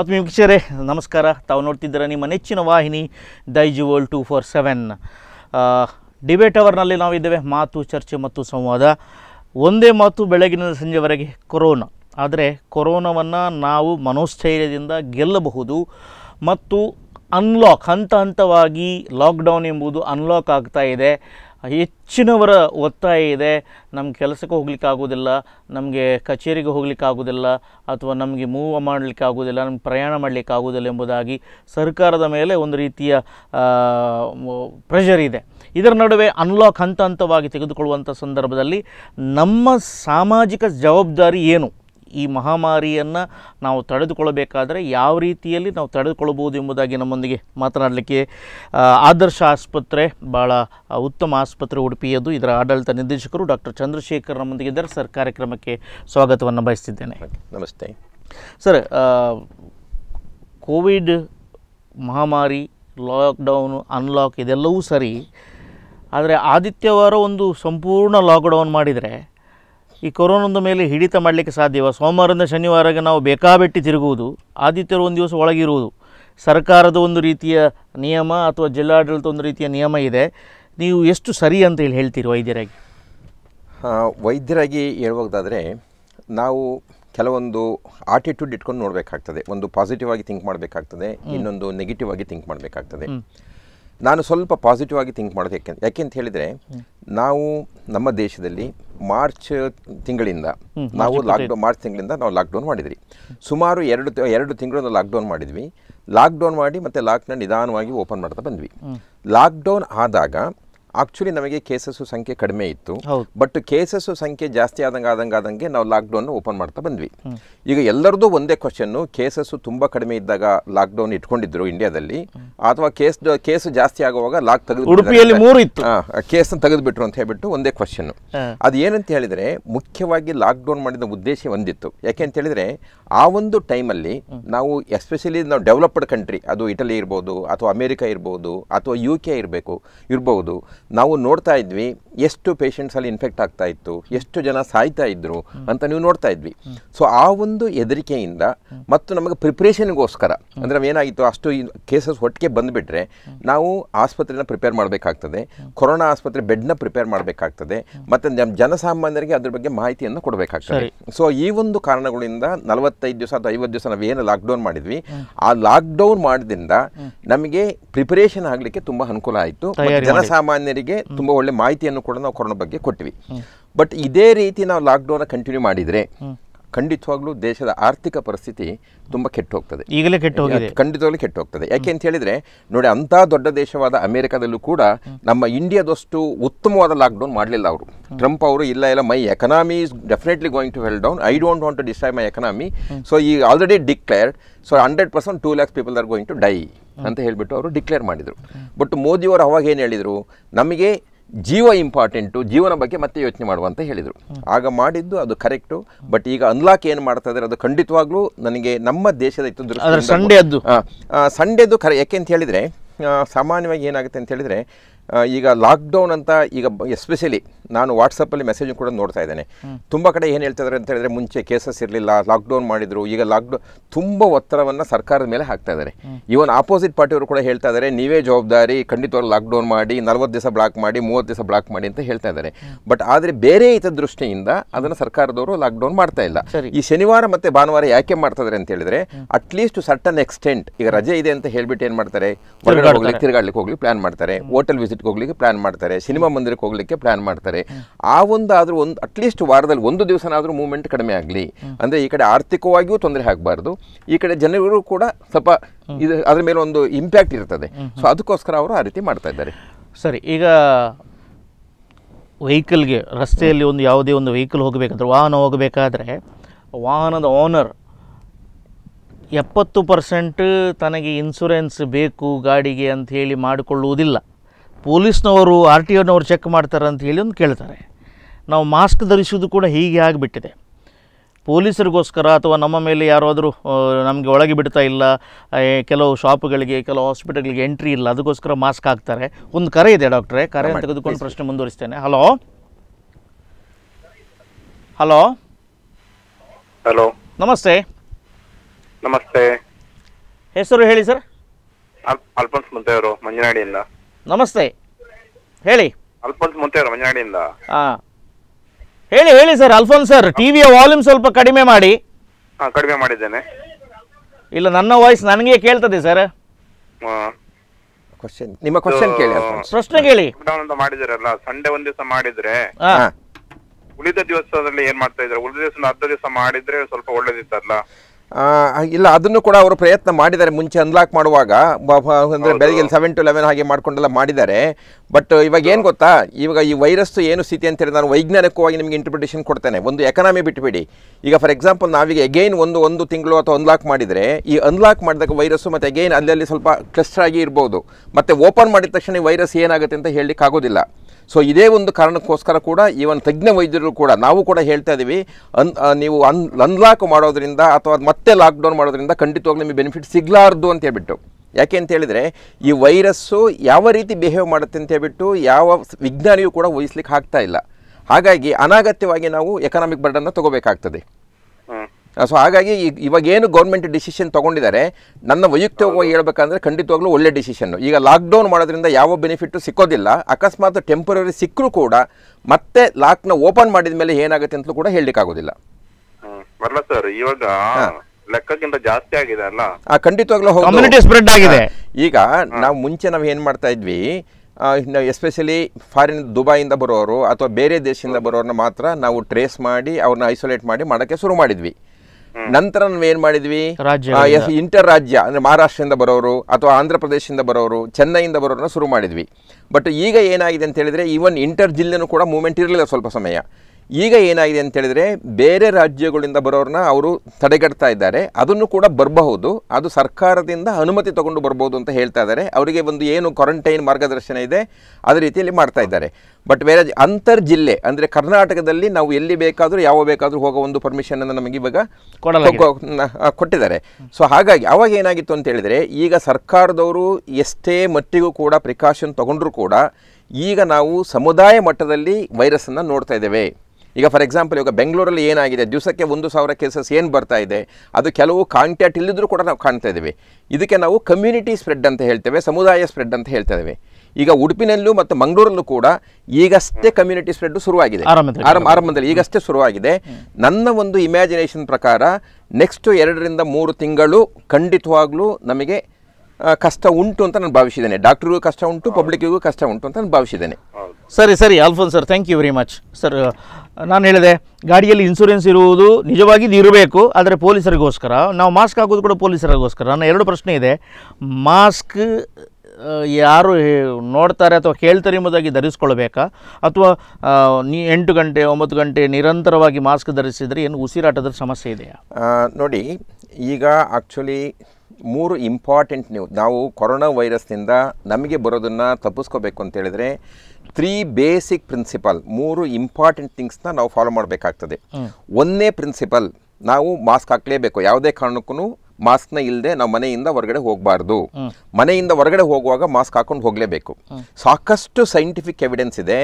ಆತ್ಮೀಯ ವೀಕ್ಷರೇ ನಮಸ್ಕಾರ ತಾವು ನೋಡ್ತಿದ್ದೀರ ನಿಮ್ಮ ನೆಚ್ಚಿನ ವಾಹಿನಿ Daijiworld two four seven debate ಅವರ್ನಲ್ಲಿ ನಾವಿದ್ದೇವೆ ಮಾತು ಚರ್ಚೆ ಮತ್ತು ಸಂವಾದ ಒಂದೇ ಮಾತು ಬೆಳಗಿನ ಸಂಜೆವರೆಗೆ ಕೊರೋನಾ ಆದರೆ ಕೊರೋನಾವನ್ನು ನಾವು ಮನೋಸ್ಥೈರ್ಯದಿಂದ ಗೆಲ್ಲಬಹುದು ಮತ್ತು ಅನ್ಲಾಕ್ ಹಂತ ಹಂತವಾಗಿ ಲಾಕ್ಡೌನ್ ಎಂಬುದು ಅನ್ಲಾಕ್ ಆಗ್ತಾ ಇದೆ ಹೆಚ್ಚಿನವರ ಒತ್ತಾಯ ಇದೆ ನಮ್ಮ ಕೆಲಸಕ್ಕೆ ಹೋಗ್ಲಿಕ್ಕೆ ಆಗೋದಿಲ್ಲ ನಮಗೆ ಕಚೇರಿಗೆ ಹೋಗ್ಲಿಕ್ಕೆ ಆಗೋದಿಲ್ಲ ಅಥವಾ ನಮಗೆ ಮೂವ್ ಮಾಡಲಿಕ್ಕೆ ಆಗೋದಿಲ್ಲ ನಮ್ಗೆ ಪ್ರಯಾಣ ಮಾಡಲಿಕ್ಕೆ ಆಗೋದಿಲ್ಲ ಎಂಬುದಾಗಿ ಸರ್ಕಾರದ ಮೇಲೆ ಒಂದು ರೀತಿಯ ಪ್ರೆಷರ್ ಇದೆ ಇದರ ನಡುವೆ ಅನ್ಲಾಕ್ ಹಂತ ಹಂತವಾಗಿ ತೆಗೆದುಕೊಳ್ಳುವಂಥ ಸಂದರ್ಭದಲ್ಲಿ ನಮ್ಮ ಸಾಮಾಜಿಕ ಜವಾಬ್ದಾರಿ ಏನು ಈ ಮಹಾಮಾರಿಯನ್ನು ನಾವು ತಡೆದುಕೊಳ್ಳಬೇಕಾದರೆ ಯಾವ ರೀತಿಯಲ್ಲಿ ನಾವು ತಡೆದುಕೊಳ್ಳಬಹುದು ಎಂಬುದಾಗಿ ನಮ್ಮೊಂದಿಗೆ ಮಾತನಾಡಲಿಕ್ಕೆ ಆದರ್ಶ ಆಸ್ಪತ್ರೆ ಭಾಳ ಉತ್ತಮ ಆಸ್ಪತ್ರೆ ಉಡುಪಿಯದು ಇದರ ಆಡಳಿತ ನಿರ್ದೇಶಕರು ಡಾಕ್ಟರ್ ಚಂದ್ರಶೇಖರ್ ಇದ್ದಾರೆ ಸರ್ ಕಾರ್ಯಕ್ರಮಕ್ಕೆ ಸ್ವಾಗತವನ್ನು ಬಯಸ್ತಿದ್ದೇನೆ ನಮಸ್ತೆ ಸರ್ ಕೋವಿಡ್ ಮಹಾಮಾರಿ ಲಾಕ್ಡೌನು ಅನ್ಲಾಕ್ ಇದೆಲ್ಲವೂ ಸರಿ ಆದರೆ ಆದಿತ್ಯವಾರ ಒಂದು ಸಂಪೂರ್ಣ ಲಾಕ್ಡೌನ್ ಮಾಡಿದರೆ ಈ ಕೊರೋನಾದ ಮೇಲೆ ಹಿಡಿತ ಮಾಡಲಿಕ್ಕೆ ಸಾಧ್ಯವ ಸೋಮವಾರದಿಂದ ಶನಿವಾರಕ್ಕೆ ನಾವು ಬೇಕಾಬಿಟ್ಟು ತಿರುಗುವುದು ಆದಿತ್ಯರು ಒಂದು ದಿವಸ ಒಳಗಿರುವುದು ಸರ್ಕಾರದ ಒಂದು ರೀತಿಯ ನಿಯಮ ಅಥವಾ ಜಿಲ್ಲಾಡಳಿತ ಒಂದು ರೀತಿಯ ನಿಯಮ ಇದೆ ನೀವು ಎಷ್ಟು ಸರಿ ಅಂತ ಹೇಳಿ ಹೇಳ್ತೀರಿ ವೈದ್ಯರಾಗಿ ವೈದ್ಯರಾಗಿ ಹೇಳ್ಬೋದಾದರೆ ನಾವು ಕೆಲವೊಂದು ಆಟಿಟ್ಯೂಡ್ ಇಟ್ಕೊಂಡು ನೋಡಬೇಕಾಗ್ತದೆ ಒಂದು ಪಾಸಿಟಿವ್ ಆಗಿ ಥಿಂಕ್ ಮಾಡಬೇಕಾಗ್ತದೆ ಇನ್ನೊಂದು ನೆಗೆಟಿವ್ ಆಗಿ ಥಿಂಕ್ ಮಾಡಬೇಕಾಗ್ತದೆ ನಾನು ಸ್ವಲ್ಪ ಪಾಸಿಟಿವ್ ಆಗಿ ಥಿಂಕ್ ಮಾಡೋದು ಯಾಕೆ ಯಾಕೆ ಅಂತ ಹೇಳಿದರೆ ನಾವು ನಮ್ಮ ದೇಶದಲ್ಲಿ ಮಾರ್ಚ್ ತಿಂಗಳಿಂದ ನಾವು ಲಾಕ್ಡೌನ್ ಮಾರ್ಚ್ ತಿಂಗಳಿಂದ ನಾವು ಲಾಕ್ಡೌನ್ ಮಾಡಿದ್ವಿ ಸುಮಾರು ಎರಡು ಎರಡು ತಿಂಗಳು ಲಾಕ್ಡೌನ್ ಮಾಡಿದ್ವಿ ಲಾಕ್ಡೌನ್ ಮಾಡಿ ಮತ್ತು ಲಾಕ್ನ ನಿಧಾನವಾಗಿ ಓಪನ್ ಮಾಡ್ತಾ ಬಂದ್ವಿ ಲಾಕ್ಡೌನ್ ಆದಾಗ ಆಕ್ಚುಲಿ ನಮಗೆ ಕೇಸಸ್ ಸಂಖ್ಯೆ ಕಡಿಮೆ ಇತ್ತು ಬಟ್ ಕೇಸಸ್ ಸಂಖ್ಯೆ ಜಾಸ್ತಿ ಆದಂಗೆ ಆದಂಗೆ ಆದಂಗೆ ನಾವು ಲಾಕ್ಡೌನ್ ಓಪನ್ ಮಾಡ್ತಾ ಬಂದ್ವಿ ಈಗ ಎಲ್ಲರದ್ದು ಒಂದೇ ಕ್ವಶನ್ ಕೇಸಸ್ ತುಂಬಾ ಕಡಿಮೆ ಇದ್ದಾಗ ಲಾಕ್ ಡೌನ್ ಇಟ್ಕೊಂಡಿದ್ರು ಇಂಡಿಯಾದಲ್ಲಿ ಅಥವಾ ಕೇಸ್ ಕೇಸ್ ಜಾಸ್ತಿ ಆಗುವಾಗ ಲಾಕ್ ತೆಗೆದು ಮೂರು ಕೇಸ್ ತೆಗೆದುಬಿಟ್ರು ಅಂತ ಹೇಳ್ಬಿಟ್ಟು ಒಂದೇ ಕ್ವಶನ್ ಅದು ಏನಂತ ಹೇಳಿದ್ರೆ ಮುಖ್ಯವಾಗಿ ಲಾಕ್ಡೌನ್ ಮಾಡಿದ ಉದ್ದೇಶ ಒಂದಿತ್ತು ಯಾಕೆ ಅಂತ ಹೇಳಿದ್ರೆ ಆ ಒಂದು ಟೈಮಲ್ಲಿ ನಾವು ಎಸ್ಪೆಷಲಿ ನಾವು ಡೆವಲಪ್ಡ್ ಕಂಟ್ರಿ ಅದು ಇಟಲಿ ಇರ್ಬೋದು ಅಥವಾ ಅಮೇರಿಕಾ ಇರ್ಬೋದು ಅಥವಾ ಯು ಕೆ ಇರಬೇಕು ಇರ್ಬೋದು ನಾವು ನೋಡ್ತಾ ಇದ್ವಿ ಎಷ್ಟು ಪೇಷಂಟ್ಸಲ್ಲಿ ಇನ್ಫೆಕ್ಟ್ ಆಗ್ತಾ ಇತ್ತು ಎಷ್ಟು ಜನ ಸಾಯ್ತಾ ಇದ್ರು ಅಂತ ನೀವು ನೋಡ್ತಾ ಇದ್ವಿ ಸೊ ಆ ಒಂದು ಹೆದರಿಕೆಯಿಂದ ಮತ್ತು ನಮಗೆ ಪ್ರಿಪ್ರೇಷನ್ಗೋಸ್ಕರ ಅಂದರೆ ನಾವೇನಾಗಿತ್ತು ಅಷ್ಟು ಕೇಸಸ್ ಒಟ್ಟಿಗೆ ಬಂದುಬಿಟ್ರೆ ನಾವು ಆಸ್ಪತ್ರೆನ ಪ್ರಿಪೇರ್ ಮಾಡಬೇಕಾಗ್ತದೆ ಕೊರೋನಾ ಆಸ್ಪತ್ರೆ ಬೆಡ್ನ ಪ್ರಿಪೇರ್ ಮಾಡಬೇಕಾಗ್ತದೆ ಮತ್ತು ನಮ್ಮ ಜನಸಾಮಾನ್ಯರಿಗೆ ಅದ್ರ ಬಗ್ಗೆ ಮಾಹಿತಿಯನ್ನು ಕೊಡಬೇಕಾಗ್ತದೆ ಸೊ ಈ ಒಂದು ಕಾರಣಗಳಿಂದ ನಲವತ್ತು ನಲವತ್ತೈದು ದಿವಸ ಅಥವಾ ಐವತ್ತು ದಿವಸ ನಾವೇನು ಲಾಕ್ಡೌನ್ ಮಾಡಿದ್ವಿ ಆ ಲಾಕ್ಡೌನ್ ಮಾಡಿದ್ರಿಂದ ನಮಗೆ ಪ್ರಿಪರೇಷನ್ ಆಗಲಿಕ್ಕೆ ತುಂಬ ಅನುಕೂಲ ಆಯಿತು ಜನಸಾಮಾನ್ಯರಿಗೆ ತುಂಬ ಒಳ್ಳೆ ಮಾಹಿತಿಯನ್ನು ಕೂಡ ನಾವು ಕೊರೋನಾ ಬಗ್ಗೆ ಕೊಟ್ಟಿವಿ ಬಟ್ ಇದೇ ರೀತಿ ನಾವು ಲಾಕ್ಡೌನ್ ಕಂಟಿನ್ಯೂ ಮಾಡಿದರೆ ಖಂಡಿತವಾಗ್ಲೂ ದೇಶದ ಆರ್ಥಿಕ ಪರಿಸ್ಥಿತಿ ತುಂಬ ಕೆಟ್ಟು ಹೋಗ್ತದೆ ಈಗಲೇ ಕೆಟ್ಟ ಹೋಗಿದೆ ಖಂಡಿತವಾಗ್ಲೂ ಕೆಟ್ಟ ಹೋಗ್ತದೆ ಯಾಕೆ ಅಂತ ಹೇಳಿದ್ರೆ ನೋಡಿ ಅಂಥ ದೊಡ್ಡ ದೇಶವಾದ ಅಮೆರಿಕದಲ್ಲೂ ಕೂಡ ನಮ್ಮ ಇಂಡಿಯಾದಷ್ಟು ಉತ್ತಮವಾದ ಲಾಕ್ಡೌನ್ ಮಾಡಲಿಲ್ಲ ಅವರು ಟ್ರಂಪ್ ಅವರು ಇಲ್ಲ ಇಲ್ಲ my economy is definitely going to hell down I don't want to destroy my economy so ಈ already declared so hundred percent two lakhs people are going to die ಅಂತ ಹೇಳಿಬಿಟ್ಟು ಅವರು ಡಿಕ್ಲೇರ್ ಮಾಡಿದರು ಬಟ್ ಮೋದಿಯವರು ಅವಾಗ ಏನು ಹೇಳಿದರು ನಮಗೆ ಜೀವ ಇಂಪಾರ್ಟೆಂಟು ಜೀವನ ಬಗ್ಗೆ ಮತ್ತೆ ಯೋಚನೆ ಮಾಡುವ ಅಂತ ಹೇಳಿದರು ಆಗ ಮಾಡಿದ್ದು ಅದು ಕರೆಕ್ಟು ಬಟ್ ಈಗ ಅನ್ಲಾಕ್ ಏನು ಮಾಡ್ತಾ ಇದ್ದಾರೆ ಅದು ಖಂಡಿತವಾಗ್ಲೂ ನನಗೆ ನಮ್ಮ ದೇಶದ ಸಂಡೇದ್ದು ಸಂಡೇದು ಕರೆ ಯಾಕೆ ಅಂತ ಹೇಳಿದರೆ ಸಾಮಾನ್ಯವಾಗಿ ಏನಾಗುತ್ತೆ ಅಂತ ಹೇಳಿದರೆ ಈಗ ಲಾಕ್ಡೌನ್ ಅಂತ ಈಗ ಎಸ್ಪೆಷಲಿ ನಾನು ವಾಟ್ಸಪ್ಪಲ್ಲಿ ಮೆಸೇಜ್ ಕೂಡ ನೋಡ್ತಾ ಇದ್ದೇನೆ ತುಂಬ ಕಡೆ ಏನು ಹೇಳ್ತಾ ಇದ್ದಾರೆ ಅಂತ ಹೇಳಿದ್ರೆ ಮುಂಚೆ ಕೇಸಸ್ ಇರಲಿಲ್ಲ ಲಾಕ್ಡೌನ್ ಮಾಡಿದರು ಈಗ ಲಾಕ್ಡೌನ್ ತುಂಬ ಒತ್ತಡವನ್ನು ಸರ್ಕಾರದ ಮೇಲೆ ಹಾಕ್ತಾ ಇದ್ದಾರೆ ಈವನ್ ಆಪೋಸಿಟ್ ಪಾರ್ಟಿಯವರು ಕೂಡ ಹೇಳ್ತಾ ಇದ್ದಾರೆ ನೀವೇ ಜವಾಬ್ದಾರಿ ಖಂಡಿತವಾಗಿ ಲಾಕ್ಡೌನ್ ಮಾಡಿ ನಲ್ವತ್ತು ದಿವಸ ಬ್ಲಾಕ್ ಮಾಡಿ ಮೂವತ್ತು ದಿವಸ ಬ್ಲಾಕ್ ಮಾಡಿ ಅಂತ ಹೇಳ್ತಾ ಇದ್ದಾರೆ ಬಟ್ ಆದರೆ ಬೇರೆ ಇತ ದೃಷ್ಟಿಯಿಂದ ಅದನ್ನು ಸರ್ಕಾರದವರು ಲಾಕ್ಡೌನ್ ಮಾಡ್ತಾ ಇಲ್ಲ ಈ ಶನಿವಾರ ಮತ್ತೆ ಭಾನುವಾರ ಯಾಕೆ ಮಾಡ್ತಾ ಅಂತ ಹೇಳಿದ್ರೆ ಅಟ್ಲೀಸ್ಟ್ ಸರ್ಟನ್ ಎಕ್ಸ್ಟೆಂಟ್ ಈಗ ರಜೆ ಇದೆ ಅಂತ ಹೇಳ್ಬಿಟ್ಟು ಏನು ಮಾಡ್ತಾರೆ ತಿರುಗಾಡ್ಲಿಕ್ಕೆ ಹೋಗ್ಲಿ ಪ್ಲಾನ್ ಮಾಡ್ತಾರೆ ಹೋಟೆಲ್ ವಿಸಿಟ್ ಮಾರ್ಕೆಟ್ಗೆ ಹೋಗ್ಲಿಕ್ಕೆ ಪ್ಲ್ಯಾನ್ ಮಾಡ್ತಾರೆ ಸಿನಿಮಾ ಮಂದಿರಕ್ಕೆ ಹೋಗ್ಲಿಕ್ಕೆ ಪ್ಲ್ಯಾನ್ ಮಾಡ್ತಾರೆ ಆ ಒಂದಾದರೂ ಒಂದು ಅಟ್ಲೀಸ್ಟ್ ವಾರದಲ್ಲಿ ಒಂದು ದಿವಸನಾದರೂ ಮೂವ್ಮೆಂಟ್ ಕಡಿಮೆ ಆಗಲಿ ಅಂದರೆ ಈ ಕಡೆ ಆರ್ಥಿಕವಾಗಿಯೂ ತೊಂದರೆ ಆಗಬಾರ್ದು ಈ ಕಡೆ ಜನರು ಕೂಡ ಸ್ವಲ್ಪ ಇದು ಅದ್ರ ಮೇಲೆ ಒಂದು ಇಂಪ್ಯಾಕ್ಟ್ ಇರ್ತದೆ ಸೊ ಅದಕ್ಕೋಸ್ಕರ ಅವರು ಆ ರೀತಿ ಮಾಡ್ತಾ ಇದ್ದಾರೆ ಸರಿ ಈಗ ವೆಹಿಕಲ್ಗೆ ರಸ್ತೆಯಲ್ಲಿ ಒಂದು ಯಾವುದೇ ಒಂದು ವೆಹಿಕಲ್ ಹೋಗಬೇಕಂದ್ರೆ ವಾಹನ ಹೋಗಬೇಕಾದ್ರೆ ವಾಹನದ ಓನರ್ ಎಪ್ಪತ್ತು ಪರ್ಸೆಂಟ್ ತನಗೆ ಇನ್ಸೂರೆನ್ಸ್ ಬೇಕು ಗಾಡಿಗೆ ಅಂತ ಹೇಳಿ ಮಾಡಿಕೊಳ್ಳುವುದಿಲ್ಲ ಪೊಲೀಸ್ನವರು ಆರ್ ಟಿ ಒನವರು ಚೆಕ್ ಮಾಡ್ತಾರೆ ಅಂತ ಹೇಳಿ ಒಂದು ಕೇಳ್ತಾರೆ ನಾವು ಮಾಸ್ಕ್ ಧರಿಸೋದು ಕೂಡ ಹೀಗೆ ಆಗಿಬಿಟ್ಟಿದೆ ಪೊಲೀಸರಿಗೋಸ್ಕರ ಅಥವಾ ನಮ್ಮ ಮೇಲೆ ಯಾರಾದರೂ ನಮಗೆ ಒಳಗೆ ಬಿಡ್ತಾ ಇಲ್ಲ ಕೆಲವು ಶಾಪ್ಗಳಿಗೆ ಕೆಲವು ಹಾಸ್ಪಿಟಲ್ಗಳಿಗೆ ಎಂಟ್ರಿ ಇಲ್ಲ ಅದಕ್ಕೋಸ್ಕರ ಮಾಸ್ಕ್ ಹಾಕ್ತಾರೆ ಒಂದು ಕರೆ ಇದೆ ಡಾಕ್ಟ್ರೆ ಕರೆ ತೆಗೆದುಕೊಂಡು ಪ್ರಶ್ನೆ ಮುಂದುವರಿಸ್ತೇನೆ ಹಲೋ ಹಲೋ ಹಲೋ ನಮಸ್ತೆ ನಮಸ್ತೆ ಹೆಸರು ಹೇಳಿ ಸರ್ ಅಲ್ಪನ್ಸ್ ಮುಂತೆಯವರು ಮಂಜನಾಡಿಯಿಂದ ನಮಸ್ತೆ ಹೇಳಿ ಅಲ್ಫೋನ್ಸ್ ಮುಂತೆ ಮಂಜನಾಡಿಯಿಂದ ಹಾ ಹೇಳಿ ಹೇಳಿ ಸರ್ ಅಲ್ಫೋನ್ ಸರ್ ಟಿವಿಯ ವಾಲ್ಯೂಮ್ ಸ್ವಲ್ಪ ಕಡಿಮೆ ಮಾಡಿ ಹಾ ಕಡಿಮೆ ಮಾಡಿದ್ದೇನೆ ಇಲ್ಲ ನನ್ನ ವಾಯ್ಸ್ ನನಗೆ ಕೇಳ್ತದೆ ಸರ್ ಕ್ವಶನ್ ನಿಮ್ಮ ಕ್ವಶನ್ ಕೇಳಿ ಪ್ರಶ್ನೆ ಕೇಳಿ ಡೌನ್ ಅಂತ ಮಾಡಿದಿರಲ್ಲ ಸಂಡೆ ಒಂದ್ ದಿವಸ ಮಾಡಿದ್ರೆ ಹಾ ಉಳಿದ ದಿವಸದಲ್ಲಿ ಏನ್ ಮಾಡ್ತಾ ಇದ್ರೆ ಉಳಿದ ದಿವಸ ಅರ್ಧ ದಿವಸ ಮಾಡಿದ್ರೆ ಸ್ವಲ್ಪ ಒಳ್ಳೇದಿತ್ತಲ್ಲ ಇಲ್ಲ ಅದನ್ನು ಕೂಡ ಅವರು ಪ್ರಯತ್ನ ಮಾಡಿದ್ದಾರೆ ಮುಂಚೆ ಅನ್ಲಾಕ್ ಮಾಡುವಾಗ ಅಂದರೆ ಬೆಳಗ್ಗೆ ಸೆವೆನ್ ಟು ಲೆವೆನ್ ಹಾಗೆ ಮಾಡ್ಕೊಂಡೆಲ್ಲ ಮಾಡಿದ್ದಾರೆ ಬಟ್ ಇವಾಗ ಏನು ಗೊತ್ತಾ ಇವಾಗ ಈ ವೈರಸ್ ಏನು ಸ್ಥಿತಿ ಅಂತೇಳಿ ನಾನು ವೈಜ್ಞಾನಿಕವಾಗಿ ನಿಮಗೆ ಇಂಟರ್ಪ್ರಿಟೇಷನ್ ಕೊಡ್ತೇನೆ ಒಂದು ಎಕನಾಮಿ ಬಿಟ್ಟುಬಿಡಿ ಈಗ ಫಾರ್ ಎಕ್ಸಾಂಪಲ್ ನಾವೀಗ ಅಗೈನ್ ಒಂದು ಒಂದು ತಿಂಗಳು ಅಥವಾ ಅನ್ಲಾಕ್ ಮಾಡಿದರೆ ಈ ಅನ್ಲಾಕ್ ಮಾಡಿದಾಗ ವೈರಸ್ಸು ಮತ್ತು ಅಗೈನ್ ಅಲ್ಲಿ ಸ್ವಲ್ಪ ಕ್ಲಸ್ಟರ್ ಆಗಿ ಇರ್ಬೋದು ಮತ್ತು ಓಪನ್ ಮಾಡಿದ ತಕ್ಷಣ ವೈರಸ್ ಏನಾಗುತ್ತೆ ಅಂತ ಹೇಳಲಿಕ್ಕೆ ಆಗೋದಿಲ್ಲ ಸೊ ಇದೇ ಒಂದು ಕಾರಣಕ್ಕೋಸ್ಕರ ಕೂಡ ಈವನ್ ತಜ್ಞ ವೈದ್ಯರು ಕೂಡ ನಾವು ಕೂಡ ಹೇಳ್ತಾ ಇದ್ದೀವಿ ಅನ್ ನೀವು ಅನ್ ಅನ್ಲಾಕ್ ಮಾಡೋದ್ರಿಂದ ಅಥವಾ ಮತ್ತೆ ಲಾಕ್ಡೌನ್ ಮಾಡೋದ್ರಿಂದ ಖಂಡಿತವಾಗ್ಲೂ ನಿಮಗೆ ಬೆನಿಫಿಟ್ ಸಿಗಲಾರ್ದು ಅಂತ ಹೇಳ್ಬಿಟ್ಟು ಯಾಕೆ ಅಂತ ಹೇಳಿದರೆ ಈ ವೈರಸ್ಸು ಯಾವ ರೀತಿ ಬಿಹೇವ್ ಮಾಡುತ್ತೆ ಅಂತ ಹೇಳ್ಬಿಟ್ಟು ಯಾವ ವಿಜ್ಞಾನಿಯೂ ಕೂಡ ವಹಿಸ್ಲಿಕ್ಕೆ ಆಗ್ತಾ ಇಲ್ಲ ಹಾಗಾಗಿ ಅನಾಗತ್ಯವಾಗಿ ನಾವು ಎಕನಾಮಿಕ್ ಬರ್ಡನ್ನು ತಗೋಬೇಕಾಗ್ತದೆ ಸೊ ಹಾಗಾಗಿ ಈಗ ಇವಾಗೇನು ಗೌರ್ಮೆಂಟ್ ಡಿಸಿಷನ್ ತೊಗೊಂಡಿದ್ದಾರೆ ನನ್ನ ವೈಯಕ್ತಿಕವಾಗಿ ಹೇಳ್ಬೇಕಂದ್ರೆ ಖಂಡಿತವಾಗ್ಲೂ ಒಳ್ಳೆ ಡಿಸಿಷನ್ನು ಈಗ ಲಾಕ್ಡೌನ್ ಮಾಡೋದ್ರಿಂದ ಯಾವ ಬೆನಿಫಿಟ್ಟು ಸಿಕ್ಕೋದಿಲ್ಲ ಅಕಸ್ಮಾತ್ ಟೆಂಪರರಿ ಸಿಕ್ಕರೂ ಕೂಡ ಮತ್ತೆ ಲಾಕ್ನ ಓಪನ್ ಮಾಡಿದ ಮೇಲೆ ಏನಾಗುತ್ತೆ ಅಂತಲೂ ಕೂಡ ಹೇಳಲಿಕ್ಕಾಗೋದಿಲ್ಲ ಆಗೋದಿಲ್ಲ ಜಾಸ್ತಿ ಆಗಿದೆ ಖಂಡಿತವಾಗ್ಲೂ ಸ್ಪ್ರೆಡ್ ಆಗಿದೆ ಈಗ ನಾವು ಮುಂಚೆ ನಾವು ಏನು ಮಾಡ್ತಾ ಇದ್ವಿ ಎಸ್ಪೆಷಲಿ ಫಾರಿನ್ ದುಬೈಯಿಂದ ಬರೋರು ಅಥವಾ ಬೇರೆ ದೇಶದಿಂದ ಬರೋರ್ನ ಮಾತ್ರ ನಾವು ಟ್ರೇಸ್ ಮಾಡಿ ಅವ್ರನ್ನ ಐಸೋಲೇಟ್ ಮಾಡಿ ಮಾಡೋಕ್ಕೆ ಶುರು ಮಾಡಿದ್ವಿ ನಂತರ ನಾವೇನ್ ಮಾಡಿದ್ವಿ ಇಂಟರ್ ರಾಜ್ಯ ಅಂದ್ರೆ ಮಹಾರಾಷ್ಟ್ರದಿಂದ ಬರೋರು ಅಥವಾ ಆಂಧ್ರ ಪ್ರದೇಶದಿಂದ ಬರೋರು ಚೆನ್ನೈಯಿಂದ ಬರೋರನ್ನ ಶುರು ಮಾಡಿದ್ವಿ ಬಟ್ ಈಗ ಏನಾಗಿದೆ ಅಂತ ಹೇಳಿದ್ರೆ ಈವನ್ ಇಂಟರ್ ಜಿಲ್ಲೆನೂ ಕೂಡ ಮೂವ್ಮೆಂಟ್ ಇರಲಿಲ್ಲ ಸ್ವಲ್ಪ ಸಮಯ ಈಗ ಏನಾಗಿದೆ ಅಂತೇಳಿದರೆ ಬೇರೆ ರಾಜ್ಯಗಳಿಂದ ಬರೋರನ್ನ ಅವರು ತಡೆಗಟ್ತಾ ಇದ್ದಾರೆ ಅದನ್ನು ಕೂಡ ಬರಬಹುದು ಅದು ಸರ್ಕಾರದಿಂದ ಅನುಮತಿ ತಗೊಂಡು ಬರ್ಬೋದು ಅಂತ ಹೇಳ್ತಾ ಇದ್ದಾರೆ ಅವರಿಗೆ ಒಂದು ಏನು ಕ್ವಾರಂಟೈನ್ ಮಾರ್ಗದರ್ಶನ ಇದೆ ಅದೇ ರೀತಿಯಲ್ಲಿ ಮಾಡ್ತಾ ಇದ್ದಾರೆ ಬಟ್ ಬೇರೆ ಅಂತರ್ ಜಿಲ್ಲೆ ಅಂದರೆ ಕರ್ನಾಟಕದಲ್ಲಿ ನಾವು ಎಲ್ಲಿ ಬೇಕಾದರೂ ಯಾವ ಬೇಕಾದರೂ ಹೋಗೋ ಒಂದು ಪರ್ಮಿಷನನ್ನು ನಮಗೆ ಇವಾಗ ಕೊಟ್ಟಿದ್ದಾರೆ ಸೊ ಹಾಗಾಗಿ ಅವಾಗ ಏನಾಗಿತ್ತು ಅಂತ ಹೇಳಿದರೆ ಈಗ ಸರ್ಕಾರದವರು ಎಷ್ಟೇ ಮಟ್ಟಿಗೂ ಕೂಡ ಪ್ರಿಕಾಷನ್ ತಗೊಂಡ್ರೂ ಕೂಡ ಈಗ ನಾವು ಸಮುದಾಯ ಮಟ್ಟದಲ್ಲಿ ವೈರಸನ್ನು ನೋಡ್ತಾ ಇದ್ದೇವೆ ಈಗ ಫಾರ್ ಎಕ್ಸಾಂಪಲ್ ಇವಾಗ ಬೆಂಗಳೂರಲ್ಲಿ ಏನಾಗಿದೆ ದಿವಸಕ್ಕೆ ಒಂದು ಸಾವಿರ ಕೇಸಸ್ ಏನು ಬರ್ತಾ ಇದೆ ಅದು ಕೆಲವು ಕಾಂಟ್ಯಾಕ್ಟ್ ಇಲ್ಲದಿದ್ರು ಕೂಡ ನಾವು ಕಾಣ್ತಾ ಇದ್ದೀವಿ ಇದಕ್ಕೆ ನಾವು ಕಮ್ಯುನಿಟಿ ಸ್ಪ್ರೆಡ್ ಅಂತ ಹೇಳ್ತೇವೆ ಸಮುದಾಯ ಸ್ಪ್ರೆಡ್ ಅಂತ ಹೇಳ್ತಾ ಇದ್ದೇವೆ ಈಗ ಉಡುಪಿನಲ್ಲೂ ಮತ್ತು ಮಂಗಳೂರಲ್ಲೂ ಕೂಡ ಈಗಷ್ಟೇ ಕಮ್ಯುನಿಟಿ ಸ್ಪ್ರೆಡ್ ಶುರುವಾಗಿದೆ ಆರಂಭದಲ್ಲಿ ಈಗಷ್ಟೇ ಶುರುವಾಗಿದೆ ನನ್ನ ಒಂದು ಇಮ್ಯಾಜಿನೇಷನ್ ಪ್ರಕಾರ ನೆಕ್ಸ್ಟ್ ಎರಡರಿಂದ ಮೂರು ತಿಂಗಳು ಖಂಡಿತವಾಗ್ಲೂ ನಮಗೆ ಕಷ್ಟ ಉಂಟು ಅಂತ ನಾನು ಭಾವಿಸಿದ್ದೇನೆ ಡಾಕ್ಟ್ರಿಗೂ ಕಷ್ಟ ಉಂಟು ಪಬ್ಲಿಕ್ಕಿಗೂ ಕಷ್ಟ ಉಂಟು ಅಂತ ನಾನು ಭಾವಿಸಿದ್ದೇನೆ ಸರಿ ಸರಿ Alphonse sir thank you very much sir ನಾನು ಹೇಳಿದೆ ಗಾಡಿಯಲ್ಲಿ ಇನ್ಶೂರೆನ್ಸ್ ಇರುವುದು ನಿಜವಾಗಿದ್ದು ಇರಬೇಕು ಆದರೆ ಪೊಲೀಸರಿಗೋಸ್ಕರ ನಾವು ಮಾಸ್ಕ್ ಹಾಕೋದು ಕೂಡ ಪೊಲೀಸರಿಗೋಸ್ಕರ ನಾನು ಎರಡು ಪ್ರಶ್ನೆ ಇದೆ ಮಾಸ್ಕ್ ಯಾರು ನೋಡ್ತಾರೆ ಅಥವಾ ಕೇಳ್ತಾರೆ ಎಂಬುದಾಗಿ ಧರಿಸ್ಕೊಳ್ಬೇಕಾ ಅಥವಾ ನೀ ಎಂಟು ಗಂಟೆ ಒಂಬತ್ತು ಗಂಟೆ ನಿರಂತರವಾಗಿ ಮಾಸ್ಕ್ ಧರಿಸಿದರೆ ಏನು ಉಸಿರಾಟದ ಸಮಸ್ಯೆ ಇದೆಯಾ ನೋಡಿ ಈಗ ಆ್ಯಕ್ಚುಲಿ ಮೂರು ಇಂಪಾರ್ಟೆಂಟ್ ನೀವು ನಾವು ಕೊರೋನಾ ವೈರಸ್ನಿಂದ ನಮಗೆ ಬರೋದನ್ನು ತಪ್ಪಿಸ್ಕೋಬೇಕು ಅಂತೇಳಿದರೆ ತ್ರೀ ಬೇಸಿಕ್ ಪ್ರಿನ್ಸಿಪಲ್ ಮೂರು ಇಂಪಾರ್ಟೆಂಟ್ ಥಿಂಗ್ಸ್ನ ನಾವು ಫಾಲೋ ಮಾಡಬೇಕಾಗ್ತದೆ ಒಂದೇ ಪ್ರಿನ್ಸಿಪಲ್ ನಾವು ಮಾಸ್ಕ್ ಹಾಕಲೇಬೇಕು ಯಾವುದೇ ಕಾರಣಕ್ಕೂ ಮಾಸ್ಕ್ನ ಇಲ್ಲದೆ ನಾವು ಮನೆಯಿಂದ ಹೊರಗಡೆ ಹೋಗಬಾರ್ದು ಮನೆಯಿಂದ ಹೊರಗಡೆ ಹೋಗುವಾಗ ಮಾಸ್ಕ್ ಹಾಕೊಂಡು ಹೋಗಲೇಬೇಕು ಸಾಕಷ್ಟು ಸೈಂಟಿಫಿಕ್ ಎವಿಡೆನ್ಸ್ ಇದೆ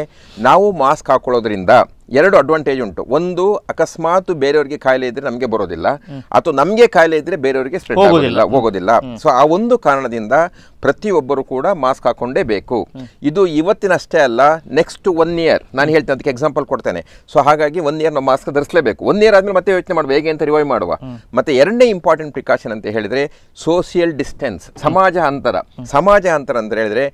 ನಾವು ಮಾಸ್ಕ್ ಹಾಕೊಳ್ಳೋದ್ರಿಂದ ಎರಡು ಅಡ್ವಾಂಟೇಜ್ ಉಂಟು ಒಂದು ಅಕಸ್ಮಾತ್ ಬೇರೆಯವರಿಗೆ ಕಾಯಿಲೆ ಇದ್ರೆ ನಮಗೆ ಬರೋದಿಲ್ಲ ಅಥವಾ ನಮಗೆ ಕಾಯಿಲೆ ಇದ್ರೆ ಬೇರೆಯವರಿಗೆ ಸ್ಪ್ರೆಡ್ ಆಗೋದಿಲ್ಲ ಹೋಗೋದಿಲ್ಲ ಸೊ ಆ ಒಂದು ಕಾರಣದಿಂದ ಪ್ರತಿಯೊಬ್ಬರು ಕೂಡ ಮಾಸ್ಕ್ ಹಾಕೊಂಡೇ ಬೇಕು ಇದು ಇವತ್ತಿನಷ್ಟೇ ಅಲ್ಲ ನೆಕ್ಸ್ಟ್ ಒನ್ ಇಯರ್ ನಾನು ಹೇಳ್ತೇನೆ ಅದಕ್ಕೆ ಎಕ್ಸಾಂಪಲ್ ಕೊಡ್ತೇನೆ ಸೊ ಹಾಗಾಗಿ ಒನ್ ಇಯರ್ ನಾವು ಮಾಸ್ಕ್ ಧರಿಸಲೇಬೇಕು ಒನ್ ಇಯರ್ ಆದಮೇಲೆ ಮತ್ತೆ ಯೋಚನೆ ಮಾಡುವ ಹೇಗೆ ಅಂತ ರಿವೈವ್ ಮಾಡುವ ಮತ್ತೆ ಎರಡನೇ ಇಂಪಾರ್ಟೆಂಟ್ ಪ್ರಿಕಾಷನ್ ಅಂತ ಹೇಳಿದ್ರೆ ಸೋಷಿಯಲ್ ಡಿಸ್ಟೆನ್ಸ್ ಸಮಾಜ ಅಂತರ ಸಮಾಜ ಅಂತರ ಅಂತ ಹೇಳಿದ್ರೆ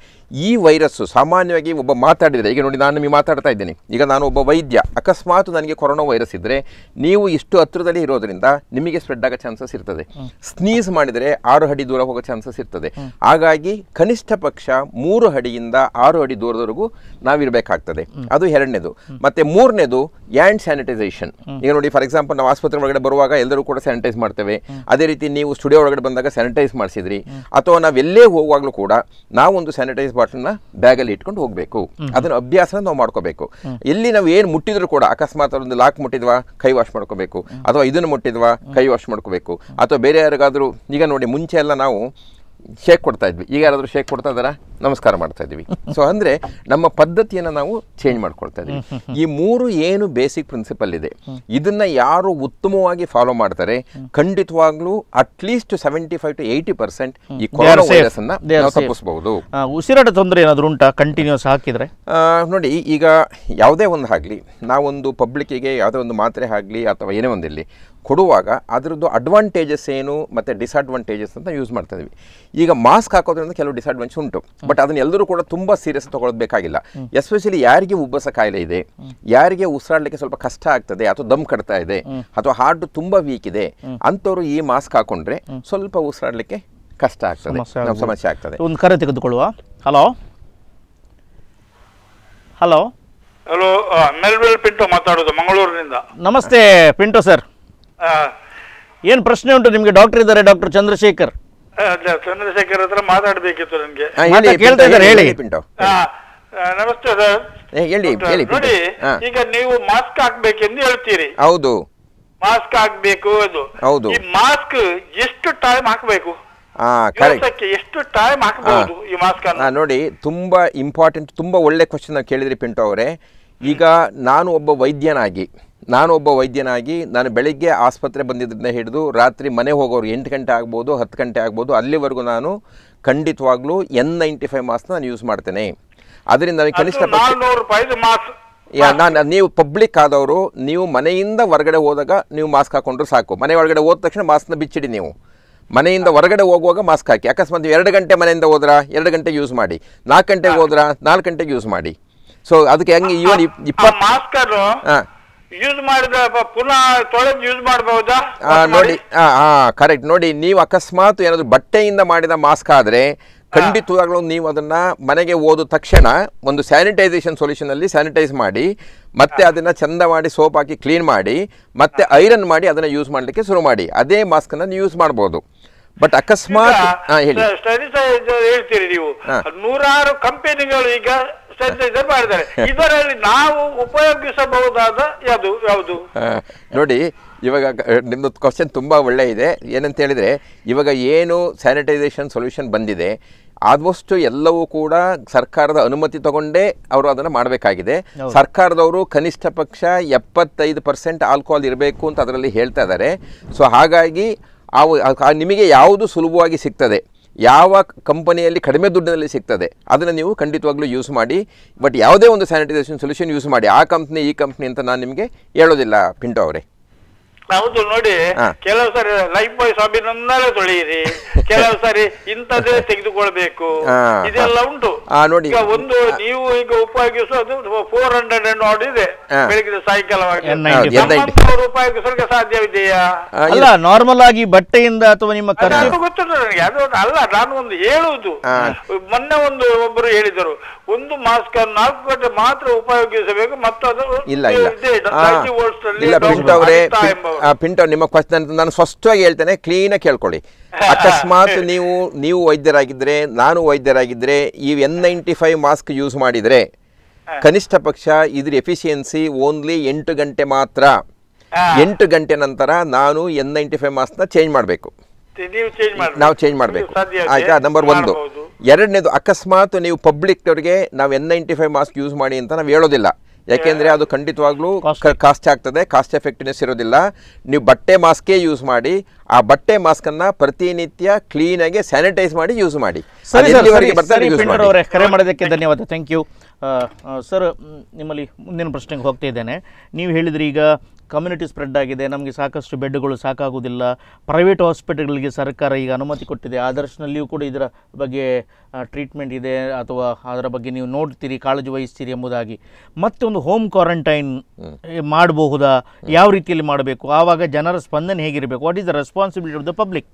ಈ ವೈರಸ್ಸು ಸಾಮಾನ್ಯವಾಗಿ ಒಬ್ಬ ಮಾತಾಡಿದರೆ ಈಗ ನೋಡಿ ನಾನು ನಿಮಗೆ ಮಾತಾಡ್ತಾ ಇದ್ದೇನೆ ಈಗ ನಾನು ಒಬ್ಬ ವೈದ್ಯ ಅಕಸ್ಮಾತ್ ನನಗೆ ಕೊರೋನಾ ವೈರಸ್ ಇದ್ದರೆ ನೀವು ಇಷ್ಟು ಹತ್ತಿರದಲ್ಲಿ ಇರೋದರಿಂದ ನಿಮಗೆ ಸ್ಪ್ರೆಡ್ ಆಗೋ ಚಾನ್ಸಸ್ ಇರ್ತದೆ ಸ್ನೀಸ್ ಮಾಡಿದರೆ ಆರು ಅಡಿ ದೂರ ಹೋಗೋ ಚಾನ್ಸಸ್ ಇರ್ತದೆ ಹಾಗಾಗಿ ಕನಿಷ್ಠ ಪಕ್ಷ ಮೂರು ಅಡಿಯಿಂದ ಆರು ಅಡಿ ದೂರದವರೆಗೂ ನಾವಿರಬೇಕಾಗ್ತದೆ ಅದು ಎರಡನೇದು ಮತ್ತು ಮೂರನೇದು ಹ್ಯಾಂಡ್ ಸ್ಯಾನಿಟೈಸೇಷನ್ ಈಗ ನೋಡಿ ಫಾರ್ ಎಕ್ಸಾಂಪಲ್ ನಾವು ಆಸ್ಪತ್ರೆ ಒಳಗಡೆ ಬರುವಾಗ ಎಲ್ಲರೂ ಕೂಡ ಸ್ಯಾನಿಟೈಸ್ ಮಾಡ್ತೇವೆ ಅದೇ ರೀತಿ ನೀವು ಸ್ಟುಡಿಯೋ ಒಳಗಡೆ ಬಂದಾಗ ಸ್ಯಾನಿಟೈಸ್ ಮಾಡಿಸಿದ್ರಿ ಅಥವಾ ನಾವೆಲ್ಲೇ ಹೋಗುವಾಗಲೂ ಕೂಡ ಒಂದು ಸ್ಯಾನಿಟೈಸ್ ಬಾಟಲ್ನ ಬ್ಯಾಗಲ್ಲಿ ಇಟ್ಕೊಂಡು ಹೋಗ್ಬೇಕು ಅದನ್ನ ಅಭ್ಯಾಸನ ನಾವು ಮಾಡ್ಕೋಬೇಕು ಎಲ್ಲಿ ನಾವು ಏನು ಮುಟ್ಟಿದ್ರು ಕೂಡ ಅಕಸ್ಮಾತ್ ಒಂದು ಲಾಕ್ ಮುಟ್ಟಿದ್ವಾ ಕೈ ವಾಶ್ ಮಾಡ್ಕೋಬೇಕು ಅಥವಾ ಇದನ್ನು ಮುಟ್ಟಿದ್ವಾ ಕೈ ವಾಶ್ ಮಾಡ್ಕೋಬೇಕು ಅಥವಾ ಬೇರೆ ಯಾರಿಗಾದ್ರೂ ಈಗ ನೋಡಿ ಮುಂಚೆ ಎಲ್ಲ ನಾವು ಶೇಕ್ ಕೊಡ್ತಾ ಇದ್ವಿ ಈಗ ಯಾರಾದರೂ ಶೇಕ್ ಕೊಡ್ತಾ ಇದ್ದಾರಾ ನಮಸ್ಕಾರ ಮಾಡ್ತಾ ಇದ್ವಿ ಸೊ ಅಂದರೆ ನಮ್ಮ ಪದ್ಧತಿಯನ್ನು ನಾವು ಚೇಂಜ್ ಮಾಡ್ಕೊಳ್ತಾ ಇದ್ವಿ ಈ ಮೂರು ಏನು ಬೇಸಿಕ್ ಪ್ರಿನ್ಸಿಪಲ್ ಇದೆ ಇದನ್ನು ಯಾರು ಉತ್ತಮವಾಗಿ ಫಾಲೋ ಮಾಡ್ತಾರೆ ಖಂಡಿತವಾಗ್ಲೂ at least seventy five to eighty percent ಈ ಕೊರೋನಾ ವೈರಸ್ ಅನ್ನ ತಪ್ಪಿಸಬಹುದು ಉಸಿರಾಟ ತೊಂದರೆ ಏನಾದರೂ ಉಂಟಾ ಕಂಟಿನ್ಯೂಸ್ ಹಾಕಿದ್ರೆ ನೋಡಿ ಈಗ ಯಾವುದೇ ಒಂದು ಆಗಲಿ ನಾವೊಂದು ಪಬ್ಲಿಕ್ಕಿಗೆ ಯಾವುದೇ ಒಂದು ಮಾತ್ರೆ ಆಗಲಿ ಅಥವಾ ಏನೇ ಒಂದಿರಲಿ ಕೊಡುವಾಗ ಅದರದ್ದು ಅಡ್ವಾಂಟೇಜಸ್ ಏನು ಮತ್ತು ಡಿಸ್ಅಡ್ವಾಂಟೇಜಸ್ ಅಂತ ಯೂಸ್ ಮಾಡ್ತಾ ಇದ್ವಿ ಈಗ ಮಾಸ್ಕ್ ಹಾಕೋದ್ರಿಂದ ಕೆಲವು ಡಿಸ್ಅಡ್ವಾಂಟೇಜ್ ಉಂಟು ಬಟ್ ಅದನ್ನ ಎಲ್ಲರೂ ಕೂಡ ತುಂಬ ಸೀರಿಯಸ್ ತೊಗೊಳ್ಬೇಕಾಗಿಲ್ಲ ಎಸ್ಪೆಷಲಿ ಯಾರಿಗೆ ಉಬ್ಬಸ ಕಾಯಿಲೆ ಇದೆ ಯಾರಿಗೆ ಉಸಿರಾಡಲಿಕ್ಕೆ ಸ್ವಲ್ಪ ಕಷ್ಟ ಆಗ್ತದೆ ಅಥವಾ ದಮ್ ಕಡ್ತಾ ಇದೆ ಅಥವಾ ಹಾರ್ಟ್ ತುಂಬ ವೀಕ್ ಇದೆ ಅಂಥವ್ರು ಈ ಮಾಸ್ಕ್ ಹಾಕೊಂಡ್ರೆ ಸ್ವಲ್ಪ ಉಸಿರಾಡಲಿಕ್ಕೆ ಕಷ್ಟ ಆಗ್ತದೆ ಸಮಸ್ಯೆ ಆಗ್ತದೆ ಒಂದು ಕರೆ ತೆಗೆದುಕೊಳ್ಳುವ hello hello hello Melville Pinto ಮಾತಾಡೋದು ಮಂಗಳೂರಿನಿಂದ ನಮಸ್ತೆ ಪಿಂಟೋ ಸರ್ ಏನು ಪ್ರಶ್ನೆ ಉಂಟು ನಿಮಗೆ ಡಾಕ್ಟರ್ ಇದ್ದಾರೆ ಡಾಕ್ಟರ್ ಚಂದ್ರಶೇಖರ್ ಚಂದ್ರಶೇಖರ್ ಹತ್ರ ಮಾತಾಡಬೇಕಿತ್ತು ನನಗೆ ಕೇಳ್ತಾ ಇದ್ದಾರೆ ಹೇಳಿ ನಮಸ್ತೆ ಸರ್ ಹೇಳಿ ಹೇಳಿ ಈಗ ನೀವು ಮಾಸ್ಕ್ ಹಾಕ್ಬೇಕೆಂದು ಹೇಳ್ತೀರಿ ಹೌದು ಮಾಸ್ಕ್ ಹಾಕ್ಬೇಕು ಅದು ಹೌದು ಈ ಮಾಸ್ಕ್ ಎಷ್ಟು ಟೈಮ್ ಹಾಕಬೇಕು ಎಷ್ಟು ಟೈಮ್ ಹಾಕಬಹುದು ಈ ಮಾಸ್ಕ್ ನೋಡಿ ತುಂಬಾ ಇಂಪಾರ್ಟೆಂಟ್ ತುಂಬಾ ಒಳ್ಳೆ ಕ್ವಶನ್ ಕೇಳಿದ್ರಿ ಪಿಂಟು ಅವರೇ ಈಗ ನಾನು ಒಬ್ಬ ವೈದ್ಯನಾಗಿ ನಾನೊಬ್ಬ ವೈದ್ಯನಾಗಿ ನಾನು ಬೆಳಿಗ್ಗೆ ಆಸ್ಪತ್ರೆ ಬಂದಿದ್ದರಿಂದ ಹಿಡಿದು ರಾತ್ರಿ ಮನೆ ಹೋಗೋರು ಎಂಟು ಗಂಟೆ ಆಗ್ಬೋದು ಹತ್ತು ಗಂಟೆ ಆಗ್ಬೋದು ಅಲ್ಲಿವರೆಗೂ ನಾನು ಖಂಡಿತವಾಗ್ಲೂ ಎನ್ ನೈಂಟಿ ಫೈವ್ ಮಾಸ್ಕ್ ನಾನು ಯೂಸ್ ಮಾಡ್ತೇನೆ ಅದರಿಂದ ನನಗೆ ಕನಿಷ್ಠ ನಾನು ನೀವು ಪಬ್ಲಿಕ್ ಆದವರು ನೀವು ಮನೆಯಿಂದ ಹೊರಗಡೆ ಹೋದಾಗ ನೀವು ಮಾಸ್ಕ್ ಹಾಕೊಂಡ್ರೆ ಸಾಕು ಮನೆ ಒಳಗಡೆ ಹೋದ ತಕ್ಷಣ ಮಾಸ್ಕ್ನ ಬಿಚ್ಚಿಡಿ ನೀವು ಮನೆಯಿಂದ ಹೊರಗಡೆ ಹೋಗುವಾಗ ಮಾಸ್ಕ್ ಹಾಕಿ ಅಕಸ್ಮಾತ್ ಎರಡು ಗಂಟೆ ಮನೆಯಿಂದ ಹೋದ್ರ ಎರಡು ಗಂಟೆ ಯೂಸ್ ಮಾಡಿ ನಾಲ್ಕು ಗಂಟೆಗೆ ಹೋದ್ರ ನಾಲ್ಕು ಗಂಟೆಗೆ ಯೂಸ್ ಮಾಡಿ ಸೊ ಅದಕ್ಕೆ ಹೆಂಗೆ ಇವನ್ ಇಪ್ಪತ್ತು ಯೂಸ್ ಮಾಡಿದ್ರೆ ಪುನಃ ಯೂಸ್ ನೋಡಿ ಕರೆಕ್ಟ್ ನೋಡಿ ನೀವು ಅಕಸ್ಮಾತ್ ಏನಾದರೂ ಬಟ್ಟೆಯಿಂದ ಮಾಡಿದ ಮಾಸ್ಕ್ ಆದರೆ ಖಂಡಿತವಾಗ್ಲೂ ನೀವು ಅದನ್ನ ಮನೆಗೆ ಓದ ತಕ್ಷಣ ಒಂದು ಸ್ಯಾನಿಟೈಸೇಷನ್ ಸೊಲ್ಯೂಷನ್ ಅಲ್ಲಿ ಸ್ಯಾನಿಟೈಸ್ ಮಾಡಿ ಮತ್ತೆ ಅದನ್ನ ಚಂದ ಮಾಡಿ ಸೋಪ್ ಹಾಕಿ ಕ್ಲೀನ್ ಮಾಡಿ ಮತ್ತೆ ಐರನ್ ಮಾಡಿ ಅದನ್ನ ಯೂಸ್ ಮಾಡಲಿಕ್ಕೆ ಶುರು ಮಾಡಿ ಅದೇ ಮಾಸ್ಕ್ ನೀವು ಯೂಸ್ ಮಾಡಬಹುದು ಬಟ್ ಅಕಸ್ಮಾತ್ ಹೇಳ್ತೀರಿ ನೀವು ನೂರಾರು ಕಂಪನಿಗಳು ಈಗ ನಾವು ಉಪಯೋಗಿಸಬಹುದಾದ ಯಾವುದು ನೋಡಿ ಇವಾಗ ನಿಮ್ಮದು ಕ್ವಶನ್ ತುಂಬ ಒಳ್ಳೆ ಇದೆ ಏನಂತ ಹೇಳಿದರೆ ಇವಾಗ ಏನು ಸ್ಯಾನಿಟೈಸೇಷನ್ ಸೊಲ್ಯೂಷನ್ ಬಂದಿದೆ ಆಲ್ಮೋಸ್ಟ್ ಎಲ್ಲವೂ ಕೂಡ ಸರ್ಕಾರದ ಅನುಮತಿ ತಗೊಂಡೇ ಅವರು ಅದನ್ನು ಮಾಡಬೇಕಾಗಿದೆ ಸರ್ಕಾರದವರು ಕನಿಷ್ಠ ಪಕ್ಷ ಎಪ್ಪತ್ತೈದು ಪರ್ಸೆಂಟ್ ಆಲ್ಕೋಹಾಲ್ ಇರಬೇಕು ಅಂತ ಅದರಲ್ಲಿ ಹೇಳ್ತಾ ಇದ್ದಾರೆ ಸೊ ಹಾಗಾಗಿ ಆ ನಿಮಗೆ ಯಾವುದು ಸುಲಭವಾಗಿ ಸಿಗ್ತದೆ ಯಾವ ಕಂಪನಿಯಲ್ಲಿ ಕಡಿಮೆ ದುಡ್ಡಿನಲ್ಲಿ ಸಿಗ್ತದೆ ಅದನ್ನು ನೀವು ಖಂಡಿತವಾಗ್ಲೂ ಯೂಸ್ ಮಾಡಿ ಬಟ್ ಯಾವುದೇ ಒಂದು ಸ್ಯಾನಿಟೈಸೇಷನ್ ಸೊಲ್ಯೂಷನ್ ಯೂಸ್ ಮಾಡಿ ಆ ಕಂಪ್ನಿ ಈ ಕಂಪ್ನಿ ಅಂತ ನಾನು ನಿಮಗೆ ಹೇಳೋದಿಲ್ಲ ಪಿಂಟೋ ಅವರೇ ಹೌದು ನೋಡಿ ಕೆಲವು ಸಾರಿ ಲೈಫ್ ಬಾಯ್ ಸ್ವಾಭಿನಂದನೆ ತೊಳೆಯಿರಿ ಕೆಲವು ಸಾರಿ ಇಂಥದ್ದೇ ತೆಗೆದುಕೊಳ್ಬೇಕು ಇದೆಲ್ಲ ಉಂಟು ಈಗ ಒಂದು ನೀವು ಈಗ ಉಪಯೋಗಿಸೋದು ಫೋರ್ ಹಂಡ್ರೆಡ್ ಆರ್ಡ್ ಇದೆ ಬೆಳಿಗ್ಗೆ ಸಾಯಂಕಾಲವಾಗಿ ಉಪಯೋಗಿಸೋದಕ್ಕೆ ಸಾಧ್ಯವಿದೆಯಾ ಅಲ್ಲ ನಾರ್ಮಲ್ ಆಗಿ ಬಟ್ಟೆಯಿಂದ ಅಥವಾ ನಿಮ್ಮ ಗೊತ್ತಿಲ್ಲ ಗೊತ್ತುಂಟು ನನಗೆ ಅದು ಅಲ್ಲ ನಾನು ಒಂದು ಹೇಳುವುದು ಮೊನ್ನೆ ಒಂದು ಒಬ್ಬರು ಹೇಳಿದರು ಒಂದು ಮಾಸ್ಕ್ ನಾಲ್ಕು ಗಂಟೆ ಮಾತ್ರ ಉಪಯೋಗಿಸಬೇಕು ಮತ್ತು ಅದು ಇಲ್ಲ ಇಲ್ಲ ಪಿಂಟ್ ಆ ಪಿಂಟ್ ನಿಮ್ಮ ಕ್ವಶನ್ ನಾನು ಸ್ಪಷ್ಟವಾಗಿ ಹೇಳ್ತೇನೆ ಕ್ಲೀನಾಗಿ ಕೇಳ್ಕೊಳ್ಳಿ ಅಕಸ್ಮಾತ್ ನೀವು ನೀವು ವೈದ್ಯರಾಗಿದ್ದರೆ ನಾನು ವೈದ್ಯರಾಗಿದ್ದರೆ ಈ N ninety five mask use ಮಾಡಿದರೆ ಕನಿಷ್ಠ ಪಕ್ಷ ಇದ್ರ ಎಫಿಷಿಯನ್ಸಿ ಓನ್ಲಿ ಎಂಟು ಗಂಟೆ ಮಾತ್ರ ಎಂಟು ಗಂಟೆ ನಂತರ ನಾನು ಎನ್ ನೈಂಟಿ ಫೈವ್ ಮಾಸ್ಕ್ನ ಚೇಂಜ್ ಮಾಡಬೇಕು ನಾವು ಚೇಂಜ್ ಮಾಡಬೇಕು ಆಯಿತಾ ನಂಬರ್ ಒಂದು ಎರಡನೇದು ಅಕಸ್ಮಾತ್ ನೀವು ಪಬ್ಲಿಕ್ನವ್ರಿಗೆ ನಾವು N ninety five mask use ಮಾಡಿ ಅಂತ ನಾವು ಹೇಳೋದಿಲ್ಲ ಯಾಕೆಂದರೆ ಅದು ಖಂಡಿತವಾಗ್ಲೂ ಕಾಸ್ಟ್ ಆಗ್ತದೆ ಕಾಸ್ಟ್ ಎಫೆಕ್ಟಿವ್ನೆಸ್ ಇರೋದಿಲ್ಲ ನೀವು ಬಟ್ಟೆ ಮಾಸ್ಕೇ ಯೂಸ್ ಮಾಡಿ ಆ ಬಟ್ಟೆ ಮಾಸ್ಕನ್ನು ಪ್ರತಿನಿತ್ಯ ಕ್ಲೀನಾಗಿ ಸ್ಯಾನಿಟೈಸ್ ಮಾಡಿ ಯೂಸ್ ಮಾಡಿ ಕರೆ ಮಾಡೋದಕ್ಕೆ ಧನ್ಯವಾದ ಥ್ಯಾಂಕ್ ಯು ಸರ್ ನಿಮ್ಮಲ್ಲಿ ಮುಂದಿನ ಪ್ರಶ್ನೆಗೆ ಹೋಗ್ತಾ ಇದ್ದೇನೆ ನೀವು ಹೇಳಿದ್ರಿ ಈಗ ಕಮ್ಯುನಿಟಿ ಸ್ಪ್ರೆಡ್ ಆಗಿದೆ ನಮಗೆ ಸಾಕಷ್ಟು ಬೆಡ್ಗಳು ಸಾಕಾಗುವುದಿಲ್ಲ ಪ್ರೈವೇಟ್ ಹಾಸ್ಪಿಟಲ್ಗಳಿಗೆ ಸರ್ಕಾರ ಈಗ ಅನುಮತಿ ಕೊಟ್ಟಿದೆ ಆದರ್ಶನಲ್ಲಿಯೂ ಕೂಡ ಇದರ ಬಗ್ಗೆ ಟ್ರೀಟ್ಮೆಂಟ್ ಇದೆ ಅಥವಾ ಅದರ ಬಗ್ಗೆ ನೀವು ನೋಡ್ತೀರಿ ಕಾಳಜಿ ವಹಿಸ್ತೀರಿ ಎಂಬುದಾಗಿ ಮತ್ತೊಂದು ಹೋಮ್ ಕ್ವಾರಂಟೈನ್ ಮಾಡಬಹುದಾ ಯಾವ ರೀತಿಯಲ್ಲಿ ಮಾಡಬೇಕು ಆವಾಗ ಜನರ ಸ್ಪಂದನೆ ಹೇಗಿರಬೇಕು what is the responsibility of the public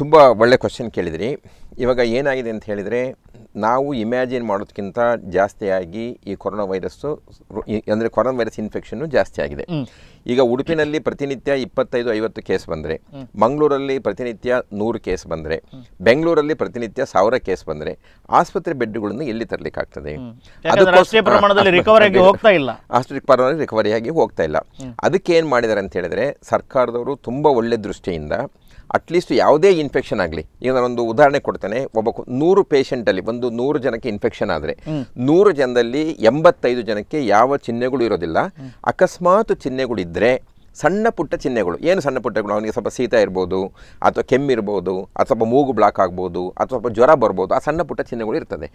ತುಂಬ ಒಳ್ಳೆ ಕ್ವಶನ್ ಕೇಳಿದಿರಿ ಇವಾಗ ಏನಾಗಿದೆ ಅಂತ ಹೇಳಿದರೆ ನಾವು ಇಮ್ಯಾಜಿನ್ ಮಾಡೋದಕ್ಕಿಂತ ಜಾಸ್ತಿಯಾಗಿ ಈ ಕೊರೋನಾ ವೈರಸ್ಸು ಅಂದರೆ ಕೊರೋನಾ ವೈರಸ್ ಇನ್ಫೆಕ್ಷನ್ನು ಜಾಸ್ತಿ ಆಗಿದೆ ಈಗ ಉಡುಪಿನಲ್ಲಿ ಪ್ರತಿನಿತ್ಯ ಇಪ್ಪತ್ತೈದು ಐವತ್ತು ಕೇಸ್ ಬಂದರೆ ಮಂಗಳೂರಲ್ಲಿ ಪ್ರತಿನಿತ್ಯ ನೂರು ಕೇಸ್ ಬಂದರೆ ಬೆಂಗಳೂರಲ್ಲಿ ಪ್ರತಿನಿತ್ಯ ಸಾವಿರ ಕೇಸ್ ಬಂದರೆ ಆಸ್ಪತ್ರೆ ಬೆಡ್ಗಳನ್ನು ಎಲ್ಲಿ ತರಲಿಕ್ಕಾಗ್ತದೆ ಆಸ್ಪತ್ರೆ ಪ್ರಮಾಣದಲ್ಲಿ ಆಗಿ ಹೋಗ್ತಾ ಇಲ್ಲ ಅದಕ್ಕೆ ಏನು ಮಾಡಿದ್ದಾರೆ ಅಂತ ಹೇಳಿದರೆ ಸರ್ಕಾರದವರು ತುಂಬ ಒಳ್ಳೆ ದೃಷ್ಟಿಯಿಂದ ಅಟ್ಲೀಸ್ಟ್ ಯಾವುದೇ ಇನ್ಫೆಕ್ಷನ್ ಆಗಲಿ ಈಗ ನಾನೊಂದು ಉದಾಹರಣೆ ಕೊಡ್ತೀನಿ ಹೇಳ್ತಾನೆ ಒಬ್ಬ ನೂರು ಪೇಷೆಂಟಲ್ಲಿ ಒಂದು ನೂರು ಜನಕ್ಕೆ ಇನ್ಫೆಕ್ಷನ್ ಆದರೆ ನೂರು ಜನದಲ್ಲಿ ಎಂಬತ್ತೈದು ಜನಕ್ಕೆ ಯಾವ ಚಿಹ್ನೆಗಳು ಇರೋದಿಲ್ಲ ಅಕಸ್ಮಾತ್ ಚಿಹ್ನೆಗಳಿದ್ದರೆ ಸಣ್ಣ ಪುಟ್ಟ ಚಿಹ್ನೆಗಳು ಏನು ಸಣ್ಣ ಪುಟ್ಟಗಳು ಅವನಿಗೆ ಸ್ವಲ್ಪ ಶೀತ ಇರ್ಬೋದು ಅಥವಾ ಕೆಮ್ಮಿರ್ಬೋದು ಅಥವಾ ಸ್ವಲ್ಪ ಮೂಗು ಬ್ಲಾಕ್ ಆಗ್ಬೋದು ಅಥವಾ ಸ್ವಲ್ಪ ಜ್ವರ ಬರ್ಬೋದು ಆ ಸಣ್ಣ ಪುಟ್ಟ ಚಿಹ್ನೆಗಳು ಇರ್ತದೆ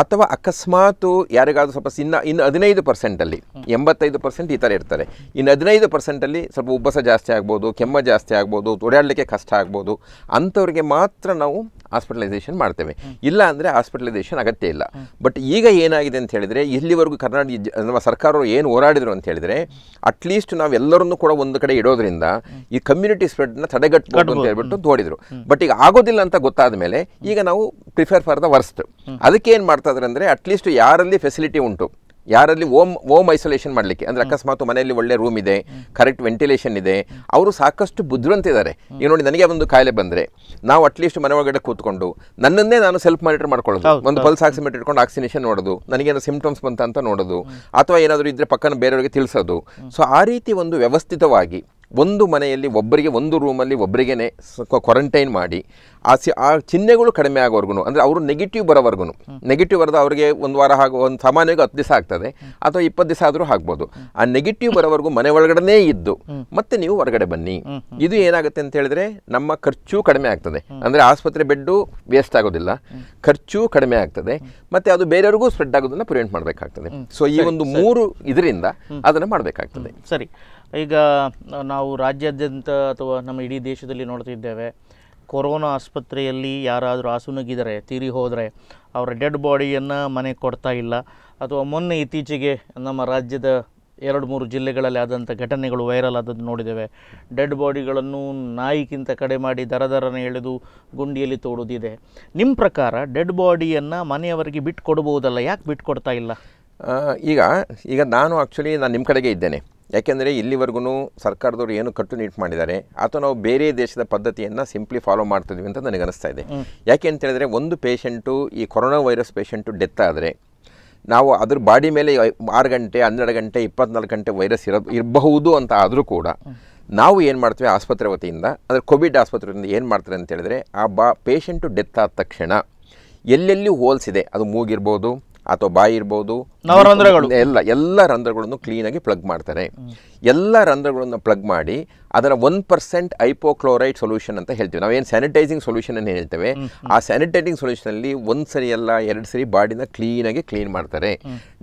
ಅಥವಾ ಅಕಸ್ಮಾತು ಯಾರಿಗಾದ್ರೂ ಸ್ವಲ್ಪ ಸಿನ್ನ ಇನ್ನು ಹದಿನೈದು ಪರ್ಸೆಂಟಲ್ಲಿ ಎಂಬತ್ತೈದು ಪರ್ಸೆಂಟ್ ಈ ಥರ ಇರ್ತಾರೆ ಇನ್ನು ಹದಿನೈದು ಪರ್ಸೆಂಟಲ್ಲಿ ಸ್ವಲ್ಪ ಉಬ್ಬಸ ಜಾಸ್ತಿ ಆಗ್ಬೋದು ಕೆಮ್ಮ ಜಾಸ್ತಿ ಆಗ್ಬೋದು ಓಡಾಡಲಿಕ್ಕೆ ಕಷ್ಟ ಆಗ್ಬೋದು ಅಂಥವ್ರಿಗೆ ಮಾತ್ರ ನಾವು ಹಾಸ್ಪಿಟಲೈಸೇಷನ್ ಮಾಡ್ತೇವೆ ಇಲ್ಲ ಅಂದರೆ ಹಾಸ್ಪಿಟಲೈಸೇಷನ್ ಅಗತ್ಯ ಇಲ್ಲ ಬಟ್ ಈಗ ಏನಾಗಿದೆ ಅಂತ ಹೇಳಿದರೆ ಇಲ್ಲಿವರೆಗೂ ಕರ್ನಾಟಕ ನಮ್ಮ ಸರ್ಕಾರವರು ಏನು ಹೋರಾಡಿದರು ಅಂತ ಹೇಳಿದರೆ ಅಟ್ಲೀಸ್ಟ್ ನಾವೆಲ್ಲರನ್ನೂ ಕೂಡ ಒಂದು ಕಡೆ ಇಡೋದ್ರಿಂದ ಈ ಕಮ್ಯುನಿಟಿ ಸ್ಪ್ರೆಡ್ನ ತಡೆಗಟ್ಟಬಹುದು ಅಂತ ಹೇಳ್ಬಿಟ್ಟು ತೋಡಿದರು ಬಟ್ ಈಗ ಆಗೋದಿಲ್ಲ ಅಂತ ಗೊತ್ತಾದ ಮೇಲೆ ಈಗ ನಾವು ಪ್ರಿಫರ್ ಫಾರ್ ದ ವರ್ಸ್ಟ್ ಅದಕ್ಕೆ ಏನು ಮಾಡ್ತಾ ಇದ್ದಾರೆ ಅಂದರೆ ಅಟ್ಲೀಸ್ಟ್ ಯಾರಲ್ಲಿ ಫೆಸಿಲಿಟಿ ಉಂಟು ಯಾರಲ್ಲಿ ಓಮ್ ಓಮ್ ಐಸೋಲೇಷನ್ ಮಾಡಲಿಕ್ಕೆ ಅಂದರೆ ಅಕಸ್ಮಾತ್ ಮನೆಯಲ್ಲಿ ಒಳ್ಳೆ ರೂಮ್ ಇದೆ ಕರೆಕ್ಟ್ ವೆಂಟಿಲೇಷನ್ ಇದೆ ಅವರು ಸಾಕಷ್ಟು ಬುದ್ಧಿವಂತಿದ್ದಾರೆ ಈಗ ನೋಡಿ ನನಗೆ ಒಂದು ಕಾಯಿಲೆ ಬಂದರೆ ನಾವು ಅಟ್ಲೀಸ್ಟ್ ಮನೆ ಒಳಗಡೆ ಕೂತ್ಕೊಂಡು ನನ್ನನ್ನೇ ನಾನು ಸೆಲ್ಫ್ ಮಾನಿಟರ್ ಮಾಡ್ಕೊಳ್ಳೋದು ಒಂದು ಪಲ್ಸ್ ಆಕ್ಸಿಮೀಟರ್ ಇಟ್ಕೊಂಡು ಆಕ್ಸಿನೇಷನ್ ನೋಡೋದು ನನಗೇನೋ ಸಿಂಪ್ಟಮ್ಸ್ ಬಂತ ಅಂತ ನೋಡೋದು ಅಥವಾ ಏನಾದರೂ ಇದ್ದರೆ ಪಕ್ಕನ ಬೇರೆಯವರಿಗೆ ತಿಳಿಸೋದು ಸೊ ಆ ರೀತಿ ಒಂದು ವ್ಯವಸ್ಥಿತವಾಗಿ ಒಂದು ಮನೆಯಲ್ಲಿ ಒಬ್ಬರಿಗೆ ಒಂದು ರೂಮಲ್ಲಿ ಒಬ್ಬರಿಗೇ ಕ್ವಾರಂಟೈನ್ ಮಾಡಿ ಆ ಸಿ ಆ ಚಿಹ್ನೆಗಳು ಕಡಿಮೆ ಆಗೋವರೆಗೂ ಅಂದರೆ ಅವರು ನೆಗೆಟಿವ್ ಬರೋವರೆಗೂ ನೆಗೆಟಿವ್ ಬರೋದು ಅವರಿಗೆ ಒಂದು ವಾರ ಹಾಗೂ ಒಂದು ಸಾಮಾನ್ಯವಾಗಿ ಹತ್ತು ದಿವಸ ಆಗ್ತದೆ ಅಥವಾ ಇಪ್ಪತ್ತು ದಿವಸ ಆದರೂ ಆಗ್ಬೋದು ಆ ನೆಗೆಟಿವ್ ಬರೋವರೆಗೂ ಮನೆ ಒಳಗಡೆನೇ ಇದ್ದು ಮತ್ತೆ ನೀವು ಹೊರಗಡೆ ಬನ್ನಿ ಇದು ಏನಾಗುತ್ತೆ ಅಂತ ಹೇಳಿದ್ರೆ ನಮ್ಮ ಖರ್ಚು ಕಡಿಮೆ ಆಗ್ತದೆ ಅಂದರೆ ಆಸ್ಪತ್ರೆ ಬೆಡ್ಡು ವೇಸ್ಟ್ ಆಗೋದಿಲ್ಲ ಖರ್ಚು ಕಡಿಮೆ ಆಗ್ತದೆ ಮತ್ತೆ ಅದು ಬೇರೆಯವರಿಗೂ ಸ್ಪ್ರೆಡ್ ಆಗೋದನ್ನು ಪ್ರಿವೆಂಟ್ ಮಾಡಬೇಕಾಗ್ತದೆ ಸೊ ಈ ಒಂದು ಮೂರು ಇದರಿಂದ ಅದನ್ನು ಮಾಡಬೇಕಾಗ್ತದೆ ಸರಿ ಈಗ ನಾವು ರಾಜ್ಯಾದ್ಯಂತ ಅಥವಾ ನಮ್ಮ ಇಡೀ ದೇಶದಲ್ಲಿ ನೋಡ್ತಿದ್ದೇವೆ ಕೊರೋನಾ ಆಸ್ಪತ್ರೆಯಲ್ಲಿ ಯಾರಾದರೂ ಆಸುನಗಿದರೆ ತೀರಿ ಹೋದರೆ ಅವರ ಡೆಡ್ ಬಾಡಿಯನ್ನು ಮನೆಗೆ ಕೊಡ್ತಾ ಇಲ್ಲ ಅಥವಾ ಮೊನ್ನೆ ಇತ್ತೀಚೆಗೆ ನಮ್ಮ ರಾಜ್ಯದ ಎರಡು ಮೂರು ಜಿಲ್ಲೆಗಳಲ್ಲಿ ಆದಂಥ ಘಟನೆಗಳು ವೈರಲ್ ಆದದ್ದು ನೋಡಿದ್ದೇವೆ ಡೆಡ್ ಬಾಡಿಗಳನ್ನು ನಾಯಿಗಿಂತ ಕಡೆ ಮಾಡಿ ದರ ದರನ ಎಳೆದು ಗುಂಡಿಯಲ್ಲಿ ತೋಡೋದಿದೆ ನಿಮ್ಮ ಪ್ರಕಾರ ಡೆಡ್ ಬಾಡಿಯನ್ನು ಮನೆಯವರಿಗೆ ಬಿಟ್ಟು ಕೊಡ್ಬೋದಲ್ಲ ಯಾಕೆ ಬಿಟ್ಟು ಕೊಡ್ತಾ ಇಲ್ಲ ಈಗ ಈಗ ನಾನು ಆ್ಯಕ್ಚುಲಿ ನಾನು ನಿಮ್ಮ ಕಡೆಗೆ ಇದ್ದೇನೆ ಯಾಕೆಂದರೆ ಇಲ್ಲಿವರೆಗೂ ಸರ್ಕಾರದವರು ಏನು ಕಟ್ಟುನಿಟ್ಟು ಮಾಡಿದ್ದಾರೆ ಅಥವಾ ನಾವು ಬೇರೆ ದೇಶದ ಪದ್ಧತಿಯನ್ನು ಸಿಂಪ್ಲಿ ಫಾಲೋ ಮಾಡ್ತಿದ್ವಿ ಅಂತ ನನಗನ್ನಿಸ್ತಾ ಇದೆ ಯಾಕೆ ಅಂತ ಹೇಳಿದ್ರೆ ಒಂದು ಪೇಷೆಂಟು ಈ ಕೊರೋನಾ ವೈರಸ್ ಪೇಷೆಂಟು ಡೆತ್ ಆದರೆ ನಾವು ಅದ್ರ ಬಾಡಿ ಮೇಲೆ ಆರು ಗಂಟೆ ಹನ್ನೆರಡು ಗಂಟೆ ಇಪ್ಪತ್ನಾಲ್ಕು ಗಂಟೆ ವೈರಸ್ ಇರ ಇರಬಹುದು ಅಂತ ಆದರೂ ಕೂಡ ನಾವು ಏನು ಮಾಡ್ತೀವಿ ಆಸ್ಪತ್ರೆ ವತಿಯಿಂದ ಅಂದರೆ ಕೋವಿಡ್ ಆಸ್ಪತ್ರೆಯಿಂದ ಏನು ಮಾಡ್ತಾರೆ ಅಂತ ಹೇಳಿದ್ರೆ ಆ ಬಾ ಪೇಷೆಂಟು ಡೆತ್ ಆದ ತಕ್ಷಣ ಎಲ್ಲೆಲ್ಲಿ ಹೋಲ್ಸಿದೆ ಅದು ಮೂಗಿರ್ಬೋದು ಅಥವಾ ಬಾಯಿ ಇರ್ಬೋದು ಎಲ್ಲ ಎಲ್ಲ ರಂಧ್ರಗಳನ್ನು ಕ್ಲೀನಾಗಿ ಪ್ಲಗ್ ಮಾಡ್ತಾರೆ ಎಲ್ಲ ರಂಧ್ರಗಳನ್ನು ಪ್ಲಗ್ ಮಾಡಿ ಅದರ ಒನ್ ಪರ್ಸೆಂಟ್ ಐಪೋಕ್ಲೋರೈಡ್ ಸೊಲ್ಯೂಷನ್ ಅಂತ ಹೇಳ್ತೀವಿ ನಾವೇನು ಸ್ಯಾನಿಟೈಸಿಂಗ್ ಸೊಲ್ಯೂಷನ್ ಏನು ಹೇಳ್ತೇವೆ ಆ ಸ್ಯಾನಿಟೈಸಿಂಗ್ ಸೊಲ್ಯೂಷನಲ್ಲಿ ಒಂದು ಸರಿ ಎಲ್ಲ ಎರಡು ಸರಿ ಬಾಡಿನ ಕ್ಲೀನಾಗಿ ಕ್ಲೀನ್ ಮಾಡ್ತಾರೆ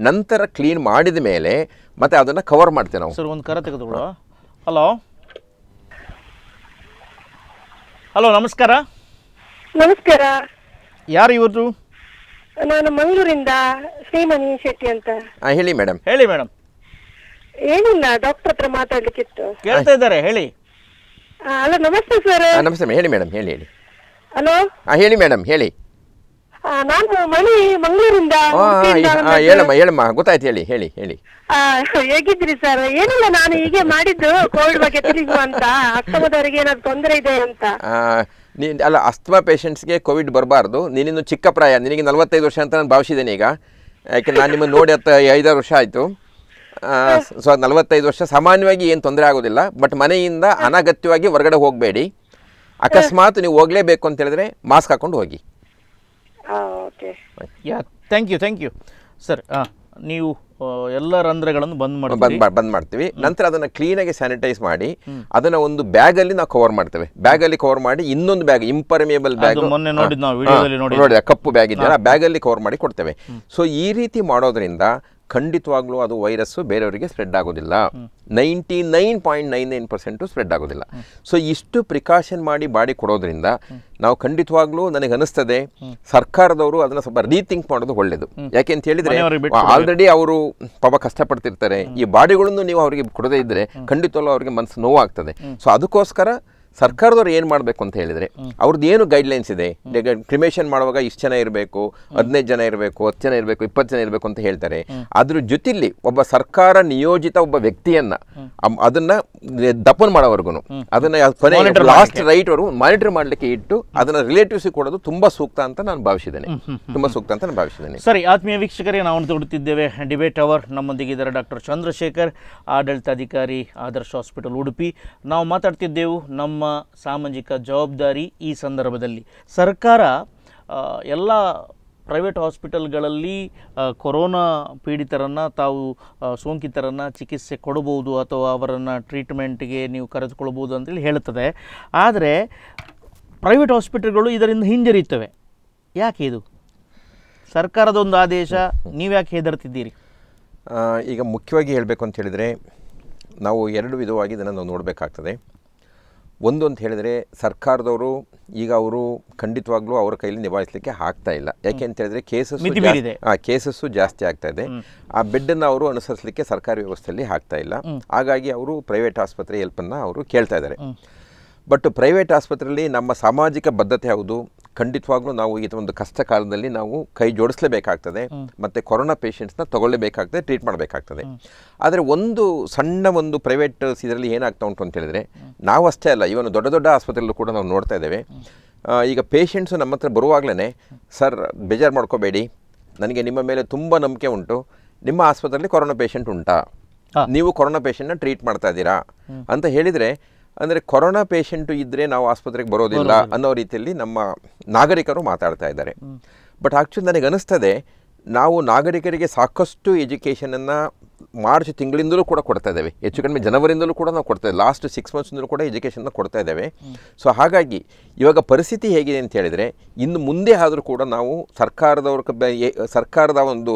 ನಂತರ ಕ್ಲೀನ್ ಮಾಡಿದ ಮೇಲೆ ಮತ್ತೆ ಅದನ್ನು ಕವರ್ ಮಾಡ್ತೇವೆ ನಾವು ಸರ್ ಒಂದು ಕರೆ ತೆಗೆದುಕೊಳ್ಳೋ ಹಲೋ ಹಲೋ ನಮಸ್ಕಾರ ನಮಸ್ಕಾರ ಯಾರು ಇವತ್ತು ನಾನು ಮಂಗಳೂರಿಂದ ಶ್ರೀಮನಿ ಶೆಟ್ಟಿ ಅಂತ ಹೇಳಿ ಮೇಡಮ್ ಹೇಳಿ ಮೇಡಮ್ ಏನಿಲ್ಲ ಡಾಕ್ಟರ್ ಹತ್ರ ಮಾತಾಡ್ಲಿಕ್ಕಿತ್ತು ಕೇಳ್ತಾ ಇದ್ದಾರೆ ಹೇಳಿ ಅಲೋ ನಮಸ್ತೆ ಸರ್ ನಮಸ್ತೆ ಹೇಳಿ ಮೇಡಮ್ ಹೇಳಿ ಹೇಳಿ ಹಲೋ ಆ, ಹೇಳಿ ಮೇಡಮ್ ಹೇಳಿ ನಾನು ಮಣಿ ಮಂಗಳೂರಿಂದ ಹೇಳಮ್ಮ ಹೇಳಮ್ಮ ಗೊತ್ತಾಯ್ತು ಹೇಳಿ ಹೇಳಿ ಹೇಳಿ ಆ, ಹೇಗಿದ್ರಿ ಸರ್ ಏನಿಲ್ಲ ನಾನು ಹೀಗೆ ಮಾಡಿದ್ದು ಕೋವಿಡ್ ಬಗ್ಗೆ ತಿಳಿಯುವ ಅಂತ ಅಕ್ಟೋಬರ್ವರೆಗೆ ಏನಾದ್ರು ತೊಂದರೆ ಇದೆ ಅಂತ ನೀನು ಅಲ್ಲ ಅಸ್ತಮ ಪೇಷೆಂಟ್ಸ್ಗೆ ಕೋವಿಡ್ ಬರಬಾರ್ದು ನೀನಿನ್ನು ಚಿಕ್ಕ ಪ್ರಾಯ ನಿನಗೆ ನಲವತ್ತೈದು ವರ್ಷ ಅಂತ ನಾನು ಭಾವಿಸಿದ್ದೇನೆ ಈಗ ಯಾಕೆ ನಾನು ನಿಮ್ಮನ್ನು ನೋಡಿ ಹತ್ತ ಐದಾರು ವರ್ಷ ಆಯಿತು ಸೊ ನಲವತ್ತೈದು ವರ್ಷ ಸಾಮಾನ್ಯವಾಗಿ ಏನು ತೊಂದರೆ ಆಗೋದಿಲ್ಲ ಬಟ್ ಮನೆಯಿಂದ ಅನಗತ್ಯವಾಗಿ ಹೊರಗಡೆ ಹೋಗಬೇಡಿ ಅಕಸ್ಮಾತ್ ನೀವು ಹೋಗಲೇಬೇಕು ಅಂತ ಹೇಳಿದ್ರೆ ಮಾಸ್ಕ್ ಹಾಕೊಂಡು ಹೋಗಿ yeah thank you thank you sir ನೀವು ಎಲ್ಲ ರಂಧ್ರಗಳನ್ನು ಬಂದ್ ಮಾಡಿ ಬಂದ್ ಮಾಡ್ತೀವಿ ನಂತರ ಅದನ್ನ ಕ್ಲೀನ್ ಆಗಿ ಸ್ಯಾನಿಟೈಸ್ ಮಾಡಿ ಅದನ್ನ ಒಂದು ಬ್ಯಾಗ್ ಅಲ್ಲಿ ನಾವು ಕವರ್ ಮಾಡ್ತೇವೆ ಬ್ಯಾಗ್ ಅಲ್ಲಿ ಕವರ್ ಮಾಡಿ ಇನ್ನೊಂದು ಬ್ಯಾಗ್ ಇಂಪರ್ಮಿಯಬಲ್ ಬ್ಯಾಗ್ ಮೊನ್ನೆ ಕಪ್ಪು ಬ್ಯಾಗ್ ಇದೆಯಲ್ಲ ಬ್ಯಾಗ್ ಅಲ್ಲಿ ಕವರ್ ಮಾಡಿ ಕೊಡ್ತೇವೆ ಸೊ ಈ ರೀತಿ ಮಾಡೋದ್ರಿಂದ ಖಂಡಿತವಾಗ್ಲೂ ಅದು ವೈರಸ್ ಬೇರೆಯವರಿಗೆ ಸ್ಪ್ರೆಡ್ ಆಗೋದಿಲ್ಲ ninety nine point nine nine percent spread ಆಗೋದಿಲ್ಲ ಸೊ ಇಷ್ಟು ಪ್ರಿಕಾಷನ್ ಮಾಡಿ ಬಾಡಿ ಕೊಡೋದ್ರಿಂದ ನಾವು ಖಂಡಿತವಾಗ್ಲೂ ನನಗೆ ಅನಿಸ್ತದೆ ಸರ್ಕಾರದವರು ಅದನ್ನ ಸ್ವಲ್ಪ ರೀಥಿಂಕ್ ಮಾಡೋದು ಒಳ್ಳೇದು ಯಾಕೆ ಅಂತ ಹೇಳಿದ್ರೆ ಆಲ್ರೆಡಿ ಅವರು ಪಾಪ ಕಷ್ಟಪಡ್ತಿರ್ತಾರೆ ಈ ಬಾಡಿಗಳನ್ನು ನೀವು ಅವರಿಗೆ ಕೊಡದೇ ಇದ್ರೆ ಖಂಡಿತವಾಗ್ಲೂ ಅವರಿಗೆ ಮನಸ್ಸು ನೋವಾಗ್ತದೆ ಸೊ ಅದಕ್ಕೋಸ್ಕರ ಸರ್ಕಾರದವ್ರು ಏನು ಮಾಡಬೇಕು ಅಂತ ಹೇಳಿದರೆ ಅವ್ರದ್ದು ಏನು ಗೈಡ್ಲೈನ್ಸ್ ಇದೆ ಕ್ರಿಮೇಷನ್ ಮಾಡುವಾಗ ಇಷ್ಟು ಜನ ಇರಬೇಕು ಹದಿನೈದು ಜನ ಇರಬೇಕು ಹತ್ತು ಜನ ಇರಬೇಕು ಇಪ್ಪತ್ತು ಜನ ಇರಬೇಕು ಅಂತ ಹೇಳ್ತಾರೆ ಅದ್ರ ಜೊತೆಲಿ ಒಬ್ಬ ಸರ್ಕಾರ ನಿಯೋಜಿತ ಒಬ್ಬ ವ್ಯಕ್ತಿಯನ್ನು ಅದನ್ನು ದಪ್ಪನ್ ಮಾಡೋವರೆಗೂ ಅದನ್ನು ಕೊನೆ ಲಾಸ್ಟ್ ರೈಟ್ವರೆಗೂ ಮಾನಿಟರ್ ಮಾಡಲಿಕ್ಕೆ ಇಟ್ಟು ಅದನ್ನು ರಿಲೇಟಿವ್ಸ್ ಕೊಡೋದು ತುಂಬ ಸೂಕ್ತ ಅಂತ ನಾನು ಭಾವಿಸಿದ್ದೇನೆ ತುಂಬ ಸೂಕ್ತ ಅಂತ ನಾನು ಭಾವಿಸಿದ್ದೇನೆ ಸರಿ ಆತ್ಮೀಯ ವೀಕ್ಷಕರೇ ನಾವು ತೋಡುತ್ತಿದ್ದೇವೆ ಡಿಬೇಟ್ ಅವರ್ ನಮ್ಮೊಂದಿಗೆ ಡಾಕ್ಟರ್ ಚಂದ್ರಶೇಖರ್ ಆಡಳಿತಾಧಿಕಾರಿ ಆದರ್ಶ ಹಾಸ್ಪಿಟಲ್ ಉಡುಪಿ ನಾವು ಮಾತಾಡ್ತಿದ್ದೆವು ನಮ್ಮ ಸಾಮಾಜಿಕ ಜವಾಬ್ದಾರಿ ಈ ಸಂದರ್ಭದಲ್ಲಿ ಸರ್ಕಾರ ಎಲ್ಲ ಪ್ರೈವೇಟ್ ಹಾಸ್ಪಿಟಲ್ಗಳಲ್ಲಿ ಕೊರೋನಾ ಪೀಡಿತರನ್ನು ತಾವು ಸೋಂಕಿತರನ್ನು ಚಿಕಿತ್ಸೆ ಕೊಡಬಹುದು ಅಥವಾ ಅವರನ್ನು ಟ್ರೀಟ್ಮೆಂಟ್ಗೆ ನೀವು ಕರೆದುಕೊಳ್ಬೋದು ಅಂತೇಳಿ ಹೇಳ್ತದೆ ಆದರೆ ಪ್ರೈವೇಟ್ ಹಾಸ್ಪಿಟಲ್ಗಳು ಇದರಿಂದ ಹಿಂಜರಿಯುತ್ತವೆ ಯಾಕೆ ಇದು ಸರ್ಕಾರದ ಒಂದು ಆದೇಶ ಯಾಕೆ ಹೆದರ್ತಿದ್ದೀರಿ ಈಗ ಮುಖ್ಯವಾಗಿ ಹೇಳಬೇಕು ಅಂತ ಹೇಳಿದರೆ ನಾವು ಎರಡು ವಿಧವಾಗಿ ಇದನ್ನು ನಾವು ನೋಡಬೇಕಾಗ್ತದೆ ಒಂದು ಅಂತ ಹೇಳಿದರೆ ಸರ್ಕಾರದವರು ಈಗ ಅವರು ಖಂಡಿತವಾಗ್ಲೂ ಅವರ ಕೈಯಲ್ಲಿ ನಿಭಾಯಿಸಲಿಕ್ಕೆ ಆಗ್ತಾ ಇಲ್ಲ ಯಾಕೆ ಅಂತ ಹೇಳಿದ್ರೆ ಕೇಸಸ್ ಆ ಕೇಸಸ್ಸು ಜಾಸ್ತಿ ಆಗ್ತಾ ಇದೆ ಆ ಬೆಡ್ಡನ್ನು ಅವರು ಅನುಸರಿಸಲಿಕ್ಕೆ ಸರ್ಕಾರಿ ವ್ಯವಸ್ಥೆಯಲ್ಲಿ ಆಗ್ತಾ ಇಲ್ಲ ಹಾಗಾಗಿ ಅವರು ಪ್ರೈವೇಟ್ ಆಸ್ಪತ್ರೆ ಹೆಲ್ಪನ್ನು ಅವರು ಕೇಳ್ತಾ ಇದ್ದಾರೆ ಬಟ್ ಪ್ರೈವೇಟ್ ಆಸ್ಪತ್ರೆಯಲ್ಲಿ ನಮ್ಮ ಸಾಮಾಜಿಕ ಬದ್ಧತೆ ಯಾವುದು ಖಂಡಿತವಾಗ್ಲೂ ನಾವು ಈ ಒಂದು ಕಷ್ಟ ಕಾಲದಲ್ಲಿ ನಾವು ಕೈ ಜೋಡಿಸಲೇಬೇಕಾಗ್ತದೆ ಮತ್ತು ಕೊರೋನಾ ಪೇಷಂಟ್ಸ್ನ ತಗೊಳ್ಳೇಬೇಕಾಗ್ತದೆ ಟ್ರೀಟ್ ಮಾಡಬೇಕಾಗ್ತದೆ ಆದರೆ ಒಂದು ಸಣ್ಣ ಒಂದು ಪ್ರೈವೇಟ್ ಇದರಲ್ಲಿ ಏನಾಗ್ತಾ ಉಂಟು ಅಂತ ಹೇಳಿದ್ರೆ ನಾವು ಅಷ್ಟೇ ಅಲ್ಲ ಇವನು ದೊಡ್ಡ ದೊಡ್ಡ ಆಸ್ಪತ್ರೆಯಲ್ಲೂ ಕೂಡ ನಾವು ನೋಡ್ತಾ ಇದ್ದೇವೆ ಈಗ ಪೇಷಂಟ್ಸು ನಮ್ಮ ಹತ್ರ ಬರುವಾಗಲೇ ಸರ್ ಬೇಜಾರು ಮಾಡ್ಕೋಬೇಡಿ ನನಗೆ ನಿಮ್ಮ ಮೇಲೆ ತುಂಬ ನಂಬಿಕೆ ಉಂಟು ನಿಮ್ಮ ಆಸ್ಪತ್ರೆಯಲ್ಲಿ ಕೊರೋನಾ ಪೇಷಂಟ್ ಉಂಟಾ ನೀವು ಕೊರೋನಾ ಪೇಷಂಟ್ನ ಟ್ರೀಟ್ ಮಾಡ್ತಾ ಇದ್ದೀರಾ ಅಂತ ಹೇಳಿದರೆ ಅಂದರೆ ಕೊರೋನಾ ಪೇಷಂಟು ಇದ್ದರೆ ನಾವು ಆಸ್ಪತ್ರೆಗೆ ಬರೋದಿಲ್ಲ ಅನ್ನೋ ರೀತಿಯಲ್ಲಿ ನಮ್ಮ ನಾಗರಿಕರು ಮಾತಾಡ್ತಾ ಇದ್ದಾರೆ ಬಟ್ ಆ್ಯಕ್ಚುಲಿ ನನಗೆ ಅನ್ನಿಸ್ತದೆ ನಾವು ನಾಗರಿಕರಿಗೆ ಸಾಕಷ್ಟು ಎಜುಕೇಷನನ್ನು ಮಾರ್ಚ್ ತಿಂಗಳಿಂದಲೂ ಕೂಡ ಕೊಡ್ತಾ ಇದ್ದೇವೆ ಹೆಚ್ಚು ಕಡಿಮೆ ಜನವರಿಂದಲೂ ಕೂಡ ನಾವು ಕೊಡ್ತಾ ಲಾಸ್ಟ್ ಸಿಕ್ಸ್ ಮಂತ್ಸಿಂದಲೂ ಕೂಡ ಎಜುಕೇಷನ್ನ ಕೊಡ್ತಾ ಇದ್ದೇವೆ ಸೊ ಹಾಗಾಗಿ ಇವಾಗ ಪರಿಸ್ಥಿತಿ ಹೇಗಿದೆ ಅಂತ ಹೇಳಿದರೆ ಇನ್ನು ಮುಂದೆ ಆದರೂ ಕೂಡ ನಾವು ಸರ್ಕಾರದವ್ರ ಸರ್ಕಾರದ ಒಂದು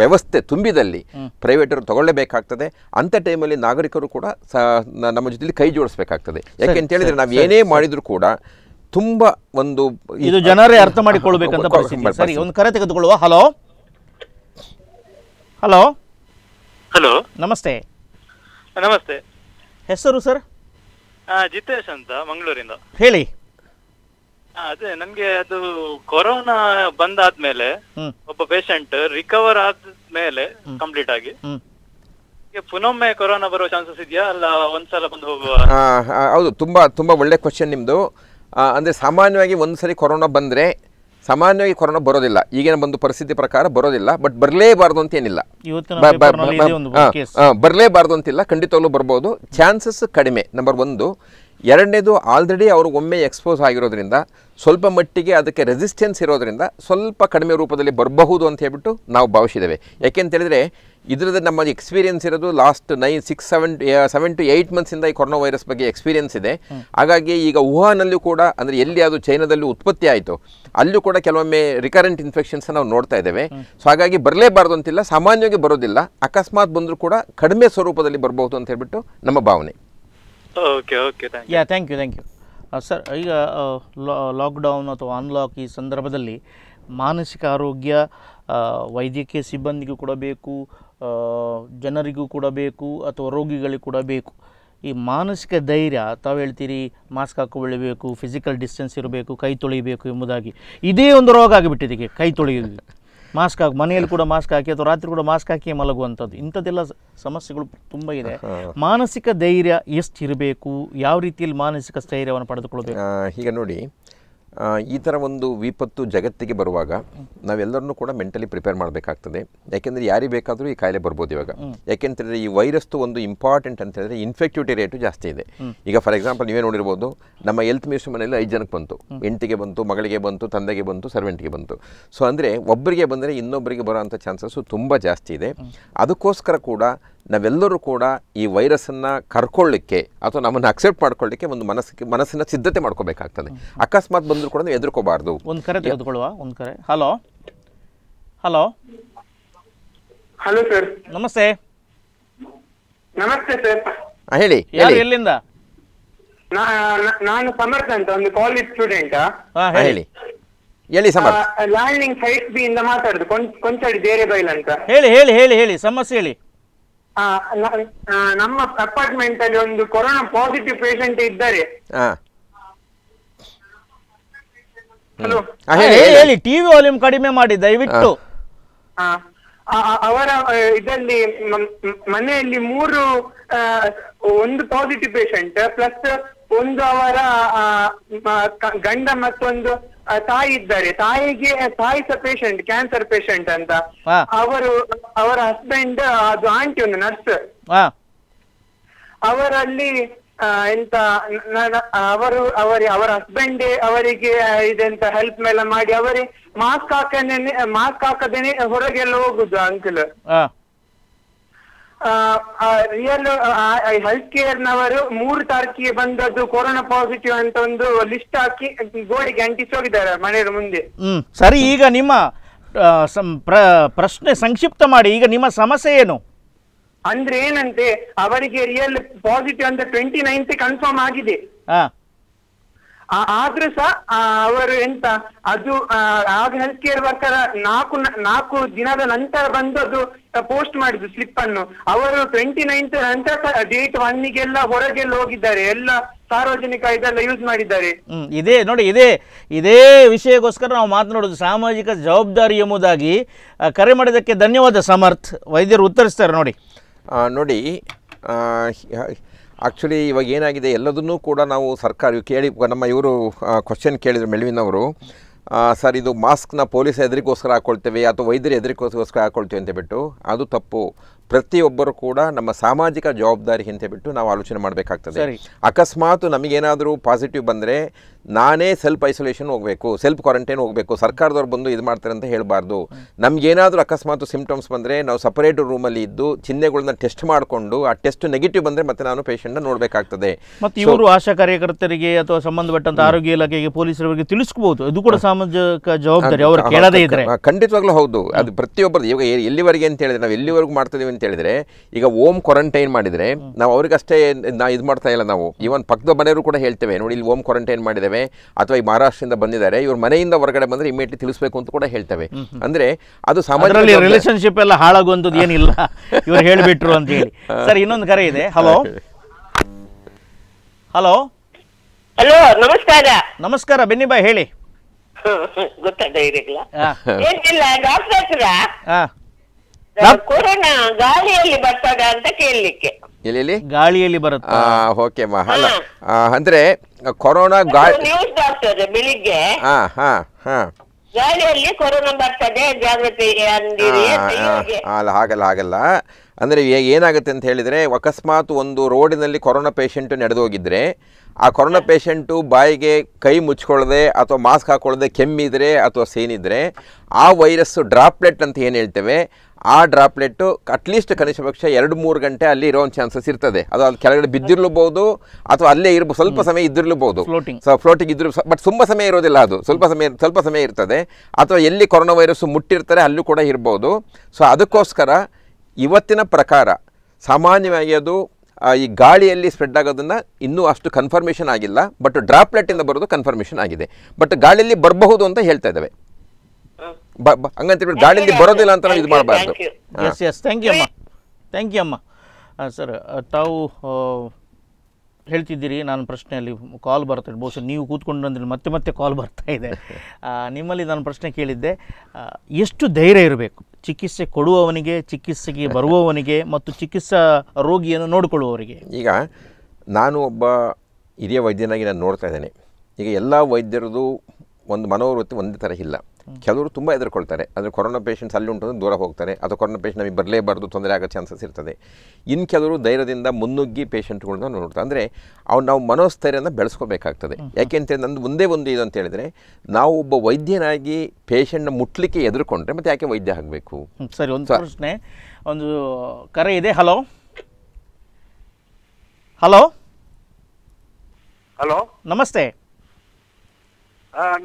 ವ್ಯವಸ್ಥೆ ತುಂಬಿದಲ್ಲಿ ಪ್ರೈವೇಟರು ತಗೊಳ್ಳೇಬೇಕಾಗ್ತದೆ ಅಂಥ ಟೈಮಲ್ಲಿ ನಾಗರಿಕರು ಕೂಡ ಸ ನಮ್ಮ ಜೊತೆಯಲ್ಲಿ ಕೈ ಜೋಡಿಸ್ಬೇಕಾಗ್ತದೆ ಯಾಕೆಂತ ಹೇಳಿದರೆ ನಾವು ಏನೇ ಮಾಡಿದರೂ ಕೂಡ ತುಂಬ ಒಂದು ಇದು ಜನರೇ ಅರ್ಥ ಮಾಡಿಕೊಳ್ಬೇಕಂತ ಸರಿ ಒಂದು ಕರೆ ತೆಗೆದುಕೊಳ್ಳುವ ಹಲೋ ಹಲೋ ಹಲೋ ನಮಸ್ತೆ ನಮಸ್ತೆ ಹೆಸರು ಸರ್ ಜಿತೇಶ್ ಅಂತ ಮಂಗಳೂರಿಂದ ಹೇಳಿ ಅದೇ ನನ್ಗೆ ಅದು ಕೊರೋನಾ ಬಂದಾದ್ಮೇಲೆ ಒಬ್ಬ ಪೇಷಂಟ್ ರಿಕವರ್ ಆದ್ಮೇಲೆ ಕಂಪ್ಲೀಟ್ ಆಗಿ ಪುನೊಮ್ಮೆ ಕೊರೋನಾ ಬರೋ ಚಾನ್ಸಸ್ ಇದೆಯಾ ಅಲ್ಲ ಒಂದ್ಸಲ ಬಂದು ಹೋಗುವ ಹೌದು ತುಂಬಾ ತುಂಬಾ ಒಳ್ಳೆ ಕ್ವಶನ್ ನಿಮ್ದು ಅಂದ್ರೆ ಸಾಮಾನ್ಯವಾಗಿ ಒಂದ್ಸರಿ ಕೊರೋನಾ ಬಂದ್ರೆ ಸಾಮಾನ್ಯವಾಗಿ ಕೊರೋನಾ ಬರೋದಿಲ್ಲ ಈಗಿನ ಒಂದು ಪರಿಸ್ಥಿತಿ ಪ್ರಕಾರ ಬರೋದಿಲ್ಲ ಬಟ್ ಬರ್ಲೇಬಾರ್ದು ಅಂತ ಏನಿಲ್ಲ ಬರಲೇಬಾರ್ದು ಅಂತಿಲ್ಲ ಖಂಡಿತವಾಗ್ಲೂ ಬರ್ಬೋದು ಚಾನ್ಸಸ್ ಕಡಿಮೆ ನಂಬರ್ ಒಂದು ಎರಡನೇದು ಆಲ್ರೆಡಿ ಅವರು ಒಮ್ಮೆ ಎಕ್ಸ್ಪೋಸ್ ಆಗಿರೋದ್ರಿಂದ ಸ್ವಲ್ಪ ಮಟ್ಟಿಗೆ ಅದಕ್ಕೆ ರೆಸಿಸ್ಟೆನ್ಸ್ ಇರೋದರಿಂದ ಸ್ವಲ್ಪ ಕಡಿಮೆ ರೂಪದಲ್ಲಿ ಬರಬಹುದು ಅಂತ ಹೇಳ್ಬಿಟ್ಟು ನಾವು ಭಾವಿಸಿದ್ದೇವೆ ಯಾಕೆಂತೇಳಿದರೆ ಇದರದ್ದು ನಮ್ಮ ಎಕ್ಸ್ಪೀರಿಯನ್ಸ್ ಇರೋದು last nine six seven seven to eight ಮಂತ್ಸಿಂದ ಈ ಕೊರೋನಾ ವೈರಸ್ ಬಗ್ಗೆ ಎಕ್ಸ್ಪೀರಿಯೆನ್ಸ್ ಇದೆ ಹಾಗಾಗಿ ಈಗ ವುಹಾನಲ್ಲೂ ಕೂಡ ಅಂದರೆ ಎಲ್ಲಿ ಅದು ಚೈನಾದಲ್ಲೂ ಉತ್ಪತ್ತಿ ಆಯಿತು ಅಲ್ಲೂ ಕೂಡ ಕೆಲವೊಮ್ಮೆ ರಿಕರೆಂಟ್ ಇನ್ಫೆಕ್ಷನ್ಸ್ ನಾವು ನೋಡ್ತಾ ಇದ್ದೇವೆ ಸೊ ಹಾಗಾಗಿ ಬರಲೇಬಾರ್ದು ಅಂತಿಲ್ಲ ಸಾಮಾನ್ಯವಾಗಿ ಬರೋದಿಲ್ಲ ಅಕಸ್ಮಾತ್ ಬಂದರೂ ಕೂಡ ಕಡಿಮೆ ಸ್ವರೂಪದಲ್ಲಿ ಬರಬಹುದು ಅಂತ ಹೇಳ್ಬಿಟ್ಟು ನಮ್ಮ ಭಾವನೆ okay okay yeah thank you thank you sir ಈಗ ಲಾಕ್ಡೌನ್ uh, uh, ಅಥವಾ ಅನ್ಲಾಕ್ ಈ ಸಂದರ್ಭದಲ್ಲಿ ಮಾನಸಿಕ ಆರೋಗ್ಯ ವೈದ್ಯಕೀಯ ಸಿಬ್ಬಂದಿಗೂ ಕೂಡ ಬೇಕು ಜನರಿಗೂ ಕೂಡ ಬೇಕು ಅಥವಾ ರೋಗಿಗಳಿಗೂ ಕೂಡ ಬೇಕು ಈ ಮಾನಸಿಕ ಧೈರ್ಯ ತಾವು ಹೇಳ್ತೀರಿ ಮಾಸ್ಕ್ ಹಾಕೊಳ್ಳಬೇಕು ಫಿಸಿಕಲ್ ಡಿಸ್ಟೆನ್ಸ್ ಇರಬೇಕು ಕೈ ತೊಳೆಯಬೇಕು ಎಂಬುದಾಗಿ ಇದೇ ಒಂದು ರೋಗ ಆಗಿಬಿಟ್ಟಿದೆ ಕೈ ತೊಳೆಯೋದು ಮಾಸ್ಕ್ ಹಾಕಿ ಮನೆಯಲ್ಲಿ ಕೂಡ ಮಾಸ್ಕ್ ಹಾಕಿ ಅಥವಾ ರಾತ್ರಿ ಕೂಡ ಮಾಸ್ಕ್ ಹಾಕಿ ಮಲಗುವಂಥದ್ದು ಇಂಥದ್ದೆಲ್ಲ ಸಮಸ್ಯೆಗಳು ತುಂಬ ಇದೆ ಮಾನಸಿಕ ಧೈರ್ಯ ಎಷ್ಟಿರಬೇಕು ಯಾವ ರೀತಿಯಲ್ಲಿ ಮಾನಸಿಕ ಸ್ಥೈರ್ಯವನ್ನು ಪಡೆದುಕೊಳ್ಬೇಕು ಈಗ ನೋಡಿ ಈ ಥರ ಒಂದು ವಿಪತ್ತು ಜಗತ್ತಿಗೆ ಬರುವಾಗ ನಾವೆಲ್ಲರನ್ನೂ ಕೂಡ ಮೆಂಟಲಿ ಪ್ರಿಪೇರ್ ಮಾಡಬೇಕಾಗ್ತದೆ ಯಾಕೆಂದರೆ ಯಾರಿಗೆ ಬೇಕಾದರೂ ಈ ಕಾಯಿಲೆ ಬರ್ಬೋದು ಇವಾಗ ಯಾಕೆಂತೇಳಿದ್ರೆ ಈ ವೈರಸ್ದು ಒಂದು ಇಂಪಾರ್ಟೆಂಟ್ ಅಂತ ಹೇಳಿದ್ರೆ ಇನ್ಫೆಕ್ಟಿವಿಟಿ ರೇಟು ಜಾಸ್ತಿ ಇದೆ ಈಗ ಫಾರ್ ಎಕ್ಸಾಂಪಲ್ ನೀವೇ ನೋಡಿರ್ಬೋದು ನಮ್ಮ ಹೆಲ್ತ್ ಮಿನಿಸ್ಟರ್ ಮನೆಯಲ್ಲಿ ಐದು ಜನಕ್ಕೆ ಬಂತು ಎಂಟಿಗೆ ಬಂತು ಮಗಳಿಗೆ ಬಂತು ತಂದೆಗೆ ಬಂತು ಸರ್ವೆಂಟಿಗೆ ಬಂತು ಸೊ ಅಂದರೆ ಒಬ್ಬರಿಗೆ ಬಂದರೆ ಇನ್ನೊಬ್ಬರಿಗೆ ಅಂಥ ಚಾನ್ಸಸ್ಸು ತುಂಬ ಜಾಸ್ತಿ ಇದೆ ಅದಕ್ಕೋಸ್ಕರ ಕೂಡ ನಾವೆಲ್ಲರೂ ಕೂಡ ಈ ವೈರಸನ್ನು ಕರ್ಕೊಳ್ಳಿಕ್ಕೆ ಅಥವಾ ನಮ್ಮನ್ನು ಅಕ್ಸೆಪ್ಟ್ ಮಾಡ್ಕೊಳ್ಳಿಕ್ಕೆ ಒಂದು ಮನಸ್ಸಿಗೆ ಮನಸ್ಸಿನ ಸಿದ್ಧತೆ ಮಾಡ್ಕೋಬೇಕಾಗ್ತದೆ ಅಕಸ್ಮಾತ್ ಬಂದರೂ ಕೂಡ ನಾವು ಎದುರ್ಕೋಬಾರ್ದು ಒಂದು ಕರೆ ತೆಗೆದುಕೊಳ್ಳುವ ಒಂದು ಕರೆ ಹಲೋ ಹಲೋ ಹಲೋ ಸರ್ ನಮಸ್ತೆ ನಮಸ್ತೆ ಸರ್ ಹೇಳಿ ಎಲ್ಲಿಂದ ನಾನು ಸಮರ್ಥ ಅಂತ ಒಂದು ಕಾಲೇಜ್ ಸ್ಟೂಡೆಂಟ್ ಹೇಳಿ ಹೇಳಿ ಲ್ಯಾಂಡಿಂಗ್ ಸೈಟ್ ಬಿ ಇಂದ ಮಾತಾಡುದು ಕೊಂಚಡಿ ಬೇರೆ ಬೈಲ್ ಅಂತ ಹೇಳಿ ಹೇಳಿ ಹೇಳಿ ಹೇಳಿ ಸಮಸ್ಯೆ ಹೇಳಿ ನಮ್ಮ ಅಪಾರ್ಟ್ಮೆಂಟ್ ಅಲ್ಲಿ ಒಂದು ಕೊರೋನಾ ಪಾಸಿಟಿವ್ ಪೇಷಂಟ್ ಇದ್ದಾರೆ ಟಿವಿ ವಾಲ್ಯೂಮ್ ಕಡಿಮೆ ಮಾಡಿ ದಯವಿಟ್ಟು ಅವರ ಇದರಲ್ಲಿ ಮನೆಯಲ್ಲಿ ಮೂರು ಒಂದು ಪಾಸಿಟಿವ್ ಪೇಷಂಟ್ ಪ್ಲಸ್ ಒಂದು ಅವರ ಗಂಡ ಮತ್ತೊಂದು ತಾಯಿ ಇದ್ದಾರೆ ತಾಯಿಗೆ ತಾಯಿ ಸಹ ಪೇಷಂಟ್ ಕ್ಯಾನ್ಸರ್ ಪೇಷಂಟ್ ಅಂತ ಅವರು ಅವರ ಹಸ್ಬೆಂಡ್ ಅದು ಆಂಟಿ ಒಂದು ನರ್ಸ್ ಅವರಲ್ಲಿ ಎಂತ ಅವರು ಅವರ ಅವರ ಹಸ್ಬೆಂಡ್ ಅವರಿಗೆ ಇದೆಂತ ಹೆಲ್ಪ್ ಮೇಲೆ ಮಾಡಿ ಅವರೇ ಮಾಸ್ಕ್ ಹಾಕದೇನೆ ಮಾಸ್ಕ್ ಹಾಕದೇನೆ ಹೊರಗೆಲ್ಲ ಹೋಗುದು ಅಂಕಲ್ ರಿಯಲ್ ಹೆಲ್ತ್ ಕೇರ್ ನವರು ಮೂರು ತಾರೀಕಿಗೆ ಬಂದದ್ದು ಕೊರೋನಾ ಪಾಸಿಟಿವ್ ಅಂತ ಒಂದು ಲಿಸ್ಟ್ ಹಾಕಿ ಗೋಡೆಗೆ ಹೋಗಿದ್ದಾರೆ ಮನೆಯ ಮುಂದೆ ಹ್ಮ್ ಸರಿ ಈಗ ನಿಮ್ಮ ಪ್ರಶ್ನೆ ಸಂಕ್ಷಿಪ್ತ ಮಾಡಿ ಈಗ ನಿಮ್ಮ ಸಮಸ್ಯೆ ಏನು ಅಂದ್ರೆ ಏನಂತೆ ಅವರಿಗೆ ರಿಯಲ್ ಪಾಸಿಟಿವ್ ಅಂತ ಟ್ವೆಂಟಿ ನೈನ್ತ್ ಕನ್ಫರ್ಮ್ ಆಗಿದೆ ಆದ್ರೂ ಸಹ ಅವರು ಎಂತ ಅದು ಆಗ ಹೆಲ್ತ್ ಕೇರ್ ವರ್ಕರ್ ನಾಲ್ಕು ನಾಲ್ಕು ದಿನದ ನಂತರ ಬಂದು ಅದು ಪೋಸ್ಟ್ ಮಾಡಿದ್ದು ಸ್ಲಿಪ್ ಅನ್ನು ಅವರು ಟ್ವೆಂಟಿ ನೈನ್ತ್ ನಂತರ ಡೇಟ್ ಒನ್ನಿಗೆಲ್ಲ ಹೊರಗೆಲ್ಲ ಹೋಗಿದ್ದಾರೆ ಎಲ್ಲ ಸಾರ್ವಜನಿಕ ಇದೆಲ್ಲ ಯೂಸ್ ಮಾಡಿದ್ದಾರೆ ಇದೇ ನೋಡಿ ಇದೇ ಇದೇ ವಿಷಯಕ್ಕೋಸ್ಕರ ನಾವು ಮಾತನಾಡೋದು ಸಾಮಾಜಿಕ ಜವಾಬ್ದಾರಿ ಎಂಬುದಾಗಿ ಕರೆ ಮಾಡಿದ್ದಕ್ಕೆ ಧನ್ಯವಾದ ಸಮರ್ಥ್ ವೈದ್ಯರು ಉತ್ತರಿಸ್ತಾರೆ ನೋಡಿ ನೋಡಿ ಆ್ಯಕ್ಚುಲಿ ಇವಾಗ ಏನಾಗಿದೆ ಎಲ್ಲದನ್ನೂ ಕೂಡ ನಾವು ಸರ್ಕಾರ ಕೇಳಿ ನಮ್ಮ ಇವರು ಕ್ವಶನ್ ಕೇಳಿದರು ಮೆಳವಿನವರು ಸರ್ ಇದು ಮಾಸ್ಕ್ನ ಪೊಲೀಸ್ ಎದರಿಗೋಸ್ಕರ ಹಾಕ್ಕೊಳ್ತೇವೆ ಅಥವಾ ವೈದ್ಯರು ಎದರಿಕೋಸ್ಕರ ಹಾಕ್ಕೊಳ್ತೀವಿ ಅಂತ ಬಿಟ್ಟು ಅದು ತಪ್ಪು ಪ್ರತಿಯೊಬ್ಬರು ಕೂಡ ನಮ್ಮ ಸಾಮಾಜಿಕ ಜವಾಬ್ದಾರಿ ಹಿಂತೆ ಬಿಟ್ಟು ನಾವು ಆಲೋಚನೆ ಮಾಡಬೇಕಾಗ್ತದೆ ಅಕಸ್ಮಾತ್ ನಮಗೇನಾದರೂ ಪಾಸಿಟಿವ್ ಬಂದರೆ ನಾನೇ ಸೆಲ್ಫ್ ಐಸೋಲೇಷನ್ ಹೋಗಬೇಕು ಸೆಲ್ಫ್ ಕ್ವಾರಂಟೈನ್ ಹೋಗಬೇಕು ಸರ್ಕಾರದವ್ರು ಬಂದು ಇದು ಮಾಡ್ತಾರೆ ಅಂತ ಹೇಳಬಾರ್ದು ನಮಗೇನಾದರೂ ಅಕಸ್ಮಾತ್ ಸಿಂಪ್ಟಮ್ಸ್ ಬಂದರೆ ನಾವು ಸಪರೇಟ್ ರೂಮಲ್ಲಿ ಇದ್ದು ಚಿಹ್ನೆಗಳನ್ನ ಟೆಸ್ಟ್ ಮಾಡಿಕೊಂಡು ಆ ಟೆಸ್ಟ್ ನೆಗೆಟಿವ್ ಬಂದರೆ ಮತ್ತೆ ನಾನು ಪೇಷಂಟ್ನ ನೋಡಬೇಕಾಗ್ತದೆ ಮತ್ತು ಇವರು ಆಶಾ ಕಾರ್ಯಕರ್ತರಿಗೆ ಅಥವಾ ಸಂಬಂಧಪಟ್ಟಂತ ಆರೋಗ್ಯ ಇಲಾಖೆಗೆ ಪೊಲೀಸರವರಿಗೆ ತಿಳಿಸ್ಕೋಬಹುದು ಇದು ಕೂಡ ಸಾಮಾಜಿಕ ಜವಾಬ್ದಾರಿ ಅವರು ಕೇಳದೇ ಇದ್ರೆ ಖಂಡಿತವಾಗ್ಲೂ ಹೌದು ಅದು ಪ್ರತಿಯೊಬ್ಬರು ಇವಾಗ ಎಲ್ಲಿವರೆಗೆ ಅಂತ ಹೇಳಿದ್ರೆ ನಾವು ಎಲ್ಲಿವರೆಗೂ ಮಾಡ್ತಿದ್ದೀವಿ ಅಂತ ಅಂತೇಳಿದರೆ ಈಗ ಓಮ್ ಕ್ವಾರಂಟೈನ್ ಮಾಡಿದರೆ ನಾವು ಅವ್ರಿಗಷ್ಟೇ ನಾ ಇದು ಮಾಡ್ತಾ ಇಲ್ಲ ನಾವು ಈವನ್ ಪಕ್ಕದ ಮನೆಯವರು ಕೂಡ ಹೇಳ್ತೇವೆ ನೋಡಿ ಇಲ್ಲಿ ಓಮ್ ಕ್ವಾರಂಟೈನ್ ಮಾಡಿದ್ದೇವೆ ಅಥವಾ ಈ ಮಹಾರಾಷ್ಟ್ರದಿಂದ ಬಂದಿದ್ದಾರೆ ಇವ್ರ ಮನೆಯಿಂದ ಹೊರಗಡೆ ಬಂದರೆ ಇಮಿಡಿಯೇಟ್ಲಿ ತಿಳಿಸಬೇಕು ಅಂತ ಕೂಡ ಹೇಳ್ತೇವೆ ಅಂದರೆ ಅದು ಸಾಮಾನ್ಯ ರಿಲೇಶನ್ಶಿಪ್ ಎಲ್ಲ ಹಾಳಾಗುವಂಥದ್ದು ಏನಿಲ್ಲ ಇವರು ಹೇಳಿಬಿಟ್ರು ಅಂತ ಹೇಳಿ ಸರ್ ಇನ್ನೊಂದು ಕರೆ ಇದೆ ಹಲೋ ಹಲೋ ಹಲೋ ನಮಸ್ಕಾರ ನಮಸ್ಕಾರ ಬೆನ್ನಿ ಬಾಯ್ ಹೇಳಿ ಗೊತ್ತಾಗ್ತಾ ಏನಿಲ್ಲ ಡಾಕ್ಟರ್ ಹತ್ರ ಗಾಳಿಯಲ್ಲಿ ಎಲ್ಲಿ ಗಾಳಿಯಲ್ಲಿ ಬರುತ್ತೆ ಓಕೆ ಅಂದ್ರೆ ಕೊರೋನಾ ಗಾಳಿ ಬರ್ತದೆ ಬೆಳಿಗ್ಗೆ ಹಾ ಗಾಳಿಯಲ್ಲಿ ಕೊರೋನಾ ಬರ್ತದೆ ಜಾಗ್ರತೆ ಅಲ್ಲ ಹಾಗಲ್ಲ ಹಾಗಲ್ಲ ಅಂದರೆ ಏನಾಗುತ್ತೆ ಅಂತ ಹೇಳಿದ್ರೆ ಅಕಸ್ಮಾತ್ ಒಂದು ರೋಡಿನಲ್ಲಿ ಕೊರೋನಾ ನಡೆದು ಹೋಗಿದ್ರೆ ಆ ಕೊರೋನಾ ಪೇಷಂಟು ಬಾಯಿಗೆ ಕೈ ಮುಚ್ಕೊಳ್ಳದೆ ಅಥವಾ ಮಾಸ್ಕ್ ಹಾಕೊಳ್ಳದೆ ಕೆಮ್ಮಿದ್ರೆ ಅಥವಾ ಸೇನಿದ್ರೆ ಆ ವೈರಸ್ ಡ್ರಾಪ್ಲೆಟ್ ಅಂತ ಏನು ಹೇಳ್ತೇವೆ ಆ ಡ್ರಾಪ್ಲೆಟ್ಟು ಅಟ್ಲೀಸ್ಟ್ ಕನಿಷ್ಠ ಪಕ್ಷ ಎರಡು ಮೂರು ಗಂಟೆ ಅಲ್ಲಿ ಇರೋ ಒಂದು ಚಾನ್ಸಸ್ ಇರ್ತದೆ ಅದು ಅಲ್ಲಿ ಕೆಳಗಡೆ ಬಿದ್ದಿರಲೂಬಹುದು ಅಥವಾ ಅಲ್ಲೇ ಇರ್ಬೋದು ಸ್ವಲ್ಪ ಸಮಯ ಇದ್ದಿರ್ಲಬಹುದು ಸೊ ಫ್ಲೋಟಿಂಗ್ ಇದ್ರು ಬಟ್ ತುಂಬ ಸಮಯ ಇರೋದಿಲ್ಲ ಅದು ಸ್ವಲ್ಪ ಸಮಯ ಸ್ವಲ್ಪ ಸಮಯ ಇರ್ತದೆ ಅಥವಾ ಎಲ್ಲಿ ಕೊರೋನಾ ವೈರಸ್ ಮುಟ್ಟಿರ್ತಾರೆ ಅಲ್ಲೂ ಕೂಡ ಇರ್ಬೋದು ಸೊ ಅದಕ್ಕೋಸ್ಕರ ಇವತ್ತಿನ ಪ್ರಕಾರ ಸಾಮಾನ್ಯವಾಗಿ ಅದು ಈ ಗಾಳಿಯಲ್ಲಿ ಸ್ಪ್ರೆಡ್ ಆಗೋದನ್ನು ಇನ್ನೂ ಅಷ್ಟು ಕನ್ಫರ್ಮೇಷನ್ ಆಗಿಲ್ಲ ಬಟ್ ಇಂದ ಬರೋದು ಕನ್ಫರ್ಮೇಷನ್ ಆಗಿದೆ ಬಟ್ ಗಾಳಿಯಲ್ಲಿ ಬರಬಹುದು ಅಂತ ಹೇಳ್ತಾ ಇದ್ದಾವೆ ಹಂಗಂತ ಗಾಡಿಯಲ್ಲಿ ಬರೋದಿಲ್ಲ ಅಂತ ಇದು ಮಾಡಬಾರ್ದು ಎಸ್ ಎಸ್ ಥ್ಯಾಂಕ್ ಯು ಅಮ್ಮ ಥ್ಯಾಂಕ್ ಯು ಅಮ್ಮ ಸರ್ ತಾವು ಹೇಳ್ತಿದ್ದೀರಿ ನಾನು ಪ್ರಶ್ನೆಯಲ್ಲಿ ಕಾಲ್ ಬರ್ತಾ ಬಹುಶಃ ನೀವು ಕೂತ್ಕೊಂಡು ಅಂದರೆ ಮತ್ತೆ ಮತ್ತೆ ಕಾಲ್ ಬರ್ತಾ ಇದೆ ನಿಮ್ಮಲ್ಲಿ ನಾನು ಪ್ರಶ್ನೆ ಕೇಳಿದ್ದೆ ಎಷ್ಟು ಧೈರ್ಯ ಇರಬೇಕು ಚಿಕಿತ್ಸೆ ಕೊಡುವವನಿಗೆ ಚಿಕಿತ್ಸೆಗೆ ಬರುವವನಿಗೆ ಮತ್ತು ಚಿಕಿತ್ಸಾ ರೋಗಿಯನ್ನು ನೋಡಿಕೊಳ್ಳುವವರಿಗೆ ಈಗ ನಾನು ಒಬ್ಬ ಹಿರಿಯ ವೈದ್ಯನಾಗಿ ನಾನು ನೋಡ್ತಾ ಇದ್ದೇನೆ ಈಗ ಎಲ್ಲ ವೈದ್ಯರದು ಒಂದು ಮನೋವೃತ್ತಿ ಒಂದೇ ಥರ ಇಲ್ಲ ಕೆಲವರು ತುಂಬ ಎದುರುಕೊಳ್ತಾರೆ ಅಂದರೆ ಕೊರೋನಾ ಪೇಷಂಟ್ಸ್ ಅಲ್ಲಿ ಉಂಟು ದೂರ ಹೋಗ್ತಾರೆ ಅಥವಾ ಕೊರೋನಾ ಪೇಷಂಟ್ ನಮಗೆ ಬರಲೇಬಾರ್ದು ತೊಂದರೆ ಆಗೋ ಚಾನ್ಸಸ್ ಇರ್ತದೆ ಇನ್ನು ಕೆಲವರು ಧೈರ್ಯದಿಂದ ಮುನ್ನುಗ್ಗಿ ಪೇಷಂಟ್ಗಳನ್ನ ನೋಡ್ತಾರೆ ಅಂದರೆ ಅವ್ನು ನಾವು ಮನೋಸ್ಥೈರ್ಯನ ಬೆಳೆಸ್ಕೋಬೇಕಾಗ್ತದೆ ಯಾಕೆಂತೇಳಿ ನಂದು ಒಂದೇ ಒಂದು ಇದು ಅಂತ ನಾವು ಒಬ್ಬ ವೈದ್ಯನಾಗಿ ಪೇಷಂಟ್ನ ಮುಟ್ಲಿಕ್ಕೆ ಎದುರುಕೊಂಡ್ರೆ ಮತ್ತೆ ಯಾಕೆ ವೈದ್ಯ ಆಗಬೇಕು ಸರಿ ಒಂದು ಪ್ರಶ್ನೆ ಒಂದು ಕರೆ ಇದೆ ಹಲೋ ಹಲೋ ಹಲೋ ನಮಸ್ತೆ